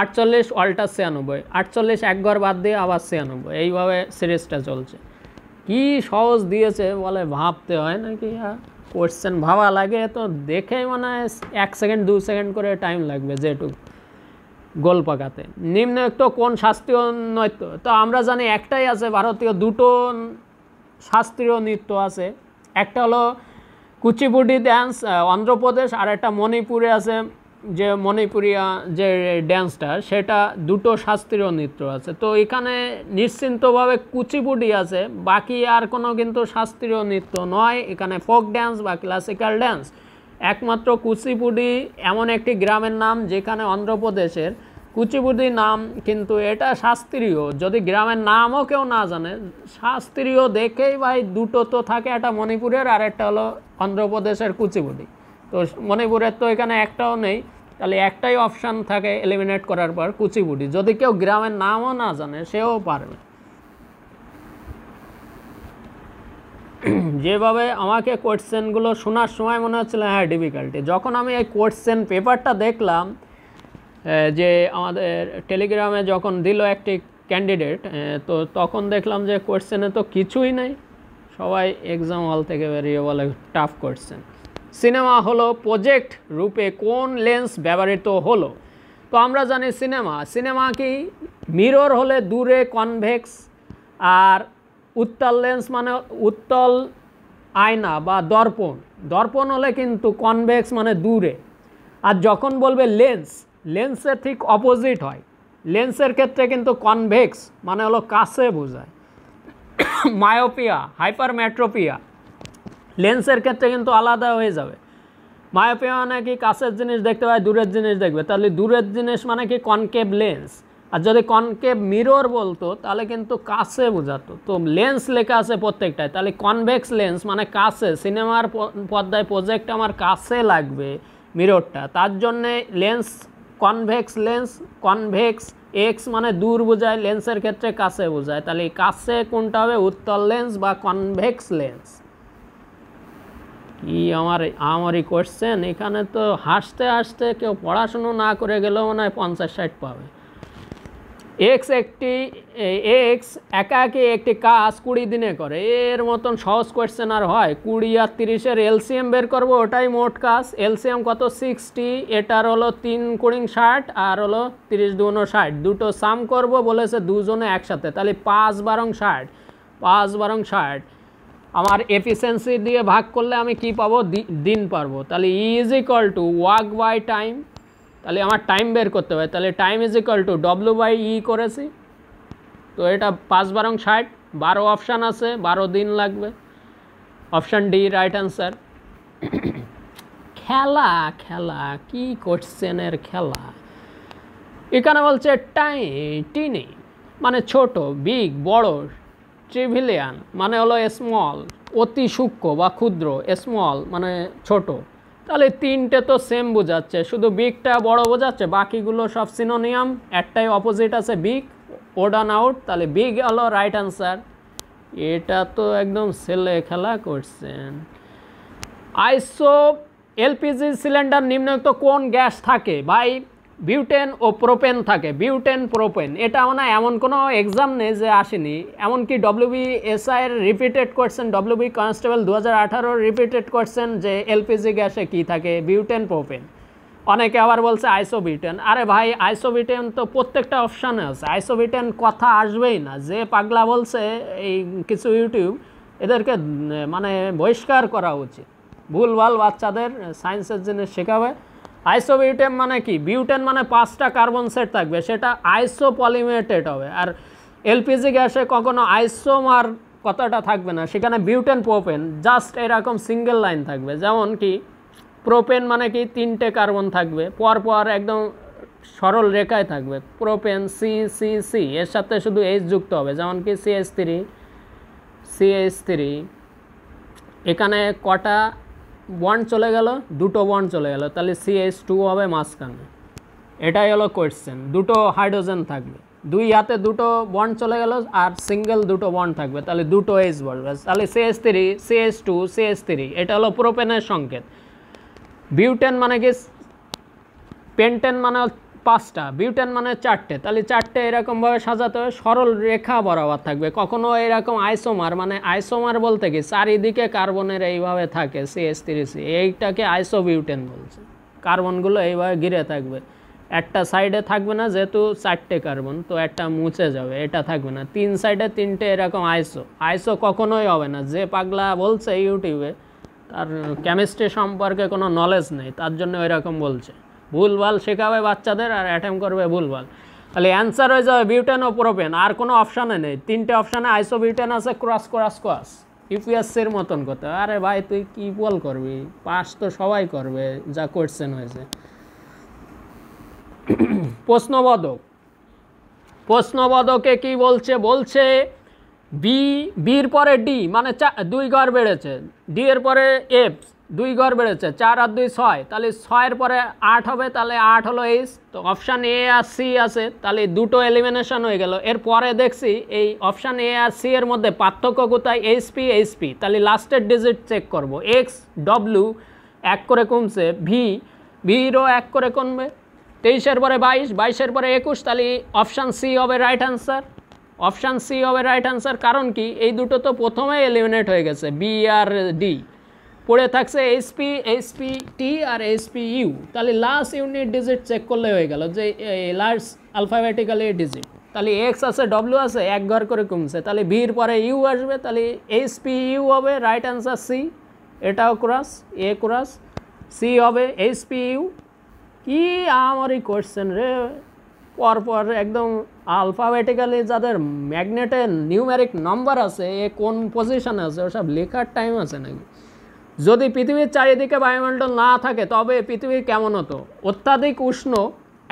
আটচল্লিশ অল্টা ছিয়ানব্বই আটচল্লিশ এক ঘর বাদ দিয়ে আবার ছিয়ানব্বই এইভাবে সিরিজটা চলছে কি সহজ দিয়েছে বলে ভাবতে হয় নাকি কোশ্চেন হ্যাঁ, ভাবা লাগে তো দেখে মনে হয় এক সেকেন্ড দু সেকেন্ড করে টাইম লাগবে যেটুক গোল পাকাতে একটু কোন শাস্ত্রীয় নৃত্য তো আমরা জানি একটাই আছে ভারতীয় দুটো শাস্ত্রীয় নৃত্য আছে একটা হলো কুচিপুডি ড্যান্স অন্ধ্রপ্রদেশ আর একটা মণিপুরে আছে যে মণিপুরিয়া যে ড্যান্সটা সেটা দুটো শাস্ত্রীয় নৃত্য আছে তো এখানে নিশ্চিন্তভাবে কুচিপুটি আছে বাকি আর কোনো কিন্তু শাস্ত্রীয় নৃত্য নয় এখানে ফোক ড্যান্স বা ক্লাসিক্যাল ড্যান্স একমাত্র কুচিপুডি এমন একটি গ্রামের নাম যেখানে অন্ধ্রপ্রদেশের কুচিপুটি নাম কিন্তু এটা শাস্ত্রীয় যদি গ্রামের নামও কেউ না জানে শাস্ত্রীয় দেখেই ভাই দুটো তো থাকে একটা মণিপুরের আর একটা হলো অন্ধ্রপ্রদেশের কুচিপুডি তো মণিপুরের তো এখানে একটাও নেই তাহলে একটাই অপশান থাকে এলিমিনেট করার পর কুচিপুটি যদি কেউ গ্রামের নামও না জানে সেও পারবে যেভাবে আমাকে কোয়েশ্চেনগুলো শোনার সময় মনে হচ্ছিল হ্যাঁ ডিফিকাল্টি যখন আমি এই কোয়েশ্চেন পেপারটা দেখলাম যে আমাদের টেলিগ্রামে যখন দিল একটি ক্যান্ডিডেট তো তখন দেখলাম যে কোয়েশ্চেনে তো কিছুই নাই সবাই এক্সাম হল থেকে বেরিয়ে বলে টাফ কোয়েশ্চেন সিনেমা হলো প্রজেক্ট রূপে কোন লেন্স ব্যবহৃত হলো তো আমরা জানি সিনেমা সিনেমা কি মিরর হলে দূরে কনভেক্স আর উত্তল লেন্স মানে উত্তল আয়না বা দর্পণ দর্পণ হলে কিন্তু কনভেক্স মানে দূরে আর যখন বলবে লেন্স লেন্সের ঠিক অপোজিট হয় লেন্সের ক্ষেত্রে কিন্তু কনভেক্স মানে হলো কাছে বোঝায় মায়োপিয়া হাইপারম্যাট্রোপিয়া লেন্সের ক্ষেত্রে কিন্তু আলাদা হয়ে যাবে মায়োপিয়া মানে কি কাছের জিনিস দেখতে পায় দূরের জিনিস দেখবে তাহলে দূরের জিনিস মানে কি কনকেভ লেন্স আর যদি কনকেভ মিরর বলতো তাহলে কিন্তু কাছে বোঝাতো তো লেন্স লেখা আছে প্রত্যেকটায় তাহলে কনভেক্স লেন্স মানে কাছে সিনেমার পর্দায় প্রজেক্ট আমার কাছে লাগবে মিররটা তার জন্যে লেন্স কনভেক্স লেন্স কনভেক্স এক্স মানে দূর বোঝায় লেন্সের ক্ষেত্রে কাছে বোঝায় তাহলে কাছে কোনটা হবে উত্তল লেন্স বা কনভেক্স লেন্স কি আমার আমারই কোশ্চেন এখানে তো হাসতে হাসতে কেউ পড়াশুনো না করে গেলেও মনে হয় পঞ্চাশ ষাট পাবে এক্স একটি এক্স একাকে একটি কাজ কুড়ি দিনে করে এর মতন সহজ কোয়েশ্চেন আর হয় কুড়ি আর তিরিশের এলসিএম বের করবো ওটাই মোট কাজ এলসিএম কত সিক্সটি এটার হলো তিন কুড়িং ষাট আর হলো তিরিশ দুনো ষাট দুটো সাম করব বলেছে দুজনে একসাথে তাহলে পাঁচ বারং ষাট পাঁচ বারং ষাট আমার এফিসিয়েন্সি দিয়ে ভাগ করলে আমি কি পাবো দিন পারবো তাহলে E is equal to work by time তাহলে আমার টাইম বের করতে হবে তাহলে time is equal to W by E করেছি তো এটা পাঁচ বারং ষাট বারো অপশান আছে বারো দিন লাগবে অপশান ডি রাইট অ্যান্সার খেলা খেলা কি কোশ্চেনের খেলা এখানে বলছে টাই টিনি মানে ছোট বিগ বড় ট্রিভিলিয়ান মানে হলো স্মল অতি সূক্ষ্ম বা ক্ষুদ্র স্মল মানে ছোট তাহলে তিনটে তো সেম বোঝাচ্ছে শুধু বিগটা বড় বোঝাচ্ছে বাকিগুলো সব সিনোনিয়াম একটাই অপোজিট আছে বিগ ওডান আউট তাহলে বিগ হলো রাইট অ্যান্সার এটা তো একদম ছেলে খেলা করছেন আইসো এলপিজি সিলিন্ডার নিম্নলিখিত কোন গ্যাস থাকে ভাই বিউটেন ও প্রোপেন থাকে বিউটেন প্রোপেন এটা মানে এমন কোনো এক্সাম নেই যে আসেনি এমনকি ডব্লিউবি এর রিপিটেড কোয়েশ্চেন ডব্লিউবি কনস্টেবল দু হাজার আঠারোর রিপিটেড কোয়েশ্চেন যে এলপিজি গ্যাসে কি থাকে বিউটেন প্রোপেন অনেকে আবার বলছে আইসোবিউটেন আরে ভাই আইসোবিউটেন তো প্রত্যেকটা অপশানে আছে আইসোবিউটেন কথা আসবেই না যে পাগলা বলছে এই কিছু ইউটিউব এদেরকে মানে বহিষ্কার করা উচিত ভুলভাল বাচ্চাদের সায়েন্সের জিনিস শেখাবে আইসোবিউটেন মানে কি বিউটেন মানে পাঁচটা কার্বন সেট থাকবে সেটা আইসো পলিমেটেড হবে আর এলপিজি গ্যাসে কখনো আইসোমার কথাটা থাকবে না সেখানে বিউটেন প্রোপেন জাস্ট এরকম সিঙ্গেল লাইন থাকবে যেমন কি প্রোপেন মানে কি তিনটে কার্বন থাকবে পরপর একদম সরল রেখায় থাকবে প্রোপেন সি সি সি এর সাথে শুধু এইচ যুক্ত হবে যেমন কি সিএস থ্রি সিএস থ্রি এখানে কটা ওয়ান চলে গেল দুটো ওয়ান চলে গেল তাহলে সিএস টু হবে মাঝখানে এটাই হলো কোয়েশ্চেন দুটো হাইড্রোজেন থাকবে দুই হাতে দুটো ওয়ান চলে গেল আর সিঙ্গেল দুটো ওয়ান থাকবে তাহলে দুটো এস বলবে তাহলে CS three CS two CS three এটা হলো প্রোপেনের সংকেত বিউটেন মানে কি পেন্টেন মানে পাঁচটা বিউটেন মানে চারটে তাহলে চারটে এরকমভাবে সাজাতে হবে সরল রেখা বরাবর থাকবে কখনো এরকম আইসোমার মানে আইসোমার বলতে কি চারিদিকে কার্বনের এইভাবে থাকে সি এস তিরিশি এইটাকে আইসো বিউটেন বলছে কার্বনগুলো এইভাবে ঘিরে থাকবে একটা সাইডে থাকবে না যেহেতু চারটে কার্বন তো একটা মুছে যাবে এটা থাকবে না তিন সাইডে তিনটে এরকম আইসো আইসো কখনোই হবে না যে পাগলা বলছে ইউটিউবে তার কেমিস্ট্রি সম্পর্কে কোনো নলেজ নেই তার জন্য এরকম বলছে ভুলভাল শেখাবে বাচ্চাদের আর অ্যাটেম্প করবে ভুলভাল তাহলে অ্যান্সার হয়ে যাবে বিউটেন ও প্রোপেন আর কোনো অপশানে নেই তিনটে অপশানে আইসো বিউটেন আছে ক্রস ক্রস ক্রস ইউপিএসসির মতন করতে আরে ভাই তুই কি বল করবি পাস তো সবাই করবে যা কোয়েশ্চেন হয়েছে প্রশ্নবোধক প্রশ্নবোধকে কি বলছে বলছে বি বির পরে ডি মানে চা দুই ঘর বেড়েছে ডি এর পরে এফ দুই ঘর বেড়েছে চার আর দুই ছয় তাহলে ছয়ের পরে আট হবে তাহলে আট হলো এইচ তো অপশান এ আর সি আছে তাহলে দুটো এলিমিনেশন হয়ে গেল এরপরে দেখছি এই অপশান এ আর সি এর মধ্যে পার্থক্য কোথায় এইচ পি এইচ পি তাহলে লাস্টের ডিজিট চেক করব এক্স ডব্লু এক করে কমছে ভি ভিরও এক করে কমবে তেইশের পরে বাইশ বাইশের পরে একুশ তাহলে অপশান সি হবে রাইট আনসার অপশান সি হবে রাইট আনসার কারণ কি এই দুটো তো প্রথমে এলিমিনেট হয়ে গেছে বি আর ডি পড়ে থাকছে SP SP T R SP U তাহলে লাস্ট ইউনিট ডিজিট চেক করলে হয়ে গেল যে লাস্ট আলফাবেটিক্যালি ডিজিট তাহলে এক্স আছে ডব্লু আছে এক ঘর করে কমছে তাহলে বির পরে ইউ আসবে তাহলে এসপি ইউ হবে রাইট অ্যান্সার সি এটাও ক্রস এ ক্রস সি হবে এসপি ইউ কি আমারই কোয়েশ্চেন রে পরপর একদম আলফাবেটিক্যালি যাদের ম্যাগনেটের নিউমেরিক নাম্বার আছে এ কোন পজিশানে আছে ওসব লেখার টাইম আছে নাকি যদি পৃথিবীর চারিদিকে বায়ুমণ্ডল না থাকে তবে পৃথিবী কেমন হতো অত্যাধিক উষ্ণ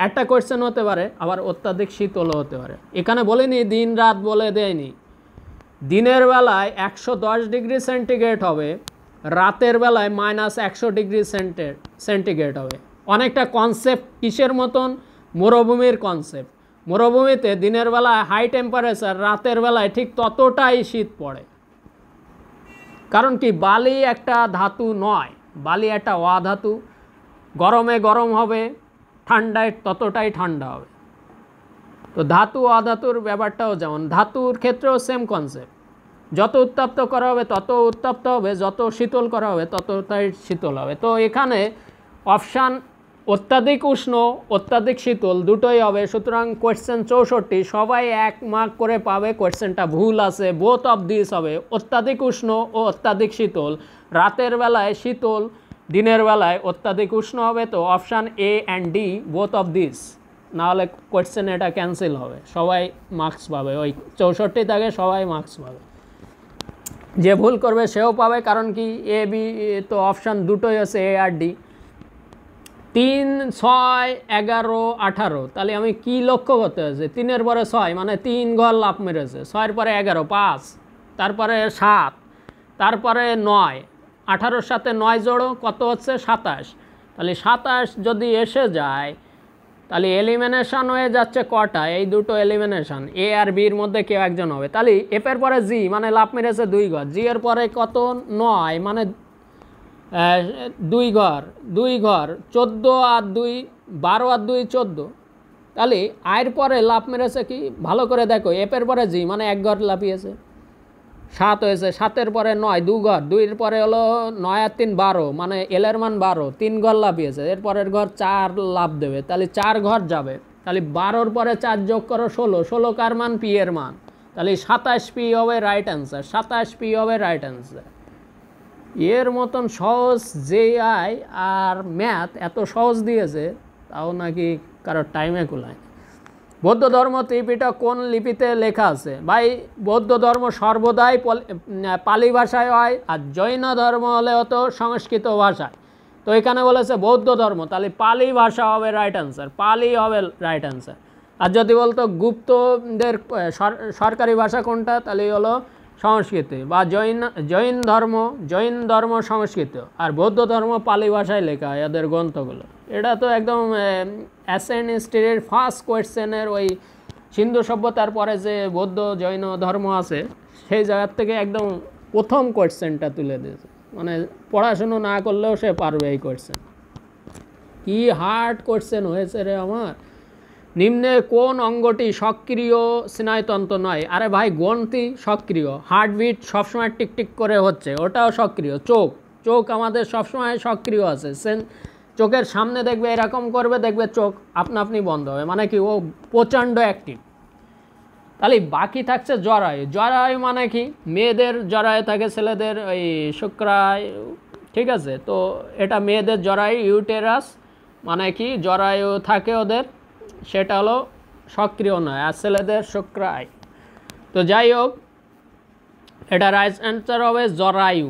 একটা কোয়েশ্চেন হতে পারে আবার অত্যাধিক শীতলও হতে পারে এখানে বলিনি দিন রাত বলে দেয়নি দিনের বেলায় একশো দশ ডিগ্রি সেন্টিগ্রেড হবে রাতের বেলায় মাইনাস একশো ডিগ্রি সেন্টে সেন্টিগ্রেড হবে অনেকটা কনসেপ্ট কিসের মতন মরুভূমির কনসেপ্ট মরুভূমিতে দিনের বেলায় হাই টেম্পারেচার রাতের বেলায় ঠিক ততটাই শীত পড়ে কারণ কি বালি একটা ধাতু নয় বালি একটা অধাতু গরমে গরম হবে ঠান্ডায় ততটাই ঠান্ডা হবে তো ধাতু অধাতুর ব্যাপারটাও যেমন ধাতুর ক্ষেত্রেও সেম কনসেপ্ট যত উত্তপ্ত করা হবে তত উত্তপ্ত হবে যত শীতল করা হবে ততটাই শীতল হবে তো এখানে অপশান অত্যাধিক উষ্ণ অত্যাধিক শীতল দুটোই হবে সুতরাং কোয়েশ্চেন চৌষট্টি সবাই এক মার্ক করে পাবে কোয়েশ্চেনটা ভুল আছে বোথ অফ দিস হবে অত্যাধিক উষ্ণ ও অত্যাধিক শীতল রাতের বেলায় শীতল দিনের বেলায় অত্যাধিক উষ্ণ হবে তো option A and D both of this নাহলে কোয়েশ্চেন এটা ক্যান্সেল হবে সবাই মার্কস পাবে ওই চৌষট্টি থেকে সবাই মার্কস পাবে যে ভুল করবে সেও পাবে কারণ কি এ বি e তো অপশান দুটোই আছে এ আর ডি তিন ছয় এগারো আঠারো তাহলে আমি কি লক্ষ্য করতে হয়েছে তিনের পরে ছয় মানে তিন ঘর লাভ মেরেছে ছয়ের পরে এগারো পাঁচ তারপরে সাত তারপরে নয় আঠারোর সাথে নয় জোড়ো কত হচ্ছে সাতাশ তাহলে সাতাশ যদি এসে যায় তাহলে এলিমিনেশান হয়ে যাচ্ছে কটা এই দুটো এলিমিনেশান এ আর বির মধ্যে কেউ একজন হবে তাহলে এফের পরে জি মানে লাভ মেরেছে দুই ঘর জি এর পরে কত নয় মানে দুই ঘর দুই ঘর চোদ্দো আর দুই বারো আর দুই চোদ্দো তাহলে আয়ের পরে লাভ মেরেছে কি ভালো করে দেখো এপের পরে জি মানে এক ঘর লাফিয়েছে সাত হয়েছে সাতের পরে নয় দু ঘর দুইয়ের পরে হলো নয় আর তিন বারো মানে এলের মান বারো তিন ঘর লাফিয়েছে এরপরের ঘর চার লাভ দেবে তাহলে চার ঘর যাবে তাহলে বারোর পরে চার যোগ করো ষোলো ষোলো কার মান পি এর মান তাহলে সাতাশ পি হবে রাইট অ্যান্সার সাতাশ পি হবে রাইট অ্যান্সার এর মতন সহজ যে আই আর ম্যাথ এত সহজ দিয়েছে তাও নাকি কারো টাইমে কুলায় বৌদ্ধ ধর্ম ত্রিপিটা কোন লিপিতে লেখা আছে ভাই বৌদ্ধ ধর্ম সর্বদাই পালি ভাষায় হয় আর জৈন ধর্ম হলে হতো সংস্কৃত ভাষায় তো এখানে বলেছে বৌদ্ধ ধর্ম তাহলে পালি ভাষা হবে রাইট অ্যান্সার পালি হবে রাইট অ্যান্সার আর যদি বলতো গুপ্তদের সরকারি ভাষা কোনটা তাহলে হলো সংস্কৃত বা জৈন জৈন ধর্ম জৈন ধর্ম সংস্কৃত আর বৌদ্ধ ধর্ম পালি ভাষায় লেখা এদের গ্রন্থগুলো এটা তো একদম অ্যাসেন্ট স্টেটের ফার্স্ট কোয়েশ্চেনের ওই সিন্ধু সভ্যতার পরে যে বৌদ্ধ জৈন ধর্ম আছে সেই জায়গার থেকে একদম প্রথম কোয়েশ্চেনটা তুলে দিয়েছে মানে পড়াশুনো না করলেও সে পারবে এই কোয়েশ্চেন কী হার্ড কোয়েশ্চেন হয়েছে রে আমার নিম্নে কোন অঙ্গটি সক্রিয় স্নায়ুতন্ত্র নয় আরে ভাই গ্রন্থি সক্রিয় হার্টবিট সবসময় টিকটিক করে হচ্ছে ওটাও সক্রিয় চোখ চোখ আমাদের সবসময় সক্রিয় আছে সেন চোখের সামনে দেখবে এরকম করবে দেখবে চোখ আপনা আপনি বন্ধ হবে মানে কি ও প্রচণ্ড অ্যাক্টিভ তাহলে বাকি থাকছে জরায়ু জরায়ু মানে কি মেয়েদের জরায়ু থাকে ছেলেদের ওই শুক্রায় ঠিক আছে তো এটা মেয়েদের জরায়ু ইউটেরাস মানে কি জরায়ু থাকে ওদের সেটা হলো সক্রিয় নয় আর ছেলেদের শুক্রায় তো যাই হোক এটা রাইস অ্যান্সার হবে জরায়ু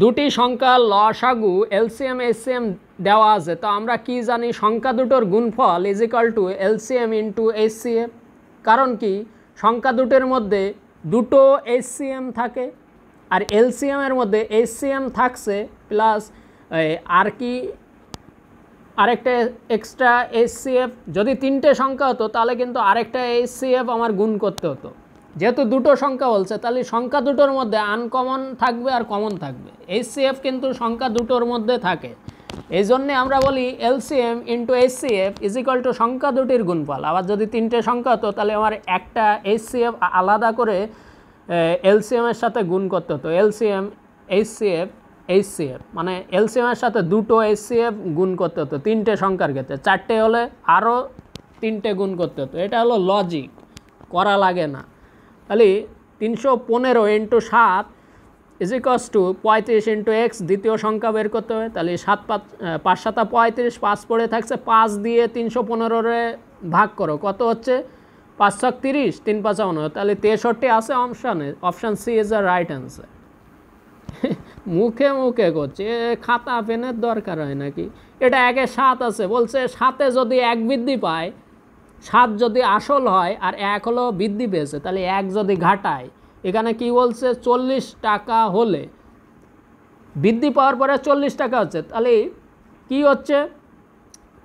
দুটি সংখ্যা লসাগু এলসিএম এসিএম দেওয়া আছে তো আমরা কি জানি সংখ্যা দুটোর গুণফল is equal to LCM into SCM কারণ কি সংখ্যা দুটোর মধ্যে দুটো এসিএম থাকে আর এলসিএমের মধ্যে এসিএম থাকছে প্লাস আর কি আরেকটা এক্সট্রা এসসিএফ যদি তিনটে সংখ্যা হতো তাহলে কিন্তু আরেকটা এফ আমার গুণ করতে হতো যেহেতু দুটো সংখ্যা বলছে তাহলে সংখ্যা দুটোর মধ্যে আনকমন থাকবে আর কমন থাকবে এফ কিন্তু সংখ্যা দুটোর মধ্যে থাকে এই জন্যে আমরা বলি LCM into F is equal to সংখ্যা দুটির গুণফল আবার যদি তিনটে সংখ্যা হতো তাহলে আমার একটা এইচসিএফ আলাদা করে এলসিএমের সাথে গুণ করতে হতো এলসিএম এফ এইচসিএফ মানে এলসিএমের সাথে দুটো এইচসিএফ গুণ করতে হতো তিনটে সংখ্যার ক্ষেত্রে চারটে হলে আরও তিনটে গুণ করতে হতো এটা হলো লজিক করা লাগে না তাহলে তিনশো পনেরো ইন্টু সাত ইজিকস টু পঁয়ত্রিশ ইন্টু এক্স দ্বিতীয় সংখ্যা বের করতে হবে তাহলে সাত পাঁচ পাঁচ সাতা পঁয়ত্রিশ পাঁচ পড়ে থাকছে পাঁচ দিয়ে তিনশো পনেরোরে ভাগ করো কত হচ্ছে পাঁচ ছক তিরিশ তিন পাঁচান্ন তাহলে তেষট্টি আছে অপশানে option C is a right answer মুখে মুখে করছে খাতা পেনের দরকার হয় নাকি এটা একে সাত আছে বলছে সাতে যদি এক বৃদ্ধি পায় সাত যদি আসল হয় আর এক হলো বৃদ্ধি পেয়েছে তাহলে এক যদি ঘাটায় এখানে কি বলছে চল্লিশ টাকা হলে বৃদ্ধি পাওয়ার পরে চল্লিশ টাকা হচ্ছে তাহলে কি হচ্ছে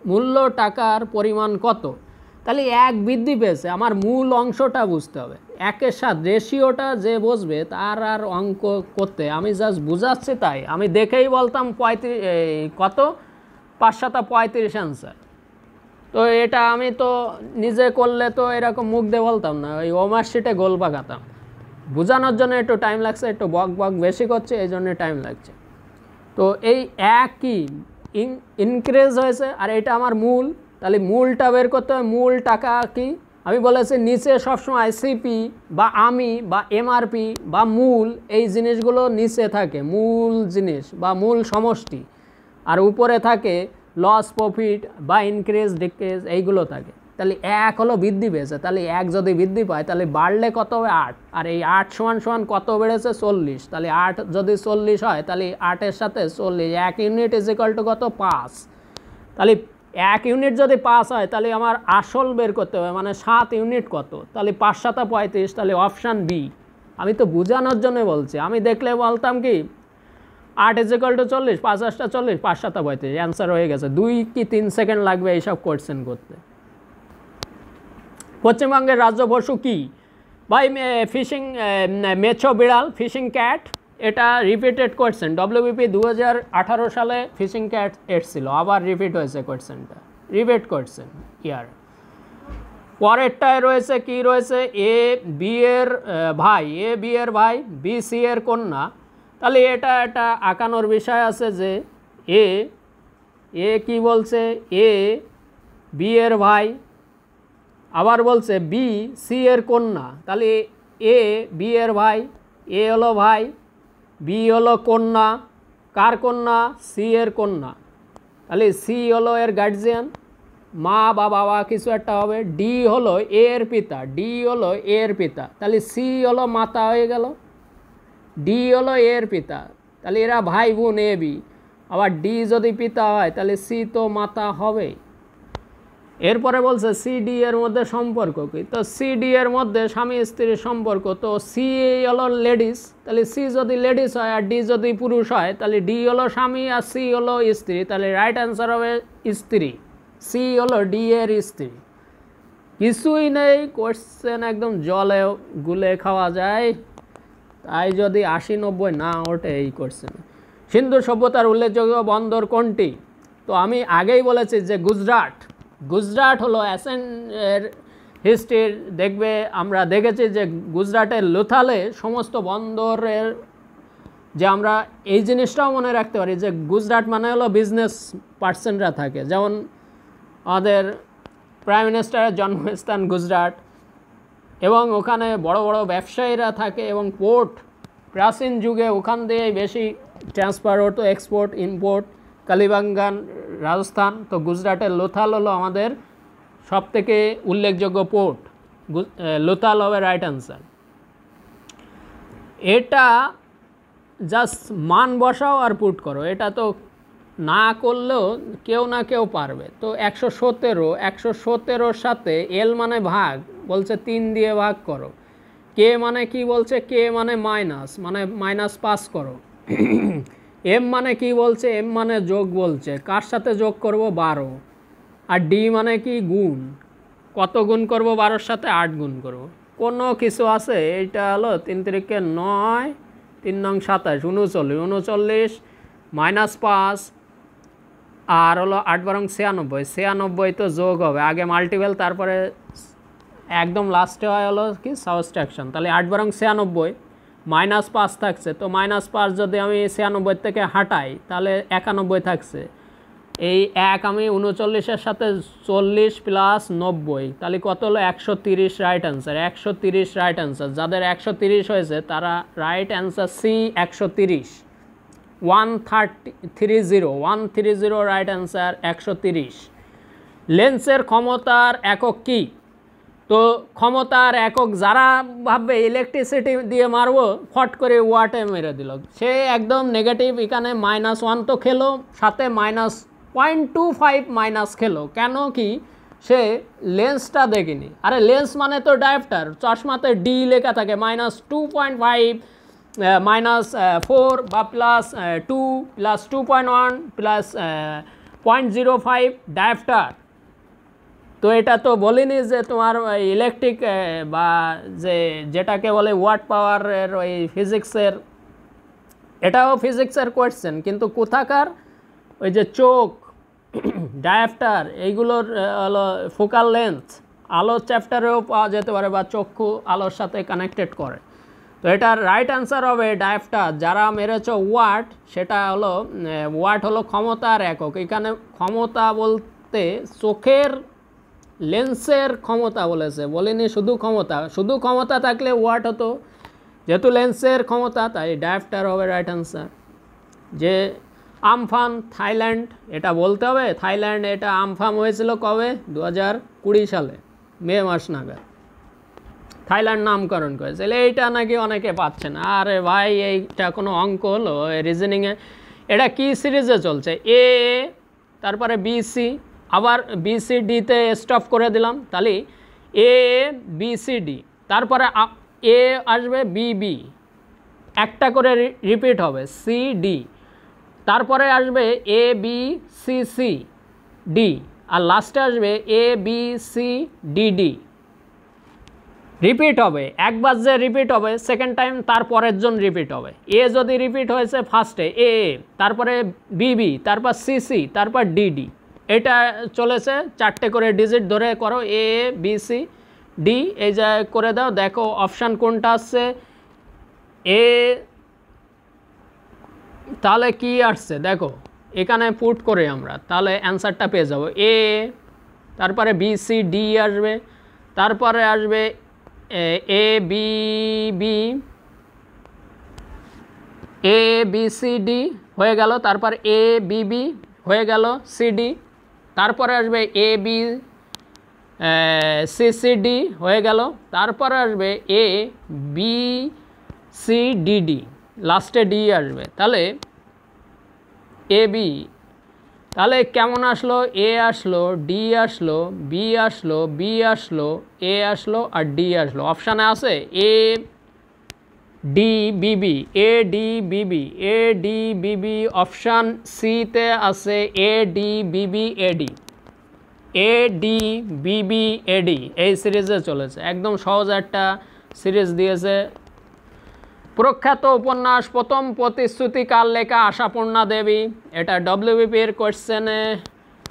মূল্য টাকার পরিমাণ কত তাহলে এক বৃদ্ধি পেয়েছে আমার মূল অংশটা বুঝতে হবে একের সাথে রেশিওটা যে বসবে তার আর অঙ্ক করতে আমি জাস্ট বুঝাচ্ছি তাই আমি দেখেই বলতাম পঁয়ত্রিশ কত পাঁচ পঁয়ত্রিশ অ্যান্সার তো এটা আমি তো নিজে করলে তো এরকম মুখ দিয়ে বলতাম না ওই ওমার ওমার্কশিটে গোল পাকাতাম বোঝানোর জন্য একটু টাইম লাগছে একটু বক বক বেশি করছে এই জন্যে টাইম লাগছে তো এই একই ইনক্রিজ হয়েছে আর এটা আমার মূল তাহলে মূলটা বের করতে হবে মূল টাকা কি আমি বলেছি নিচে সবসময় সিপি বা আমি বা এমআরপি বা মূল এই জিনিসগুলো নিচে থাকে মূল জিনিস বা মূল সমষ্টি আর উপরে থাকে লস প্রফিট বা ইনক্রিজ ডিক্রিজ এইগুলো থাকে তাহলে এক হলো বৃদ্ধি পেয়েছে তাহলে এক যদি বৃদ্ধি পায় তাহলে বাড়লে কত হবে আট আর এই আট সমান সমান কত বেড়েছে চল্লিশ তাহলে আট যদি চল্লিশ হয় তাহলে আটের সাথে চল্লিশ এক ইউনিট ইজিকাল টু কত পাঁচ তাহলে এক ইউনিট যদি পাস হয় তাহলে আমার আসল বের করতে হবে মানে সাত ইউনিট কত তাহলে পাঁচ সাতা পঁয়ত্রিশ তাহলে অপশান বি আমি তো বোঝানোর জন্য বলছি আমি দেখলে বলতাম কি আট ইজিক্যাল টু চল্লিশ পাঁচ আটটা চল্লিশ পাঁচ সাতা পঁয়ত্রিশ অ্যান্সার হয়ে গেছে দুই কি তিন সেকেন্ড লাগবে এইসব কোয়েশ্চেন করতে পশ্চিমবঙ্গের রাজ্য পশু কী ভাই ফিশিং মেছো বিড়াল ফিশিং ক্যাট এটা রিপিটেড কোয়েশ্চেন ডব্লিউবিপি দু সালে ফিশিং ক্যাট এসছিল আবার রিপিট হয়েছে কোয়েশ্চেনটা রিপিট কোয়েশ্চেন ইয়ার পরেরটায় রয়েছে কি রয়েছে এ বি এর ভাই এ বি এর ভাই বি সি এর কন্যা তাহলে এটা একটা আঁকানোর বিষয় আছে যে এ এ কি বলছে এ বি এর ভাই আবার বলছে বি সি এর কন্যা তাহলে এ বি এর ভাই এ হলো ভাই বি হলো কন্যা কার কন্যা সি এর কন্যা তাহলে সি হলো এর গার্জিয়ান মা বা বাবা কিছু একটা হবে ডি হলো এর পিতা ডি হলো এর পিতা তাহলে সি হলো মাতা হয়ে গেল ডি হলো এর পিতা তাহলে এরা ভাই বোন এ বি আবার ডি যদি পিতা হয় তাহলে সি তো মাতা হবেই এরপরে বলছে সিডি এর মধ্যে সম্পর্ক কি তো সিডি এর মধ্যে স্বামী স্ত্রীর সম্পর্ক তো সি হলো লেডিস তাহলে সি যদি লেডিস হয় আর ডি যদি পুরুষ হয় তাহলে ডি হলো স্বামী আর সি হলো স্ত্রী তাহলে রাইট অ্যান্সার হবে স্ত্রী সি হলো ডি এর স্ত্রী কিছুই নেই কোশ্চেন একদম জলে গুলে খাওয়া যায় তাই যদি আশি নব্বই না ওঠে এই কোয়েশ্চেন সিন্ধু সভ্যতার উল্লেখযোগ্য বন্দর কোনটি তো আমি আগেই বলেছি যে গুজরাট গুজরাট হলো অ্যাসেন্টের হিস্ট্রির দেখবে আমরা দেখেছি যে গুজরাটের লোথালে সমস্ত বন্দরের যে আমরা এই জিনিসটাও মনে রাখতে পারি যে গুজরাট মানে হলো বিজনেস পার্সনরা থাকে যেমন আমাদের প্রাইম মিনিস্টারের জন্মস্থান গুজরাট এবং ওখানে বড় বড় ব্যবসায়ীরা থাকে এবং পোর্ট প্রাচীন যুগে ওখান দিয়ে বেশি ট্রান্সফার হতো এক্সপোর্ট ইম্পোর্ট কালিবাঙ্গান রাজস্থান তো গুজরাটের লোথাল হলো আমাদের সবথেকে উল্লেখযোগ্য পোর্ট লোথাল হবে রাইট অ্যান্সার এটা জাস্ট মান বসাও আর পুট করো এটা তো না করলেও কেউ না কেউ পারবে তো একশো সতেরো একশো সতেরোর সাথে এল মানে ভাগ বলছে তিন দিয়ে ভাগ করো কে মানে কি বলছে কে মানে মাইনাস মানে মাইনাস পাস করো এম মানে কি বলছে এম মানে যোগ বলছে কার সাথে যোগ করব বারো আর ডি মানে কি গুণ কত গুণ করবো বারোর সাথে আট গুণ করব কোনো কিছু আছে এইটা হলো তিন তিরিকে নয় তিন নং সাতাশ উনচল্লিশ উনচল্লিশ মাইনাস পাঁচ আর হলো আট বারং ছিয়ানব্বই ছিয়ানব্বই তো যোগ হবে আগে মাল্টিপেল তারপরে একদম লাস্টে হয় হলো কি সাবস্ট্রাকশন তাহলে আট বারং ছিয়ানব্বই মাইনাস পাঁচ থাকছে তো মাইনাস পাঁচ যদি আমি ছিয়ানব্বই থেকে হাঁটাই তাহলে একানব্বই থাকছে এই এক আমি উনচল্লিশের সাথে চল্লিশ প্লাস নব্বই তাহলে কত হলো একশো তিরিশ রাইট অ্যান্সার একশো তিরিশ রাইট অ্যান্সার যাদের একশো তিরিশ হয়েছে তারা রাইট অ্যান্সার সি একশো তিরিশ one thirty three zero one three zero right answer একশো তিরিশ লেন্সের ক্ষমতার একক কী তো ক্ষমতার একক যারা ভাববে ইলেকট্রিসিটি দিয়ে মারবো ফট করে ওয়াটে মেরে দিল সে একদম নেগেটিভ এখানে মাইনাস ওয়ান তো খেলো সাথে minus point two five minus খেলো কেন কি সে লেন্সটা দেখেনি আরে লেন্স মানে তো ডায়াপ্টার চশমাতে ডি লেখা থাকে minus two point five minus four বা plus two plus two point one plus point zero five dioptre তো এটা তো বলিনি যে তোমার ইলেকট্রিক বা যে যেটাকে বলে ওয়াট পাওয়ারের ওই ফিজিক্সের এটাও ফিজিক্সের কোয়েশ্চেন কিন্তু কোথাকার ওই যে চোখ ডায়াফটার এইগুলোর হলো ফোকাল লেন্থ আলো চ্যাপ্টারেও পাওয়া যেতে পারে বা চক্ষু আলোর সাথে কানেক্টেড করে তো এটার রাইট আনসার হবে ডায়াফটার যারা মেরেছ ওয়াট সেটা হলো ওয়াট হলো ক্ষমতার একক এখানে ক্ষমতা বলতে চোখের লেন্সের ক্ষমতা বলেছে বলেনি শুধু ক্ষমতা শুধু ক্ষমতা থাকলে ওয়াট হতো যেহেতু লেন্সের ক্ষমতা তাই ডায়াফটার হবে রাইট অ্যান্সার যে আমফান থাইল্যান্ড এটা বলতে হবে থাইল্যান্ড এটা আমফাম হয়েছিল কবে দু সালে মে মাস নাগাদ থাইল্যান্ড নামকরণ করেছে এইটা নাকি অনেকে পাচ্ছেন আরে ভাই এইটা কোনো অঙ্ক হলো রিজনিংয়ে এটা কি সিরিজে চলছে এ তারপরে বিসি আবার বিসিডিতে স্টপ করে দিলাম তাহলে এ বিসিডি তারপরে এ আসবে বিবি একটা করে রিপিট হবে সি ডি তারপরে আসবে A B C C D আর লাস্টে আসবে A B C D D repeat হবে একবার যে রিপিট হবে সেকেন্ড টাইম তারপরের জন রিপিট হবে এ যদি রিপিট হয়েছে ফার্স্টে এ তারপরে বিবি তারপর সিসি তারপর ডিডি এটা চলেছে চারটে করে ডিজিট ধরে করো এ বি সি ডি এই জায়গায় করে দাও দেখো অপশান কোনটা আসছে এ তাহলে কি আসছে দেখো এখানে পুট করে আমরা তাহলে অ্যান্সারটা পেয়ে যাব এ তারপরে বি সি ডি আসবে তারপরে আসবে A B B A B C D হয়ে গেল তারপর এ বি বি হয়ে গেল সি ডি তারপরে আসবে A B C C D হয়ে গেল তারপরে আসবে A B C D D লাস্টে ডি আসবে তাহলে এ বি তাহলে কেমন আসলো এ আসলো ডি আসলো বি আসলো বি আসলো এ আসলো আর ডি আসলো অপশানে আছে A DBB A DBB A DBB option সিতে আছে A DBB eddy A DBB এডি এই সিরিজে চলেছে একদম সহজ একটা সিরিজ দিয়েছে প্রখ্যাত উপন্যাস প্রথম প্রতিশ্রুতি লেখা আশাপূর্ণা দেবী এটা ডব্লিউবিপির কোয়েশ্চেনে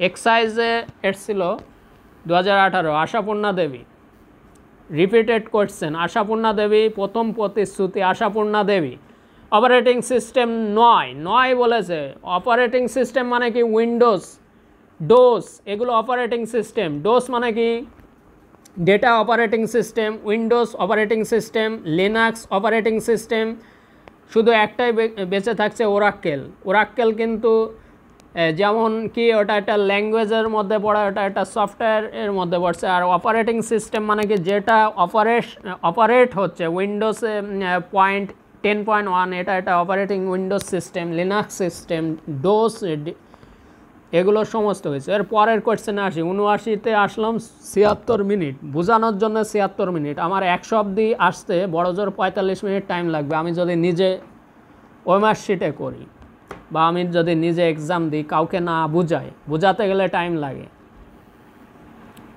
এক্সাইজে এসছিল দু হাজার আঠারো আশাপূর্ণা দেবী রিপিটেড কোয়েশ্চেন আশাপূর্ণা দেবী প্রথম প্রতিশ্রুতি আশাপূর্ণা দেবী অপারেটিং সিস্টেম নয় নয় বলেছে অপারেটিং সিস্টেম মানে কি উইন্ডোজ ডোস এগুলো অপারেটিং সিস্টেম ডোস মানে কি data operating system Windows operating system Linux operating system শুধু একটাই বেঁচে থাকছে ওরাক্কেল ওরাক্কেল কিন্তু যেমন কি ওটা একটা ল্যাঙ্গুয়েজের মধ্যে পড়ে ওটা একটা সফটওয়্যারের মধ্যে পড়ছে আর অপারেটিং সিস্টেম মানে কি যেটা অপারেশ অপারেট হচ্ছে উইন্ডোসে পয়েন্ট টেন পয়েন্ট ওয়ান এটা একটা operating Windows system Linux system DOS এগুলো সমস্ত হয়েছে এর পরের কোয়েশ্চেনে আসি উনআশিতে আসলাম ছিয়াত্তর মিনিট বোঝানোর জন্য ছিয়াত্তর মিনিট আমার একশো অব্দি আসতে বড় জোর পঁয়তাল্লিশ মিনিট টাইম লাগবে আমি যদি নিজে ওয়েমার শিটে করি বা আমি যদি নিজে এক্সাম দিই কাউকে না বুঝাই বোঝাতে গেলে টাইম লাগে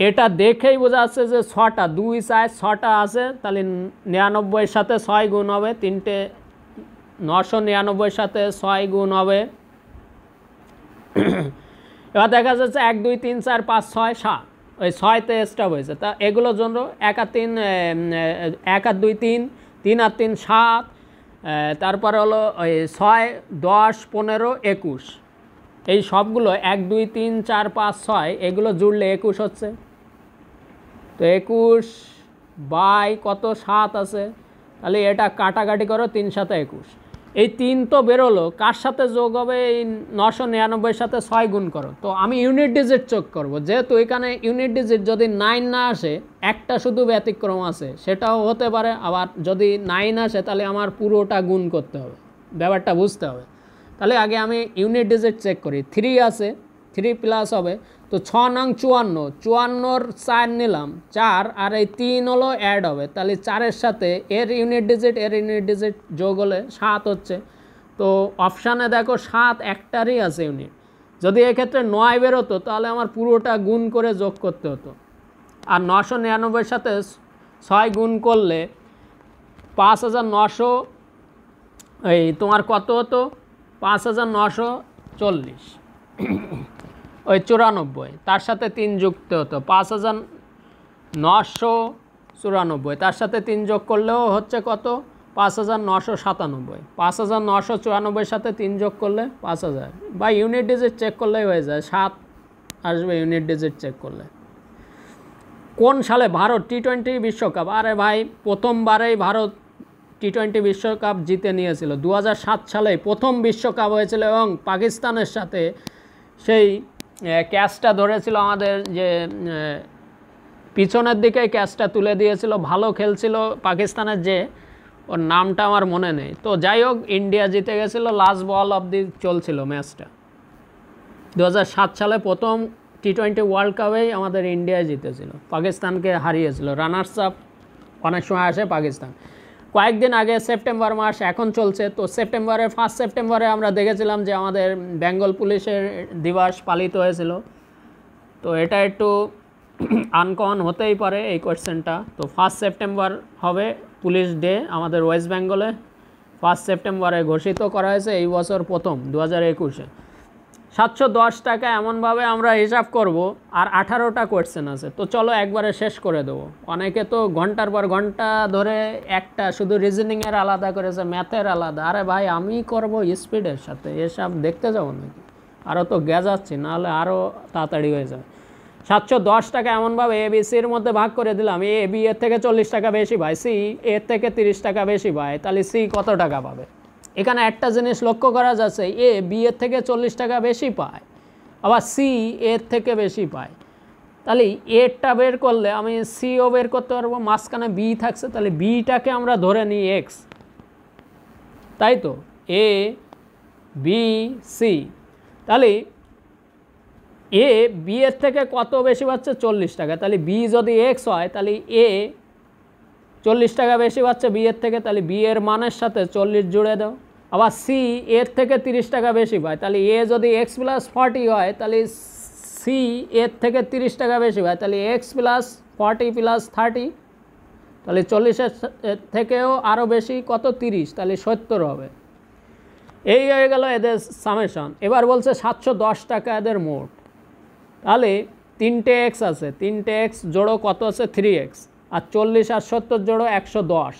এটা দেখেই বোঝা যাচ্ছে যে ছটা দুই চায় ছটা আছে তাহলে নিরানব্বইয়ের সাথে ছয় গুণ হবে তিনটে নশো নিরানব্বইয়ের সাথে ছয় গুণ হবে এবার দেখা যাচ্ছে এক দুই তিন চার পাঁচ ছয় সাত ওই ছয়তে স্টপ হয়েছে তা এগুলোর জন্য এক আর তিন এক আর দুই তিন তিন আর তিন সাত তারপর হলো ওই ছয় দশ পনেরো একুশ এই সবগুলো এক দুই তিন চার পাঁচ ছয় এগুলো জুড়লে একুশ হচ্ছে তো একুশ বাই কত সাত আছে তাহলে এটা কাটাকাটি করো তিন সাথে একুশ এই তিন তো বেরোলো কার সাথে যোগ হবে এই নশো নিরানব্বইয়ের সাথে ছয় গুণ করো তো আমি ইউনিট ডিজিট চোখ করবো যেহেতু এখানে ইউনিট ডিজিট যদি নাইন না আসে একটা শুধু ব্যতিক্রম আছে সেটাও হতে পারে আবার যদি নাইন আসে তাহলে আমার পুরোটা গুণ করতে হবে ব্যাপারটা বুঝতে হবে তাহলে আগে আমি ইউনিট ডিজিট চেক করি থ্রি আছে থ্রি প্লাস হবে তো ছ নং চুয়ান্ন চুয়ান্নর চার নিলাম চার আর এই তিন হলো অ্যাড হবে তাহলে চারের সাথে এর ইউনিট ডিজিট এর ইউনিট ডিজিট যোগ হলে সাত হচ্ছে তো অপশানে দেখো সাত একটারই আছে ইউনিট যদি এক্ষেত্রে নয় বেরোতো তাহলে আমার পুরোটা গুণ করে যোগ করতে হতো আর নশো নিরানব্বইয়ের সাথে ছয় গুণ করলে পাঁচ হাজার নশো এই তোমার কত হতো পাঁচ হাজার নশো চল্লিশ ওই চুরানব্বই তার সাথে তিন যুক্ত হতো পাঁচ হাজার নশো চুরানব্বই তার সাথে তিন যোগ করলেও হচ্ছে কত পাঁচ হাজার নশো সাতানব্বই পাঁচ হাজার নশো চুরানব্বইয়ের সাথে তিন যোগ করলে পাঁচ হাজার বা ইউনিট ডিজিট চেক করলেই হয়ে যায় সাত আসবে ইউনিট ডিজিট চেক করলে কোন সালে ভারত টি টোয়েন্টি বিশ্বকাপ আরে ভাই প্রথমবারেই ভারত টি টোয়েন্টি বিশ্বকাপ জিতে নিয়েছিল দু সালে প্রথম বিশ্বকাপ হয়েছিল এবং পাকিস্তানের সাথে সেই ক্যাশটা ধরেছিল আমাদের যে পিছনের দিকে ক্যাচটা তুলে দিয়েছিল ভালো খেলছিল পাকিস্তানের যে ওর নামটা আমার মনে নেই তো যাই হোক ইন্ডিয়া জিতে গেছিল লাস্ট বল অব দি চলছিল ম্যাচটা দু সালে প্রথম টি টোয়েন্টি ওয়ার্ল্ড কাপেই আমাদের ইন্ডিয়া জিতেছিল পাকিস্তানকে হারিয়েছিল রানার্স আপ অনেক সময় আসে পাকিস্তান কয়েকদিন আগে সেপ্টেম্বর মাস এখন চলছে তো সেপ্টেম্বরে ফার্স্ট সেপ্টেম্বরে আমরা দেখেছিলাম যে আমাদের বেঙ্গল পুলিশের দিবস পালিত হয়েছিল তো এটা একটু আনকমন হতেই পারে এই কোয়েশ্চেনটা তো ফার্স্ট সেপ্টেম্বর হবে পুলিশ ডে আমাদের ওয়েস্ট বেঙ্গলে ফার্স্ট সেপ্টেম্বরে ঘোষিত করা হয়েছে এই বছর প্রথম দু হাজার একুশে সাতশো দশ টাকা এমনভাবে আমরা হিসাব করব আর আঠারোটা কোয়েশ্চেন আছে তো চলো একবারে শেষ করে দেবো অনেকে তো ঘন্টার পর ঘন্টা ধরে একটা শুধু রিজনিংয়ের আলাদা করেছে ম্যাথের আলাদা আরে ভাই আমি করব স্পিডের সাথে এসব দেখতে যাবো নাকি আরও তো গেজাচ্ছি নাহলে আরও তাড়াতাড়ি হয়ে যাবে সাতশো দশ টাকা এমনভাবে এ বিসির মধ্যে ভাগ করে দিলাম এ বি এর থেকে চল্লিশ টাকা বেশি ভাই সি এর থেকে তিরিশ টাকা বেশি ভাই তাহলে সি কত টাকা পাবে এখানে একটা জিনিস লক্ষ্য করা যাচ্ছে এ বি এর থেকে চল্লিশ টাকা বেশি পায় আবার সি এর থেকে বেশি পায় তাহলে এরটা বের করলে আমি সিও বের করতে পারবো মাঝখানে বি থাকছে তাহলে বিটাকে আমরা ধরে নিই এক্স তাই তো এ বি সি তাহলে এ বি এর থেকে কত বেশি পাচ্ছে চল্লিশ টাকা তাহলে বি যদি এক্স হয় তাহলে এ চল্লিশ টাকা বেশি পাচ্ছে বিয়ের থেকে তাহলে বিয়ের মানের সাথে চল্লিশ জুড়ে দাও আবার সি এর থেকে তিরিশ টাকা বেশি পায় তাহলে এ যদি এক্স প্লাস ফর্টি হয় তাহলে সি এর থেকে তিরিশ টাকা বেশি পায় তাহলে X plus forty plus thirty তাহলে চল্লিশের থেকেও আরও বেশি কত তিরিশ তাহলে সত্তর হবে এই হয়ে গেল এদের সামেশন এবার বলছে সাতশো দশ টাকা এদের মোট তাহলে তিনটে এক্স আছে তিনটে এক্স জোড়ো কত আছে থ্রি এক্স আর চল্লিশ আর সত্তর জোড়ো একশো দশ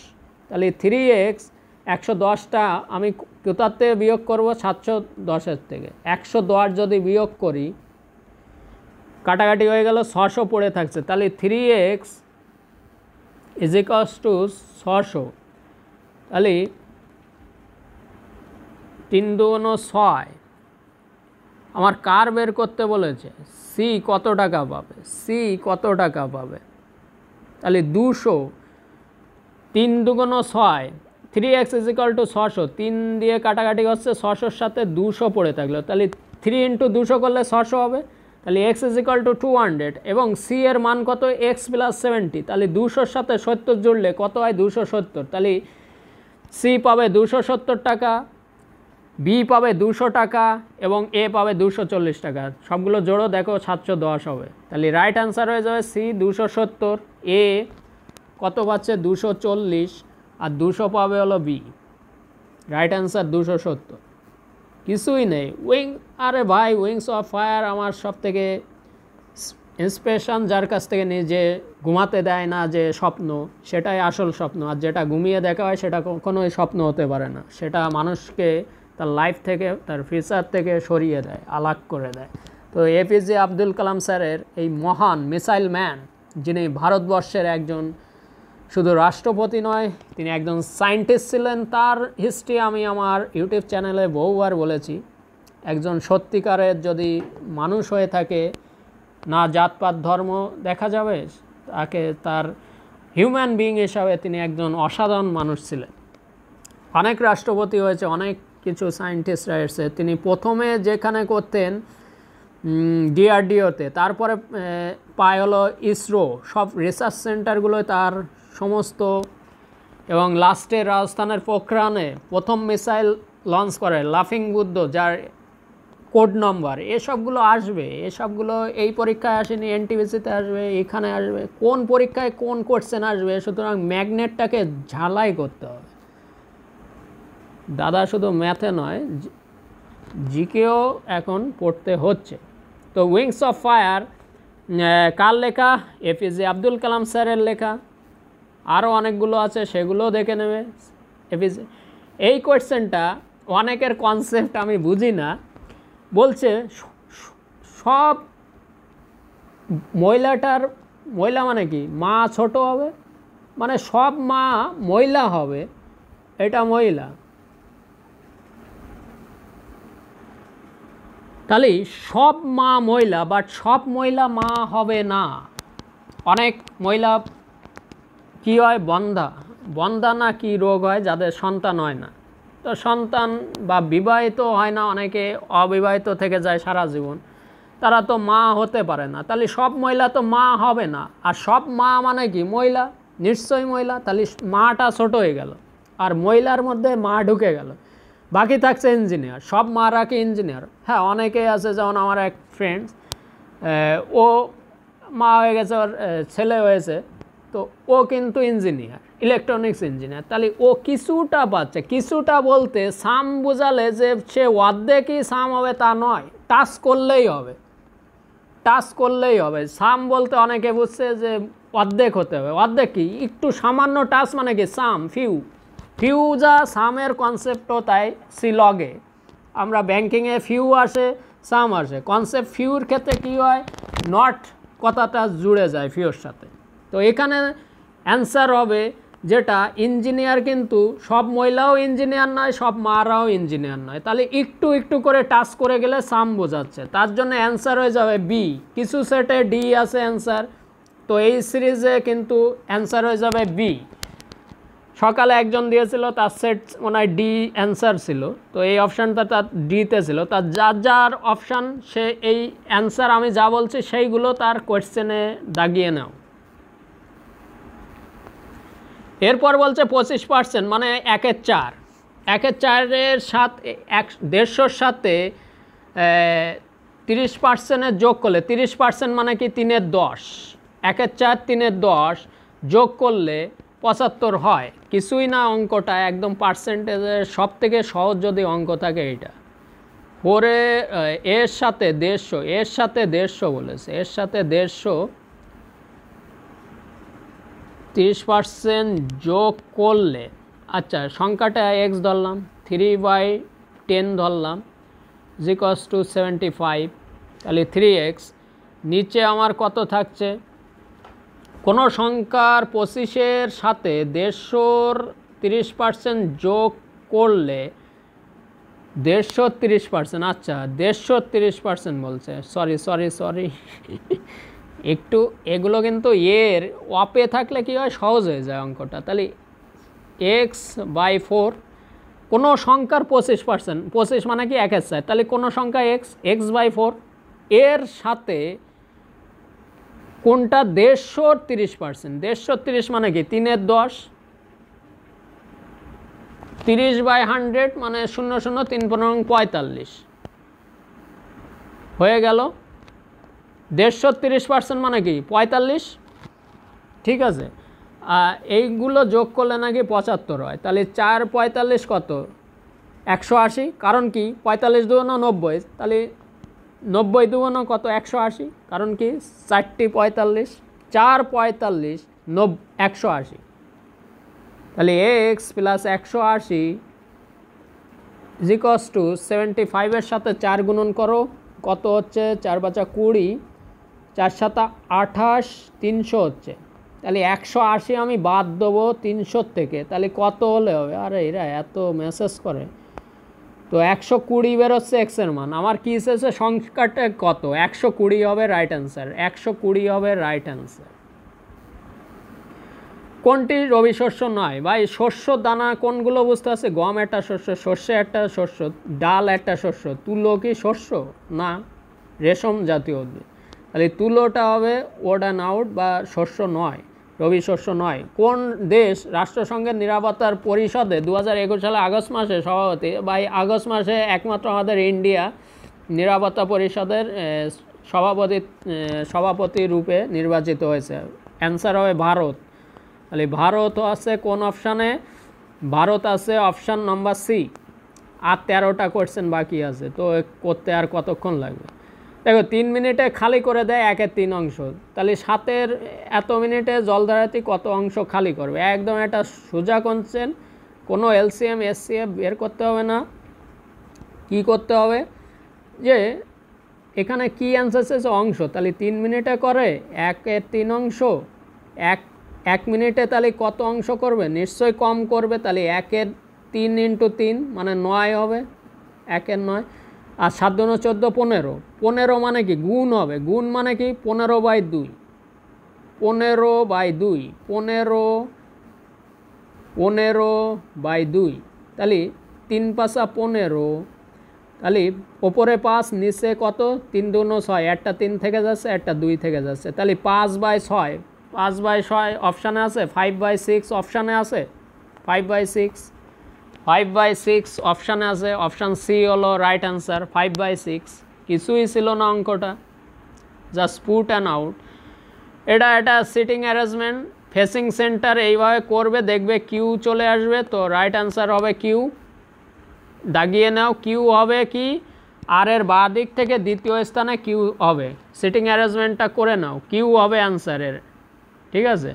তাহলে থ্রি এক্স একশো দশটা আমি কোথাতে বিয়োগ করব সাতশো দশের থেকে একশো দশ যদি বিয়োগ করি কাটাকাটি হয়ে গেল ছশো পড়ে থাকছে তাহলে থ্রি এক্স ইজিকস টু ছশো তাহলে তিন দুনো ছয় আমার কার বের করতে বলেছে সি কত টাকা পাবে সি কত টাকা পাবে তাহলে দুশো তিন দুগুণ ছয় three X is equal to ছশো তিন দিয়ে কাটাকাটি হচ্ছে ছশোর সাথে দুশো পড়ে থাকলো তাহলে থ্রি ইন্টু দুশো করলে ছশো হবে তাহলে X is equal to two hundred এবং সি এর মান কত এক্স প্লাস সেভেন্টি তাহলে দুশোর সাথে সত্তর জুড়লে কত হয় দুশো সত্তর তাহলে সি পাবে দুশো সত্তর টাকা বি পাবে দুশো টাকা এবং এ পাবে দুশো চল্লিশ টাকা সবগুলো জোড়ো দেখো সাতশো দশ হবে তাহলে রাইট অ্যান্সার হয়ে যাবে সি দুশো সত্তর এ কত পাচ্ছে দুশো চল্লিশ আর দুশো পাবে হলো বি রাইট অ্যান্সার দুশো সত্তর কিছুই নেই উইং আরে ভাই উইংস অফ ফায়ার আমার সব থেকে ইন্সপিরেশান যার কাছ থেকে নিয়ে যে ঘুমাতে দেয় না যে স্বপ্ন সেটাই আসল স্বপ্ন আর যেটা ঘুমিয়ে দেখা হয় সেটা কখনোই স্বপ্ন হতে পারে না সেটা মানুষকে তার লাইফ থেকে তার ফিউচার থেকে সরিয়ে দেয় আলাগ করে দেয় তো এপিজে আব্দুল কালাম স্যারের এই মহান মিসাইল ম্যান যিনি ভারতবর্ষের একজন শুধু রাষ্ট্রপতি নয় তিনি একজন সায়েন্টিস্ট ছিলেন তার হিস্ট্রি আমি আমার ইউটিউব চ্যানেলে বহুবার বলেছি একজন সত্যিকারের যদি মানুষ হয়ে থাকে না জাতপাত ধর্ম দেখা যাবে তাকে তার হিউম্যান বিং হিসাবে তিনি একজন অসাধারণ মানুষ ছিলেন অনেক রাষ্ট্রপতি হয়েছে অনেক কিছু সায়েন্টিস্টরা এসছে তিনি প্রথমে যেখানে করতেন ডিআরডিওতে তারপরে পায় হলো ইসরো সব রিসার্চ সেন্টারগুলো তার সমস্ত এবং লাস্টে রাজস্থানের পোখরানে প্রথম মিসাইল লঞ্চ করে লাফিং বুদ্ধ যার কোড নম্বর এসবগুলো আসবে এসবগুলো এই পরীক্ষায় আসেনি এনটিভিসিতে আসবে এখানে আসবে কোন পরীক্ষায় কোন কোশ্চেন আসবে সুতরাং ম্যাগনেটটাকে ঝালাই করতে হবে দাদা শুধু ম্যাথে নয় জিকেও এখন পড়তে হচ্ছে তো উইংস অফ ফায়ার কার লেখা এপিজে আব্দুল কালাম স্যারের লেখা আরও অনেকগুলো আছে সেগুলো দেখে নেবে এপিজে এই কোয়েশ্চেনটা অনেকের কনসেপ্ট আমি বুঝি না বলছে সব মহিলাটার মহিলা মানে কি মা ছোট হবে মানে সব মা মহিলা হবে এটা মহিলা তাহলে সব মা মহিলা বাট সব মহিলা মা হবে না অনেক মহিলা কী হয় বন্ধা বন্ধা না কি রোগ হয় যাদের সন্তান হয় না তো সন্তান বা বিবাহিত হয় না অনেকে অবিবাহিত থেকে যায় সারা জীবন তারা তো মা হতে পারে না তাহলে সব মহিলা তো মা হবে না আর সব মা মানে কি মহিলা নিশ্চয়ই মহিলা তাহলে মাটা ছোট হয়ে গেল আর মহিলার মধ্যে মা ঢুকে গেল বাকি থাকছে ইঞ্জিনিয়ার সব মা রাখে ইঞ্জিনিয়ার হ্যাঁ অনেকেই আছে যেমন আমার এক ফ্রেন্ডস ও মা হয়ে গেছে ওর ছেলে হয়েছে তো ও কিন্তু ইঞ্জিনিয়ার ইলেকট্রনিক্স ইঞ্জিনিয়ার তাহলে ও কিছুটা পাচ্ছে কিছুটা বলতে সাম বোঝালে যে সে অর্ধেকই সাম হবে তা নয় টাচ করলেই হবে টাচ করলেই হবে সাম বলতে অনেকে বুঝছে যে অর্ধেক হতে হবে অর্ধেক কি একটু সামান্য টাচ মানে কি সাম ফিউ ফিউজা সামের কনসেপ্টও তাই সিলগে আমরা ব্যাংকিংয়ে ফিউ আসে সাম আসে কনসেপ্ট ফিউর ক্ষেত্রে কী হয় নট কথাটা জুড়ে যায় ফিউর সাথে তো এখানে অ্যান্সার হবে যেটা ইঞ্জিনিয়ার কিন্তু সব মহিলাও ইঞ্জিনিয়ার নয় সব মারাও ইঞ্জিনিয়ার নয় তাহলে একটু একটু করে টাচ করে গেলে সাম বোঝাচ্ছে তার জন্য অ্যান্সার হয়ে যাবে বি কিছু সেটে ডি আছে অ্যান্সার তো এই সিরিজে কিন্তু অ্যান্সার হয়ে যাবে বি সকালে একজন দিয়েছিল তার সেট মনে হয় ডি অ্যান্সার ছিল তো এই অপশানটা তার ডিতে ছিল তার যার যার অপশান সে এই অ্যান্সার আমি যা বলছি সেইগুলো তার কোয়েশ্চেনে দাগিয়ে নাও এরপর বলছে পঁচিশ পার্সেন্ট মানে একের চার একের চারের সাথে এক দেড়শোর সাথে তিরিশ পার্সেন্টের যোগ করলে তিরিশ পার্সেন্ট মানে কি তিনের দশ একের চার তিনের দশ যোগ করলে পঁচাত্তর হয় কিছুই না অঙ্কটা একদম পার্সেন্টেজের সব থেকে সহজ যদি অঙ্ক থাকে এটা পরে এর সাথে দেড়শো এর সাথে দেড়শো বলেছে এর সাথে দেড়শো তিরিশ পার্সেন্ট যোগ করলে আচ্ছা সংখ্যাটা এক্স ধরলাম থ্রি বাই টেন ধরলাম জিকস টু সেভেন্টি ফাইভ তাহলে থ্রি এক্স নিচে আমার কত থাকছে কোনো সংখ্যার পঁচিশের সাথে দেড়শোর তিরিশ পার্সেন্ট যোগ করলে দেড়শো তিরিশ পার্সেন্ট আচ্ছা দেড়শো তিরিশ পার্সেন্ট বলছে সরি সরি সরি একটু এগুলো কিন্তু এর ওয়াপে থাকলে কি হয় সহজ হয়ে যায় অঙ্কটা তাহলে এক্স বাই ফোর কোনো সংখ্যার পঁচিশ পার্সেন্ট পঁচিশ মানে কি একের চায় তাহলে কোনো সংখ্যা এক্স এক্স বাই ফোর এর সাথে কোনটা দেড়শো তিরিশ পার্সেন্ট দেড়শো তিরিশ মানে কি তিনের দশ তিরিশ বাই হান্ড্রেড মানে শূন্য শূন্য তিন পনেরো পঁয়তাল্লিশ হয়ে গেল দেড়শো তিরিশ পার্সেন্ট মানে কি পঁয়তাল্লিশ ঠিক আছে এইগুলো যোগ করলে নাকি পঁচাত্তর হয় তাহলে চার পঁয়তাল্লিশ কত একশো আশি কারণ কি পঁয়তাল্লিশ দু নব্বই তাহলে নব্বই দুগুণ কত একশো আশি কারণ কি চারটি পঁয়তাল্লিশ চার পঁয়তাল্লিশ নব একশো আশি তাহলে এক্স প্লাস একশো আশি জিকস টু সেভেন্টি ফাইভের সাথে চার গুণন করো কত হচ্ছে চার বাচা কুড়ি চার সাতা আঠাশ তিনশো হচ্ছে তাহলে একশো আশি আমি বাদ দেবো তিনশোর থেকে তাহলে কত হলে হবে আরে এরা এত মেসেজ করে তো একশো কুড়ি বেরোচ্ছে এক্সের মান আমার কী এসেছে সংখ্যাটা কত একশো কুড়ি হবে রাইট অ্যান্সার একশো কুড়ি হবে রাইট অ্যান্সার কোনটি রবি শস্য নয় ভাই এই শস্য দানা কোনগুলো বুঝতে আছে গম একটা শস্য সর্ষে একটা শস্য ডাল একটা শস্য তুলো কি শস্য না রেশম জাতীয় উদ্ভিদ তাহলে তুলোটা হবে ওড আউট বা শস্য নয় রবি শস্য নয় কোন দেশ রাষ্ট্রসংঘের নিরাপত্তার পরিষদে দু হাজার সালে আগস্ট মাসে সভাপতি বা এই আগস্ট মাসে একমাত্র আমাদের ইন্ডিয়া নিরাপত্তা পরিষদের সভাপতি সভাপতি রূপে নির্বাচিত হয়েছে অ্যান্সার হবে ভারত তাহলে ভারত আছে কোন অপশানে ভারত আছে অপশান নম্বর সি আর তেরোটা কোয়েশ্চেন বাকি আছে তো করতে আর কতক্ষণ লাগবে দেখো তিন মিনিটে খালি করে দেয় একের তিন অংশ তাহলে সাতের এত মিনিটে জল জলধারাতি কত অংশ খালি করবে একদম এটা সোজা কনসেন কোনো এলসিএম এসসিএফ বের করতে হবে না কি করতে হবে যে এখানে কি অ্যান্সার অংশ তাহলে তিন মিনিটে করে একের তিন অংশ এক এক মিনিটে তাহলে কত অংশ করবে নিশ্চয়ই কম করবে তাহলে একের তিন ইন্টু তিন মানে নয় হবে একের নয় আর সাত দুনো চোদ্দো পনেরো পনেরো মানে কি গুণ হবে গুণ মানে কি পনেরো বাই দুই পনেরো বাই দুই পনেরো পনেরো বাই দুই তাহলে তিন পাশা পনেরো তাহলে ওপরে পাঁচ নিচে কত তিন দুনো ছয় একটা তিন থেকে যাচ্ছে একটা দুই থেকে যাচ্ছে তাহলে পাঁচ বাই ছয় পাঁচ বাই ছয় অপশানে আছে ফাইভ বাই সিক্স অপশানে আছে five by six five by six option আছে অপশান সি হলো right answer five by six কিছুই ছিল না অঙ্কটা জাস্ট পুট অ্যান্ড আউট এটা এটা সিটিং অ্যারেঞ্জমেন্ট ফেসিং সেন্টার এইভাবে করবে দেখবে কিউ চলে আসবে তো রাইট অ্যান্সার হবে কিউ দাগিয়ে নাও কিউ হবে কি আর এর বা দিক থেকে দ্বিতীয় স্থানে কিউ হবে সিটিং অ্যারেঞ্জমেন্টটা করে নাও কিউ হবে অ্যান্সারের ঠিক আছে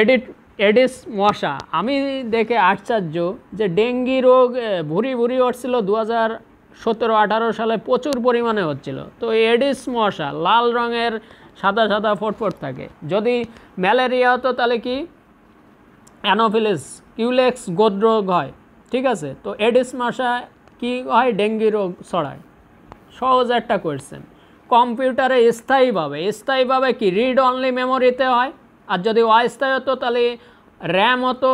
এডিট এডিস মশা আমি দেখে আশ্চর্য যে ডেঙ্গি রোগ ভুরি ভুরি হচ্ছিল দু হাজার সতেরো আঠারো সালে প্রচুর পরিমাণে হচ্ছিল তো এডিস মশা লাল রঙের সাদা সাদা ফটফট থাকে যদি ম্যালেরিয়া হতো তাহলে কি অ্যানোফিলিস কিউলেক্স গোদরোগ হয় ঠিক আছে তো এডিস মশা কি হয় ডেঙ্গি রোগ ছড়ায় সহজ একটা কোয়েশ্চেন কম্পিউটারে স্থায়ীভাবে স্থায়ীভাবে কি রিড অনলি মেমোরিতে হয় আর যদি অস্থায়ী হতো তাহলে র্যাম হতো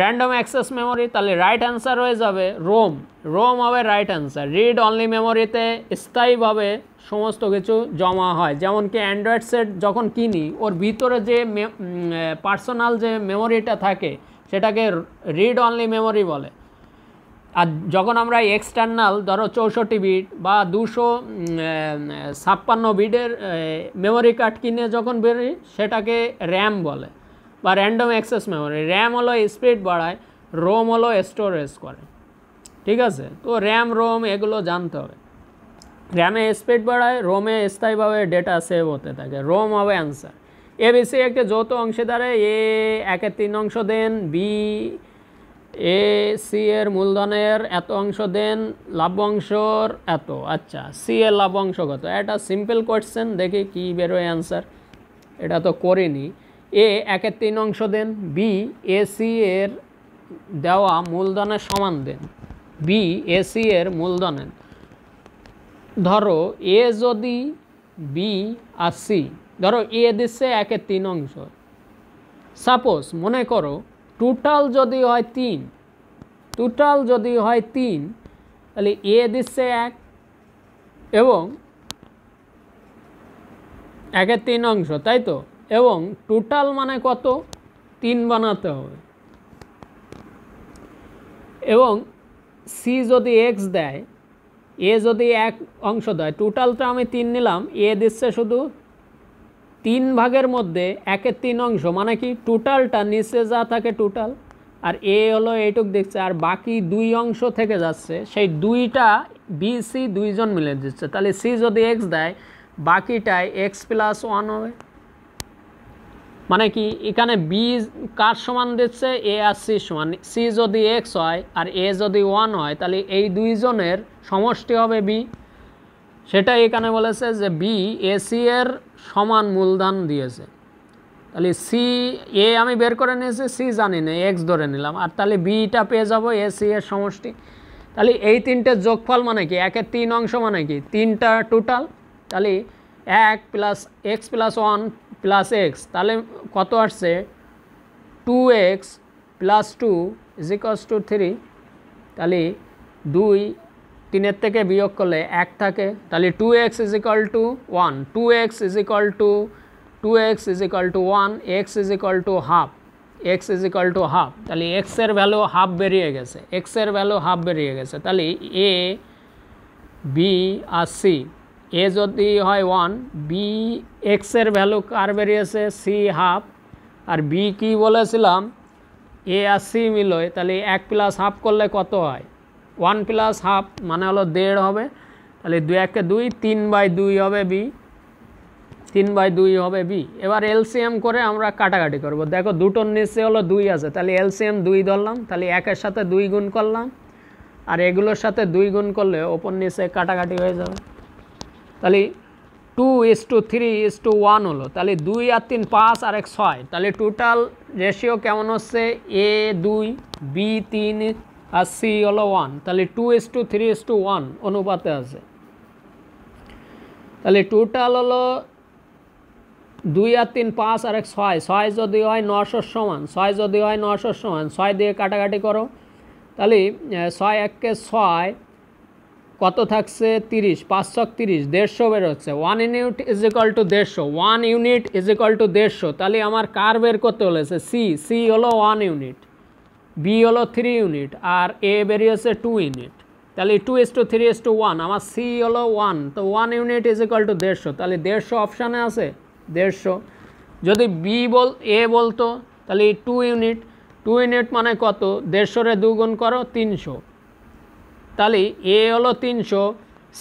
র্যান্ডম অ্যাক্সেস মেমোরি তাহলে রাইট অ্যান্সার হয়ে যাবে রোম রোম হবে রাইট অ্যান্সার রিড অনলি মেমোরিতে স্থায়ীভাবে সমস্ত কিছু জমা হয় যেমন কি অ্যান্ড্রয়েড সেট যখন কিনি ওর ভিতরে যে পার্সোনাল যে মেমোরিটা থাকে সেটাকে রিড অনলি মেমোরি বলে আর যখন আমরা এক্সটার্নাল ধরো চৌষট্টি বিট বা দুশো ছাপ্পান্ন বিটের মেমোরি কার্ড কিনে যখন বেরোই সেটাকে র্যাম বলে বা র্যান্ডম অ্যাক্সেস মেমোরি র্যাম হলো স্পিড বাড়ায় রোম হলো স্টোরেজ করে ঠিক আছে তো র্যাম রোম এগুলো জানতে হবে র্যামে স্পিড বাড়ায় রোমে স্থায়ীভাবে ডেটা সেভ হতে থাকে রোম হবে অ্যান্সার এ সি একটি যৌথ অংশীদারে এ একে তিন অংশ দেন বি এ সি এর মূলধনের এত অংশ দেন লাভ্যাংশর এত আচ্ছা সি এর লাভ্যাংশ কত এটা সিম্পল কোয়েশ্চেন দেখি কী বেরোয় অ্যান্সার এটা তো করিনি এ একের তিন অংশ দেন বি এসি এর দেওয়া মূলধনের সমান দেন বি এসি এর মূলধনের ধরো এ যদি বি আর সি ধরো এ দিচ্ছে একের তিন অংশ সাপোজ মনে করো টোটাল যদি হয় তিন টোটাল যদি হয় তিন তাহলে এ দিচ্ছে এক এবং একের তিন অংশ তাই তো এবং টোটাল মানে কত তিন বানাতে হবে এবং সি যদি এক্স দেয় এ যদি এক অংশ দেয় টোটালটা আমি তিন নিলাম এ দিচ্ছে শুধু তিন ভাগের মধ্যে একের তিন অংশ মানে কি টোটালটা নিচে যা থাকে টোটাল আর এ হলো এইটুক দেখছে আর বাকি দুই অংশ থেকে যাচ্ছে সেই দুইটা বি সি দুইজন মিলে দিচ্ছে তাহলে সি যদি এক্স দেয় বাকিটায় এক্স প্লাস ওয়ান হবে মানে কি এখানে বি কার সমান দিচ্ছে এ আর সি সমান সি যদি এক্স হয় আর এ যদি ওয়ান হয় তাহলে এই দুইজনের সমষ্টি হবে বি সেটা এখানে বলেছে যে বি এ সি এর সমান মূলধন দিয়েছে তাহলে সি এ আমি বের করে নিয়েছি সি জানি না এক্স ধরে নিলাম আর তাহলে বিটা পেয়ে যাব এ সি এর সমষ্টি তাহলে এই তিনটে যোগফল মানে কি একের তিন অংশ মানে কি তিনটা টোটাল তাহলে এক plus X plus one plus X তাহলে কত আসছে টু এক্স প্লাস টু ইজিকস টু থ্রি তাহলে দুই তিনের থেকে বিয়োগ করলে এক থাকে তাহলে two X is to one two X is to two X is equal to one X is to half X is to half তাহলে এক্সের ভ্যালু হাফ বেরিয়ে গেছে এক্সের ভ্যালু হাফ বেরিয়ে গেছে তাহলে A B R C A যদি হয় ওয়ান বি এক্সের ভ্যালু কার বেরিয়েছে সি হাফ আর বি কি বলেছিলাম এ আর সি মিলোয় তাহলে এক প্লাস হাফ করলে কত হয় ওয়ান প্লাস হাফ মানে হলো দেড় হবে তাহলে দুই একে দুই তিন বাই দুই হবে বি তিন বাই দুই হবে বি এবার এলসিএম করে আমরা কাটাকাটি করব দেখো দুটোর নিচে হলো দুই আছে তাহলে এলসিএম দুই ধরলাম তাহলে একের সাথে দুই গুণ করলাম আর এগুলোর সাথে দুই গুণ করলে ওপর নিচে কাটাকাটি হয়ে যাবে তাহলে two is to three is to one হলো তাহলে দুই আর তিন পাঁচ আর এক ছয় তাহলে টোটাল রেশিও কেমন হচ্ছে এ দুই বি তিন আর সি হলো ওয়ান তাহলে two is to three is to one অনুপাতে আছে তাহলে টোটাল হলো দুই আর তিন পাঁচ আর এক ছয় ছয় যদি হয় নশোর সমান ছয় যদি হয় নশোর সমান ছয় দিয়ে কাটাকাটি করো তাহলে ছয় এককে ছয় কত থাকছে তিরিশ পাঁচশো তিরিশ দেড়শো বেরোচ্ছে one unit is equal to দেড়শো one unit is equal to দেড়শো তাহলে আমার কার বের করতে বলেছে সি সি হলো ওয়ান ইউনিট বি হলো থ্রি ইউনিট আর এ বেরিয়েছে টু ইউনিট তাহলে two is to three is to one আমার সি হলো ওয়ান তো one unit is equal to দেড়শো তাহলে দেড়শো অপশানে আছে দেড়শো যদি বি বল এ বলতো তাহলে টু ইউনিট টু ইউনিট মানে কত দেড়শোরে দুগুণ করো তিনশো তাহলে এ হলো তিনশো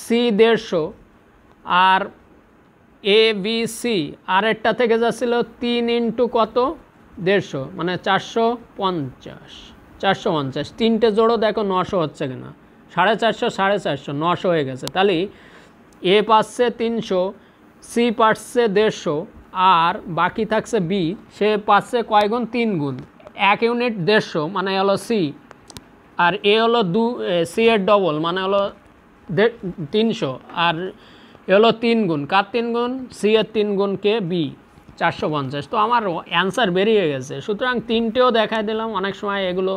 সি দেড়শো আর এ বি সি আর একটা থেকে যাচ্ছিল তিন ইন্টু কত দেড়শো মানে চারশো পঞ্চাশ চারশো পঞ্চাশ তিনটে জোড়ো দেখো নশো হচ্ছে কিনা সাড়ে চারশো সাড়ে চারশো নশো হয়ে গেছে তাহলে এ পাচ্ছে তিনশো সি পাচ্ছে দেড়শো আর বাকি থাকছে বি সে পাচ্ছে কয় গুণ তিন গুণ এক ইউনিট দেড়শো মানে হলো সি আর এ হলো দু সি এর ডবল মানে হলো তিনশো আর এ হলো তিন গুণ কার তিন গুণ সি এর তিন গুণ কে বি চারশো পঞ্চাশ তো আমার অ্যান্সার বেরিয়ে গেছে সুতরাং তিনটেও দেখায় দিলাম অনেক সময় এগুলো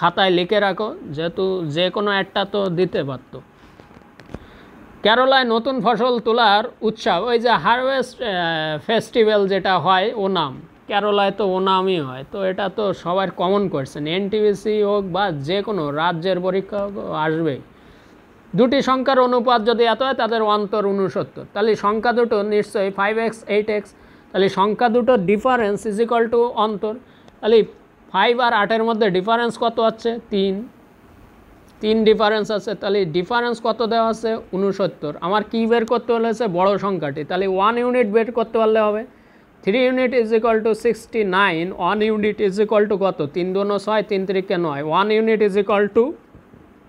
খাতায় লিখে রাখো যেহেতু যে কোনো একটা তো দিতে পারত কেরলায় নতুন ফসল তোলার উৎসব ওই যে হারভেস্ট ফেস্টিভ্যাল যেটা হয় ও নাম কেরলায় তো ওনামই হয় তো এটা তো সবার কমন কোয়েশ্চেন এনটিবিসি হোক বা যে কোনো রাজ্যের পরীক্ষা হোক আসবেই দুটি সংখ্যার অনুপাত যদি এত হয় তাদের অন্তর উনসত্তর তাহলে সংখ্যা দুটো নিশ্চয়ই ফাইভ এক্স এইট এক্স তাহলে সংখ্যা দুটোর ডিফারেন্স ইজ ইকাল টু অন্তর তাহলে ফাইভ আর আটের মধ্যে ডিফারেন্স কত আছে তিন তিন ডিফারেন্স আছে তাহলে ডিফারেন্স কত দেওয়া আছে উনসত্তর আমার কী বের করতে হলে বড় সংখ্যাটি তাহলে ওয়ান ইউনিট বের করতে পারলে হবে three unit is equal to sixty nine one unit is equal to কত তিন দুনো ছয় তিন তিরিকে নয় one unit is equal to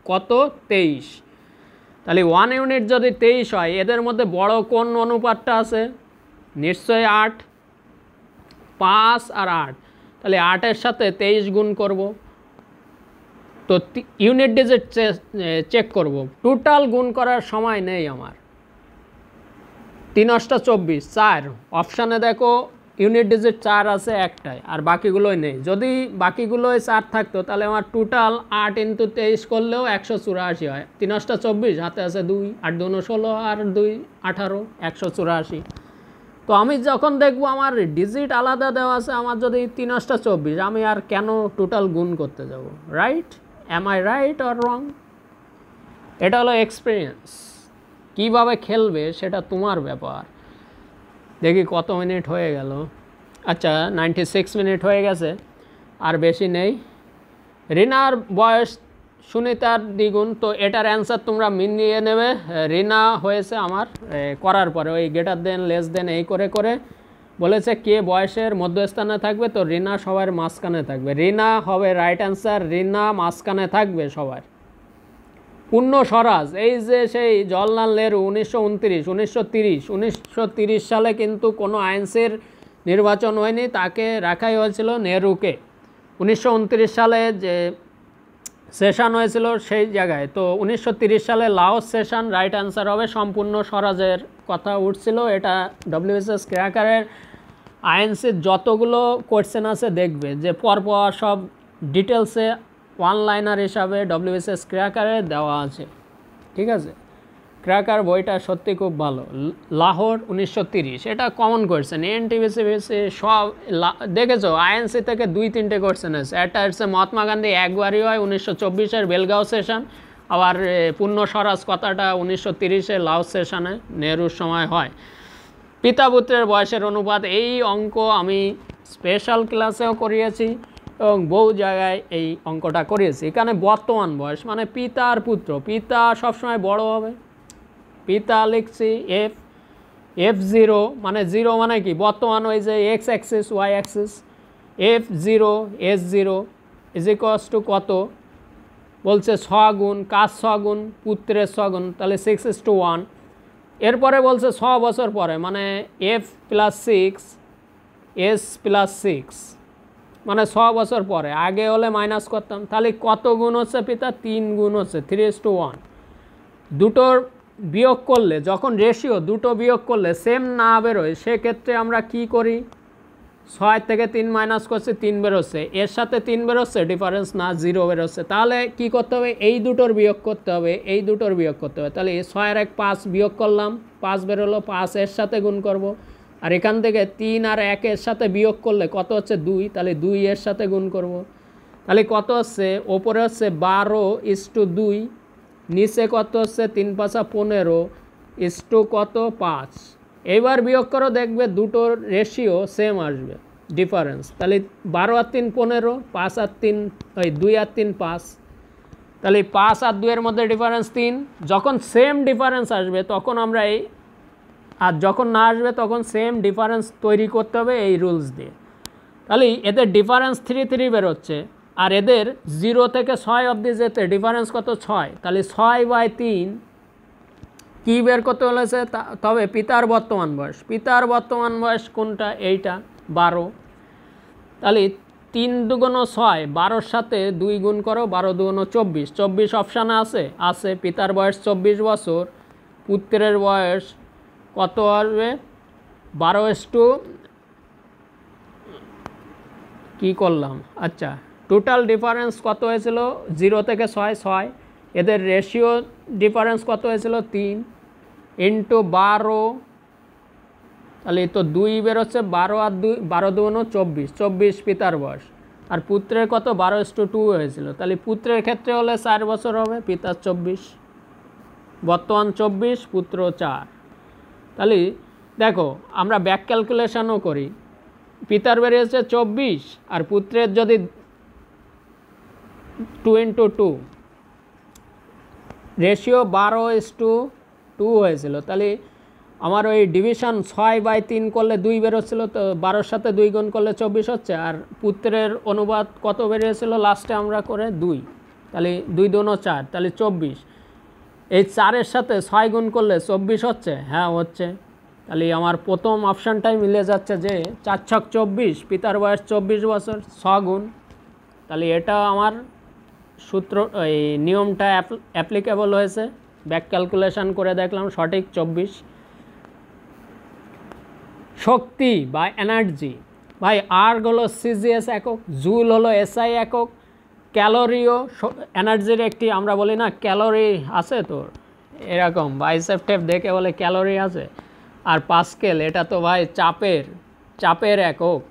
কত তেইশ তাহলে ওয়ান ইউনিট যদি তেইশ হয় এদের মধ্যে বড় কোন অনুপাতটা আছে নিশ্চয়ই আট পাঁচ আর আট তাহলে আটের সাথে তেইশ গুণ করব তো ইউনিট ডিজিট চেক করব টোটাল গুণ করার সময় নেই আমার তিন অষ্ট চব্বিশ চার অপশানে দেখো ইউনিট ডিজিট চার আছে একটাই আর বাকিগুলোই নেই যদি বাকিগুলোই চার থাকতো তাহলে আমার টোটাল আট ইন্টু তেইশ করলেও একশো চুরাশি হয় তিন অষ্টা চব্বিশ হাতে আছে দুই আট দুন ষোলো আর দুই আঠারো একশো চুরাশি তো আমি যখন দেখব আমার ডিজিট আলাদা দেওয়া আছে আমার যদি তিন অষ্টা চব্বিশ আমি আর কেন টোটাল গুণ করতে যাব right am I right or wrong এটা হলো এক্সপিরিয়েন্স কিভাবে খেলবে সেটা তোমার ব্যাপার দেখি কত মিনিট হয়ে গেল আচ্ছা নাইনটি সিক্স মিনিট হয়ে গেছে আর বেশি নেই রিনার বয়স সুনিতার দ্বিগুণ তো এটার অ্যান্সার তোমরা মিলিয়ে নেবে রিনা হয়েছে আমার করার পরে ওই গেটার দেন লেস দেন এই করে করে বলেছে কে বয়সের মধ্যস্থানে থাকবে তো রিনা সবার মাঝখানে থাকবে রিনা হবে রাইট অ্যান্সার রিনা মাঝখানে থাকবে সবার পূর্ণ স্বরাজ এই যে সেই জওয়াহরলাল নেহরু উনিশশো উনত্রিশ উনিশশো তিরিশ উনিশশো তিরিশ সালে কিন্তু কোনো আইনসের নির্বাচন হয়নি তাকে রাখাই হয়েছিল নেহরুকে উনিশশো উনত্রিশ সালে যে সেশন হয়েছিল সেই জায়গায় তো উনিশশো সালে লাওস সেশন রাইট অ্যান্সার হবে সম্পূর্ণ স্বরাজের কথা উঠছিল এটা ডব্লিউএসএস ক্র্যাকারের আইএনসির যতগুলো কোয়েশ্চেন আছে দেখবে যে পরপর সব ডিটেলসে ওয়ান লাইনার হিসাবে ডব্লিউএসএস ক্র্যাকারে দেওয়া আছে ঠিক আছে ক্র্যাকার বইটা সত্যি খুব ভালো লাহোর উনিশশো এটা কমন কোয়েশ্চেন এনটিভিসি ভিসি সব দেখেছো আইএনসি থেকে দুই তিনটে কোয়েশ্চেন আছে একটা হচ্ছে মহাত্মা গান্ধী একবারই হয় উনিশশো চব্বিশের বেলগাঁও সেশন আবার পূর্ণ স্বরাজ কথাটা উনিশশো তিরিশে লাহোর সেশনে নেহরুর সময় হয় পিতা পুত্রের বয়সের অনুপাত এই অঙ্ক আমি স্পেশাল ক্লাসেও করিয়েছি এবং বহু জায়গায় এই অঙ্কটা করেছি এখানে বর্তমান বয়স মানে পিতার পুত্র পিতা সবসময় বড় হবে পিতা লিখছি এফ এফ জিরো মানে জিরো মানে কি বর্তমান ওই যে X axis Y axis F zero S zero ইজিকস টু কত বলছে ছ গুণ কাজ ছ গুণ পুত্রের ছ গুণ তাহলে সিক্স ইস টু ওয়ান এরপরে বলছে ছ বছর পরে মানে F plus six S plus six মানে ছ বছর পরে আগে হলে মাইনাস করতাম তাহলে কত গুণ হচ্ছে পিতা তিন গুণ হচ্ছে থ্রি এস টু ওয়ান দুটোর বিয়োগ করলে যখন রেশিও দুটো বিয়োগ করলে সেম না বেরোয় সেক্ষেত্রে আমরা কি করি ছয় থেকে তিন মাইনাস করছে তিন বেরোচ্ছে এর সাথে তিন বেরোচ্ছে ডিফারেন্স না জিরো বেরোচ্ছে তাহলে কি করতে হবে এই দুটোর বিয়োগ করতে হবে এই দুটোর বিয়োগ করতে হবে তাহলে ছয়ের এক পাঁচ বিয়োগ করলাম পাঁচ বেরোলো পাঁচ এর সাথে গুণ করব আর এখান থেকে তিন আর একের সাথে বিয়োগ করলে কত হচ্ছে দুই তাহলে দুই এর সাথে গুণ করব। তাহলে কত হচ্ছে ওপরে হচ্ছে বারো ইস্টু দুই নিচে কত হচ্ছে তিন পাঁচা পনেরো ইস্টু কত পাঁচ এবার বিয়োগ করো দেখবে দুটোর রেশিও সেম আসবে ডিফারেন্স তাহলে বারো আর তিন পনেরো পাঁচ আর তিন ওই দুই আর তিন পাঁচ তাহলে পাঁচ আর দুইয়ের মধ্যে ডিফারেন্স তিন যখন সেম ডিফারেন্স আসবে তখন আমরা এই আর যখন না আসবে তখন সেম ডিফারেন্স তৈরি করতে হবে এই রুলস দিয়ে তাহলে এদের ডিফারেন্স থ্রি থ্রি বেরোচ্ছে আর এদের জিরো থেকে ছয় অবধি যেতে ডিফারেন্স কত ছয় তাহলে ছয় বাই তিন কী বের করতে বলেছে তবে পিতার বর্তমান বয়স পিতার বর্তমান বয়স কোনটা এইটা বারো তাহলে তিন দুগুণ ছয় বারোর সাথে দুই গুণ করো বারো দুগুণ চব্বিশ চব্বিশ অপশানে আছে আছে পিতার বয়স চব্বিশ বছর পুত্রের বয়স কত হবে বারো এস টু কী করলাম আচ্ছা টোটাল ডিফারেন্স কত হয়েছিল জিরো থেকে ছয় ছয় এদের রেশিও ডিফারেন্স কত হয়েছিল তিন ইন্টু বারো তাহলে তো দুই বেরোচ্ছে বারো আর দুই বারো দুগুণ চব্বিশ চব্বিশ পিতার বয়স আর পুত্রের কত বারো এস টু টু হয়েছিলো তাহলে পুত্রের ক্ষেত্রে হলে চার বছর হবে পিতার চব্বিশ বর্তমান চব্বিশ পুত্র চার তাহলে দেখো আমরা ব্যাক ক্যালকুলেশনও করি পিতার বেরিয়েছে চব্বিশ আর পুত্রের যদি টু ইন্টু টু রেশিও বারো ইস টু টু হয়েছিল তাহলে আমার ওই ডিভিশন ছয় বাই তিন করলে দুই বেরোচ্ছিলো তো বারোর সাথে দুই গুণ করলে চব্বিশ হচ্ছে আর পুত্রের অনুবাদ কত বেরিয়েছিল লাস্টে আমরা করে দুই তাহলে দুই দুনো চার তাহলে চব্বিশ এই চারের সাথে ছয় গুণ করলে চব্বিশ হচ্ছে হ্যাঁ হচ্ছে তাহলে আমার প্রথম অপশানটাই মিলে যাচ্ছে যে চার ছক চব্বিশ পিতার বয়স চব্বিশ বছর ছ গুণ তাহলে এটা আমার সূত্র এই নিয়মটা অ্যাপ্লিকেবল হয়েছে ব্যাক ক্যালকুলেশান করে দেখলাম সঠিক চব্বিশ শক্তি বা এনার্জি ভাই আর হলো সিজিএস একক জুল হলো এসআই একক ক্যালোরিও এনার্জির একটি আমরা বলি না ক্যালোরি আছে তোর এরকম বাইসেপ টেপ দেখে বলে ক্যালোরি আছে আর পাসকেল এটা তো ভাই চাপের চাপের একক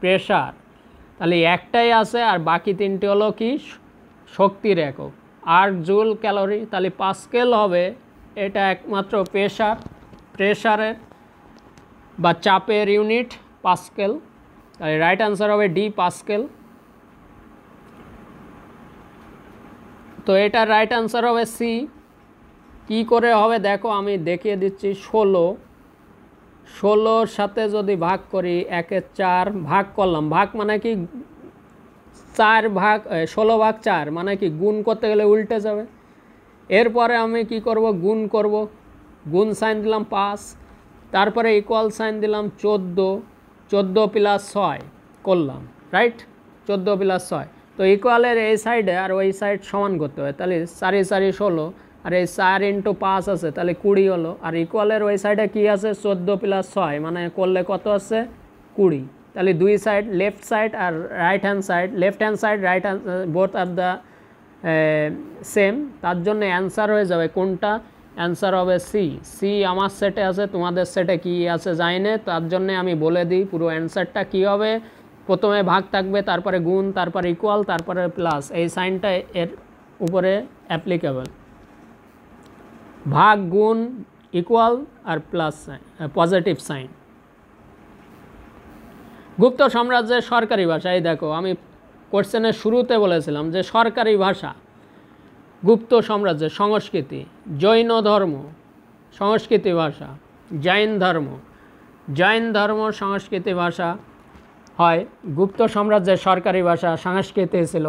প্রেশার তাহলে একটাই আছে আর বাকি তিনটি হলো কি শক্তির একক আর জুল ক্যালোরি তাহলে পাস্কেল হবে এটা একমাত্র প্রেশার প্রেশারের বা চাপের ইউনিট পাস্কেল তাহলে রাইট আনসার হবে ডি পাস্কেল তো এটা রাইট আনসার হবে সি কি করে হবে দেখো আমি দেখিয়ে দিচ্ছি ষোলো ষোলোর সাথে যদি ভাগ করি একে চার ভাগ করলাম ভাগ মানে কি চার ভাগ ষোলো ভাগ চার মানে কি গুণ করতে গেলে উল্টে যাবে এরপরে আমি কি করব গুণ করব গুণ সাইন দিলাম পাঁচ তারপরে ইকুয়াল সাইন দিলাম চোদ্দো চোদ্দো প্লাস ছয় করলাম রাইট চোদ্দো প্লাস ছয় তো ইকুয়ালের এই সাইডে আর ওই সাইড সমান করতে হয় তাহলে চারি চারি ষোলো আর এই চার ইন্টু পাঁচ আছে তাহলে কুড়ি হলো আর ইকুয়ালের ওই সাইডে কি আছে চোদ্দো প্লাস ছয় মানে করলে কত আছে কুড়ি তাহলে দুই সাইড লেফট সাইড আর right hand side left hand side right hand both are the same তার জন্য অ্যান্সার হয়ে যাবে কোনটা অ্যান্সার হবে সি সি আমার সেটে আছে তোমাদের সেটে কি আছে যায় না তার জন্যে আমি বলে দিই পুরো অ্যান্সারটা কি হবে প্রথমে ভাগ থাকবে তারপরে গুণ তারপরে ইকুয়াল তারপরে প্লাস এই সাইনটা এর উপরে অ্যাপ্লিকেবল ভাগ গুণ ইকুয়াল আর প্লাস পজিটিভ সাইন গুপ্ত সাম্রাজ্যের সরকারি ভাষা এই দেখো আমি কোশ্চেনের শুরুতে বলেছিলাম যে সরকারি ভাষা গুপ্ত সাম্রাজ্যের সংস্কৃতি জৈন ধর্ম সংস্কৃতি ভাষা জৈন ধর্ম জৈন ধর্ম সংস্কৃতি ভাষা হয় গুপ্ত সাম্রাজ্যের সরকারি ভাষা সংস্কৃতি ছিল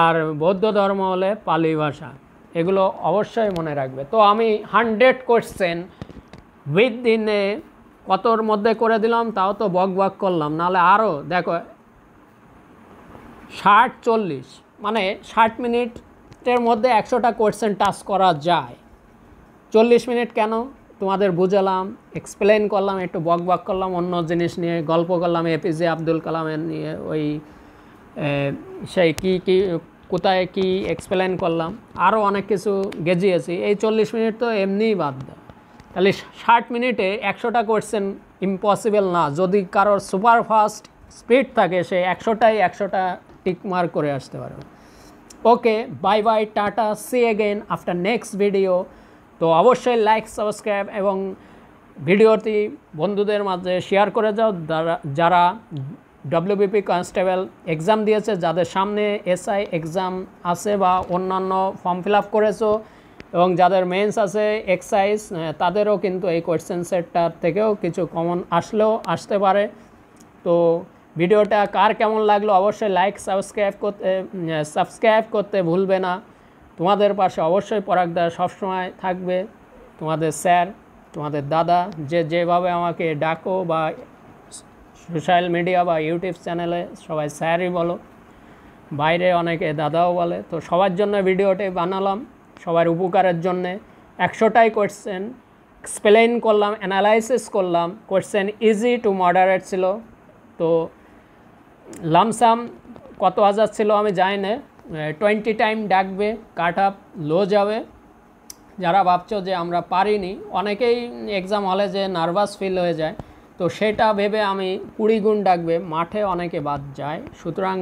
আর বৌদ্ধ ধর্ম হলে পালি ভাষা এগুলো অবশ্যই মনে রাখবে তো আমি হান্ড্রেড কোয়েশ্চেন উইথ দিনে কতর মধ্যে করে দিলাম তাও তো বক বক করলাম নাহলে আরও দেখো ষাট চল্লিশ মানে ষাট মিনিটের মধ্যে একশোটা কোয়েশ্চেন টাচ করা যায় চল্লিশ মিনিট কেন তোমাদের বুঝালাম এক্সপ্লেন করলাম একটু বক বক করলাম অন্য জিনিস নিয়ে গল্প করলাম এপিজে আব্দুল কালামের নিয়ে ওই সেই কি কি কোথায় কি এক্সপ্লেন করলাম আরও অনেক কিছু গেজিয়েছি এই চল্লিশ মিনিট তো এমনিই বাদ দেয় তাহলে ষাট মিনিটে একশোটা কোয়েশ্চেন ইম্পসিবল না যদি কারোর সুপার ফাস্ট স্পিড থাকে সে একশোটাই একশোটা টিকমার করে আসতে পারবে ওকে বাই বাই টাটা see again after next video তো অবশ্যই লাইক সাবস্ক্রাইব এবং ভিডিওটি বন্ধুদের মাঝে শেয়ার করে যাও যারা ডব্লিউবিপি কনস্টেবল এক্সাম দিয়েছে যাদের সামনে এসআই এক্সাম আছে বা অন্যান্য ফর্ম ফিল আপ করেছো এবং যাদের মেন্স আছে এক্সাইজ তাদেরও কিন্তু এই কোয়েশ্চেন সেটটার থেকেও কিছু কমন আসলেও আসতে পারে তো ভিডিওটা কার কেমন লাগলো অবশ্যই লাইক সাবস্ক্রাইব করতে সাবস্ক্রাইব করতে ভুলবে না তোমাদের পাশে অবশ্যই পরাগদা সবসময় থাকবে তোমাদের স্যার তোমাদের দাদা যে যেভাবে আমাকে ডাকো বা সোশ্যাল মিডিয়া বা ইউটিউব চ্যানেলে সবাই স্যারই বলো বাইরে অনেকে দাদাও বলে তো সবার জন্য ভিডিওটি বানালাম সবার উপকারের জন্যে একশোটাই কোয়েশ্চেন এক্সপ্লেন করলাম অ্যানালাইসিস করলাম কোয়েশ্চেন ইজি টু মডারেট ছিল তো লামসাম কত হাজার ছিল আমি জানি না টোয়েন্টি টাইম ডাকবে কাট আপ লো যাবে যারা ভাবছো যে আমরা পারিনি অনেকেই এক্সাম হলে যে নার্ভাস ফিল হয়ে যায় তো সেটা ভেবে আমি কুড়ি গুণ ডাকবে মাঠে অনেকে বাদ যায় সুতরাং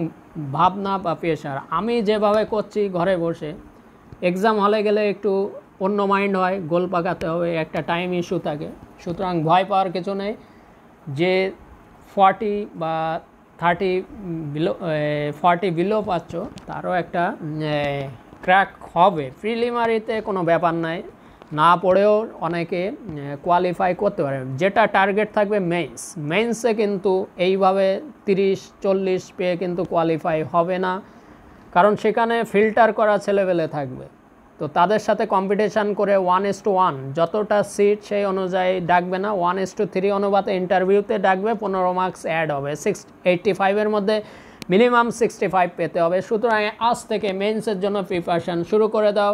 ভাবনা বা পেশার আমি যেভাবে করছি ঘরে বসে এক্সাম হলে গেলে একটু অন্য মাইন্ড হয় গোল পাকাতে হবে একটা টাইম ইস্যু থাকে সুতরাং ভয় পাওয়ার কিছু নেই যে ফর্টি বা থার্টি বিলো ফর্টি বিলো পাচ্ছ তারও একটা ক্র্যাক হবে প্রিলিমারিতে কোনো ব্যাপার নাই না পড়েও অনেকে কোয়ালিফাই করতে পারে যেটা টার্গেট থাকবে মেন্স মেন্সে কিন্তু এইভাবে তিরিশ চল্লিশ পেয়ে কিন্তু কোয়ালিফাই হবে না কারণ সেখানে ফিল্টার করা ছেলেবেলে থাকবে তো তাদের সাথে কম্পিটিশান করে ওয়ান এস টু ওয়ান যতটা সিট সেই অনুযায়ী ডাকবে না ওয়ান এস টু থ্রি অনুপাতে ইন্টারভিউতে ডাকবে পনেরো মার্কস অ্যাড হবে সিক্স এইটটি ফাইভের মধ্যে মিনিমাম সিক্সটি ফাইভ পেতে হবে সুতরাং আজ থেকে মেন্সের জন্য প্রিপারেশান শুরু করে দাও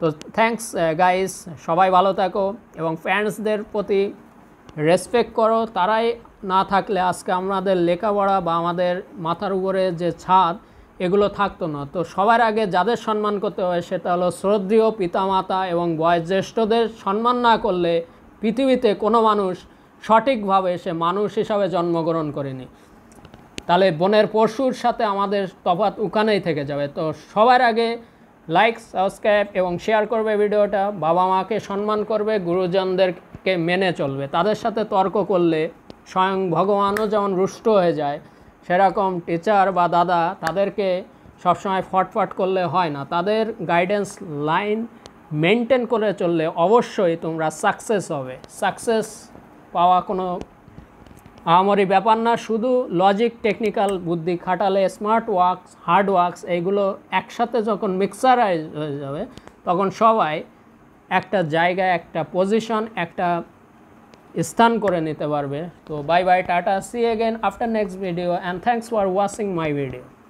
তো থ্যাংকস গাইস uh, সবাই ভালো থাকো এবং ফ্যান্সদের প্রতি রেসপেক্ট করো তারাই না থাকলে আজকে আমাদের লেখাপড়া বা আমাদের মাথার উপরে যে ছাদ এগুলো থাকতো না তো সবার আগে যাদের সম্মান করতে হয় সেটা হলো শ্রদ্ধেয় পিতামাতা এবং বয়োজ্যেষ্ঠদের সম্মান না করলে পৃথিবীতে কোনো মানুষ সঠিকভাবে সে মানুষ হিসাবে জন্মগ্রহণ করেনি তাহলে বনের পশুর সাথে আমাদের তফাত ওখানেই থেকে যাবে তো সবার আগে লাইক সাবস্ক্রাইব এবং শেয়ার করবে ভিডিওটা বাবা মাকে সম্মান করবে গুরুজনদেরকে মেনে চলবে তাদের সাথে তর্ক করলে স্বয়ং ভগবানও যেমন রুষ্ট হয়ে যায় সেরকম টিচার বা দাদা তাদেরকে সবসময় ফটফট করলে হয় না তাদের গাইডেন্স লাইন মেনটেন করে চললে অবশ্যই তোমরা সাকসেস হবে সাকসেস পাওয়া কোনো আমারই ব্যাপার না শুধু লজিক টেকনিক্যাল বুদ্ধি খাটালে স্মার্ট ওয়ার্কস হার্ড ওয়ার্কস এইগুলো একসাথে যখন মিক্সারাইজ হয়ে যাবে তখন সবাই একটা জায়গায় একটা পজিশন একটা স্থান করে নিতে পারবে তো বাই বাই টাটা see again after next video and thanks for watching my video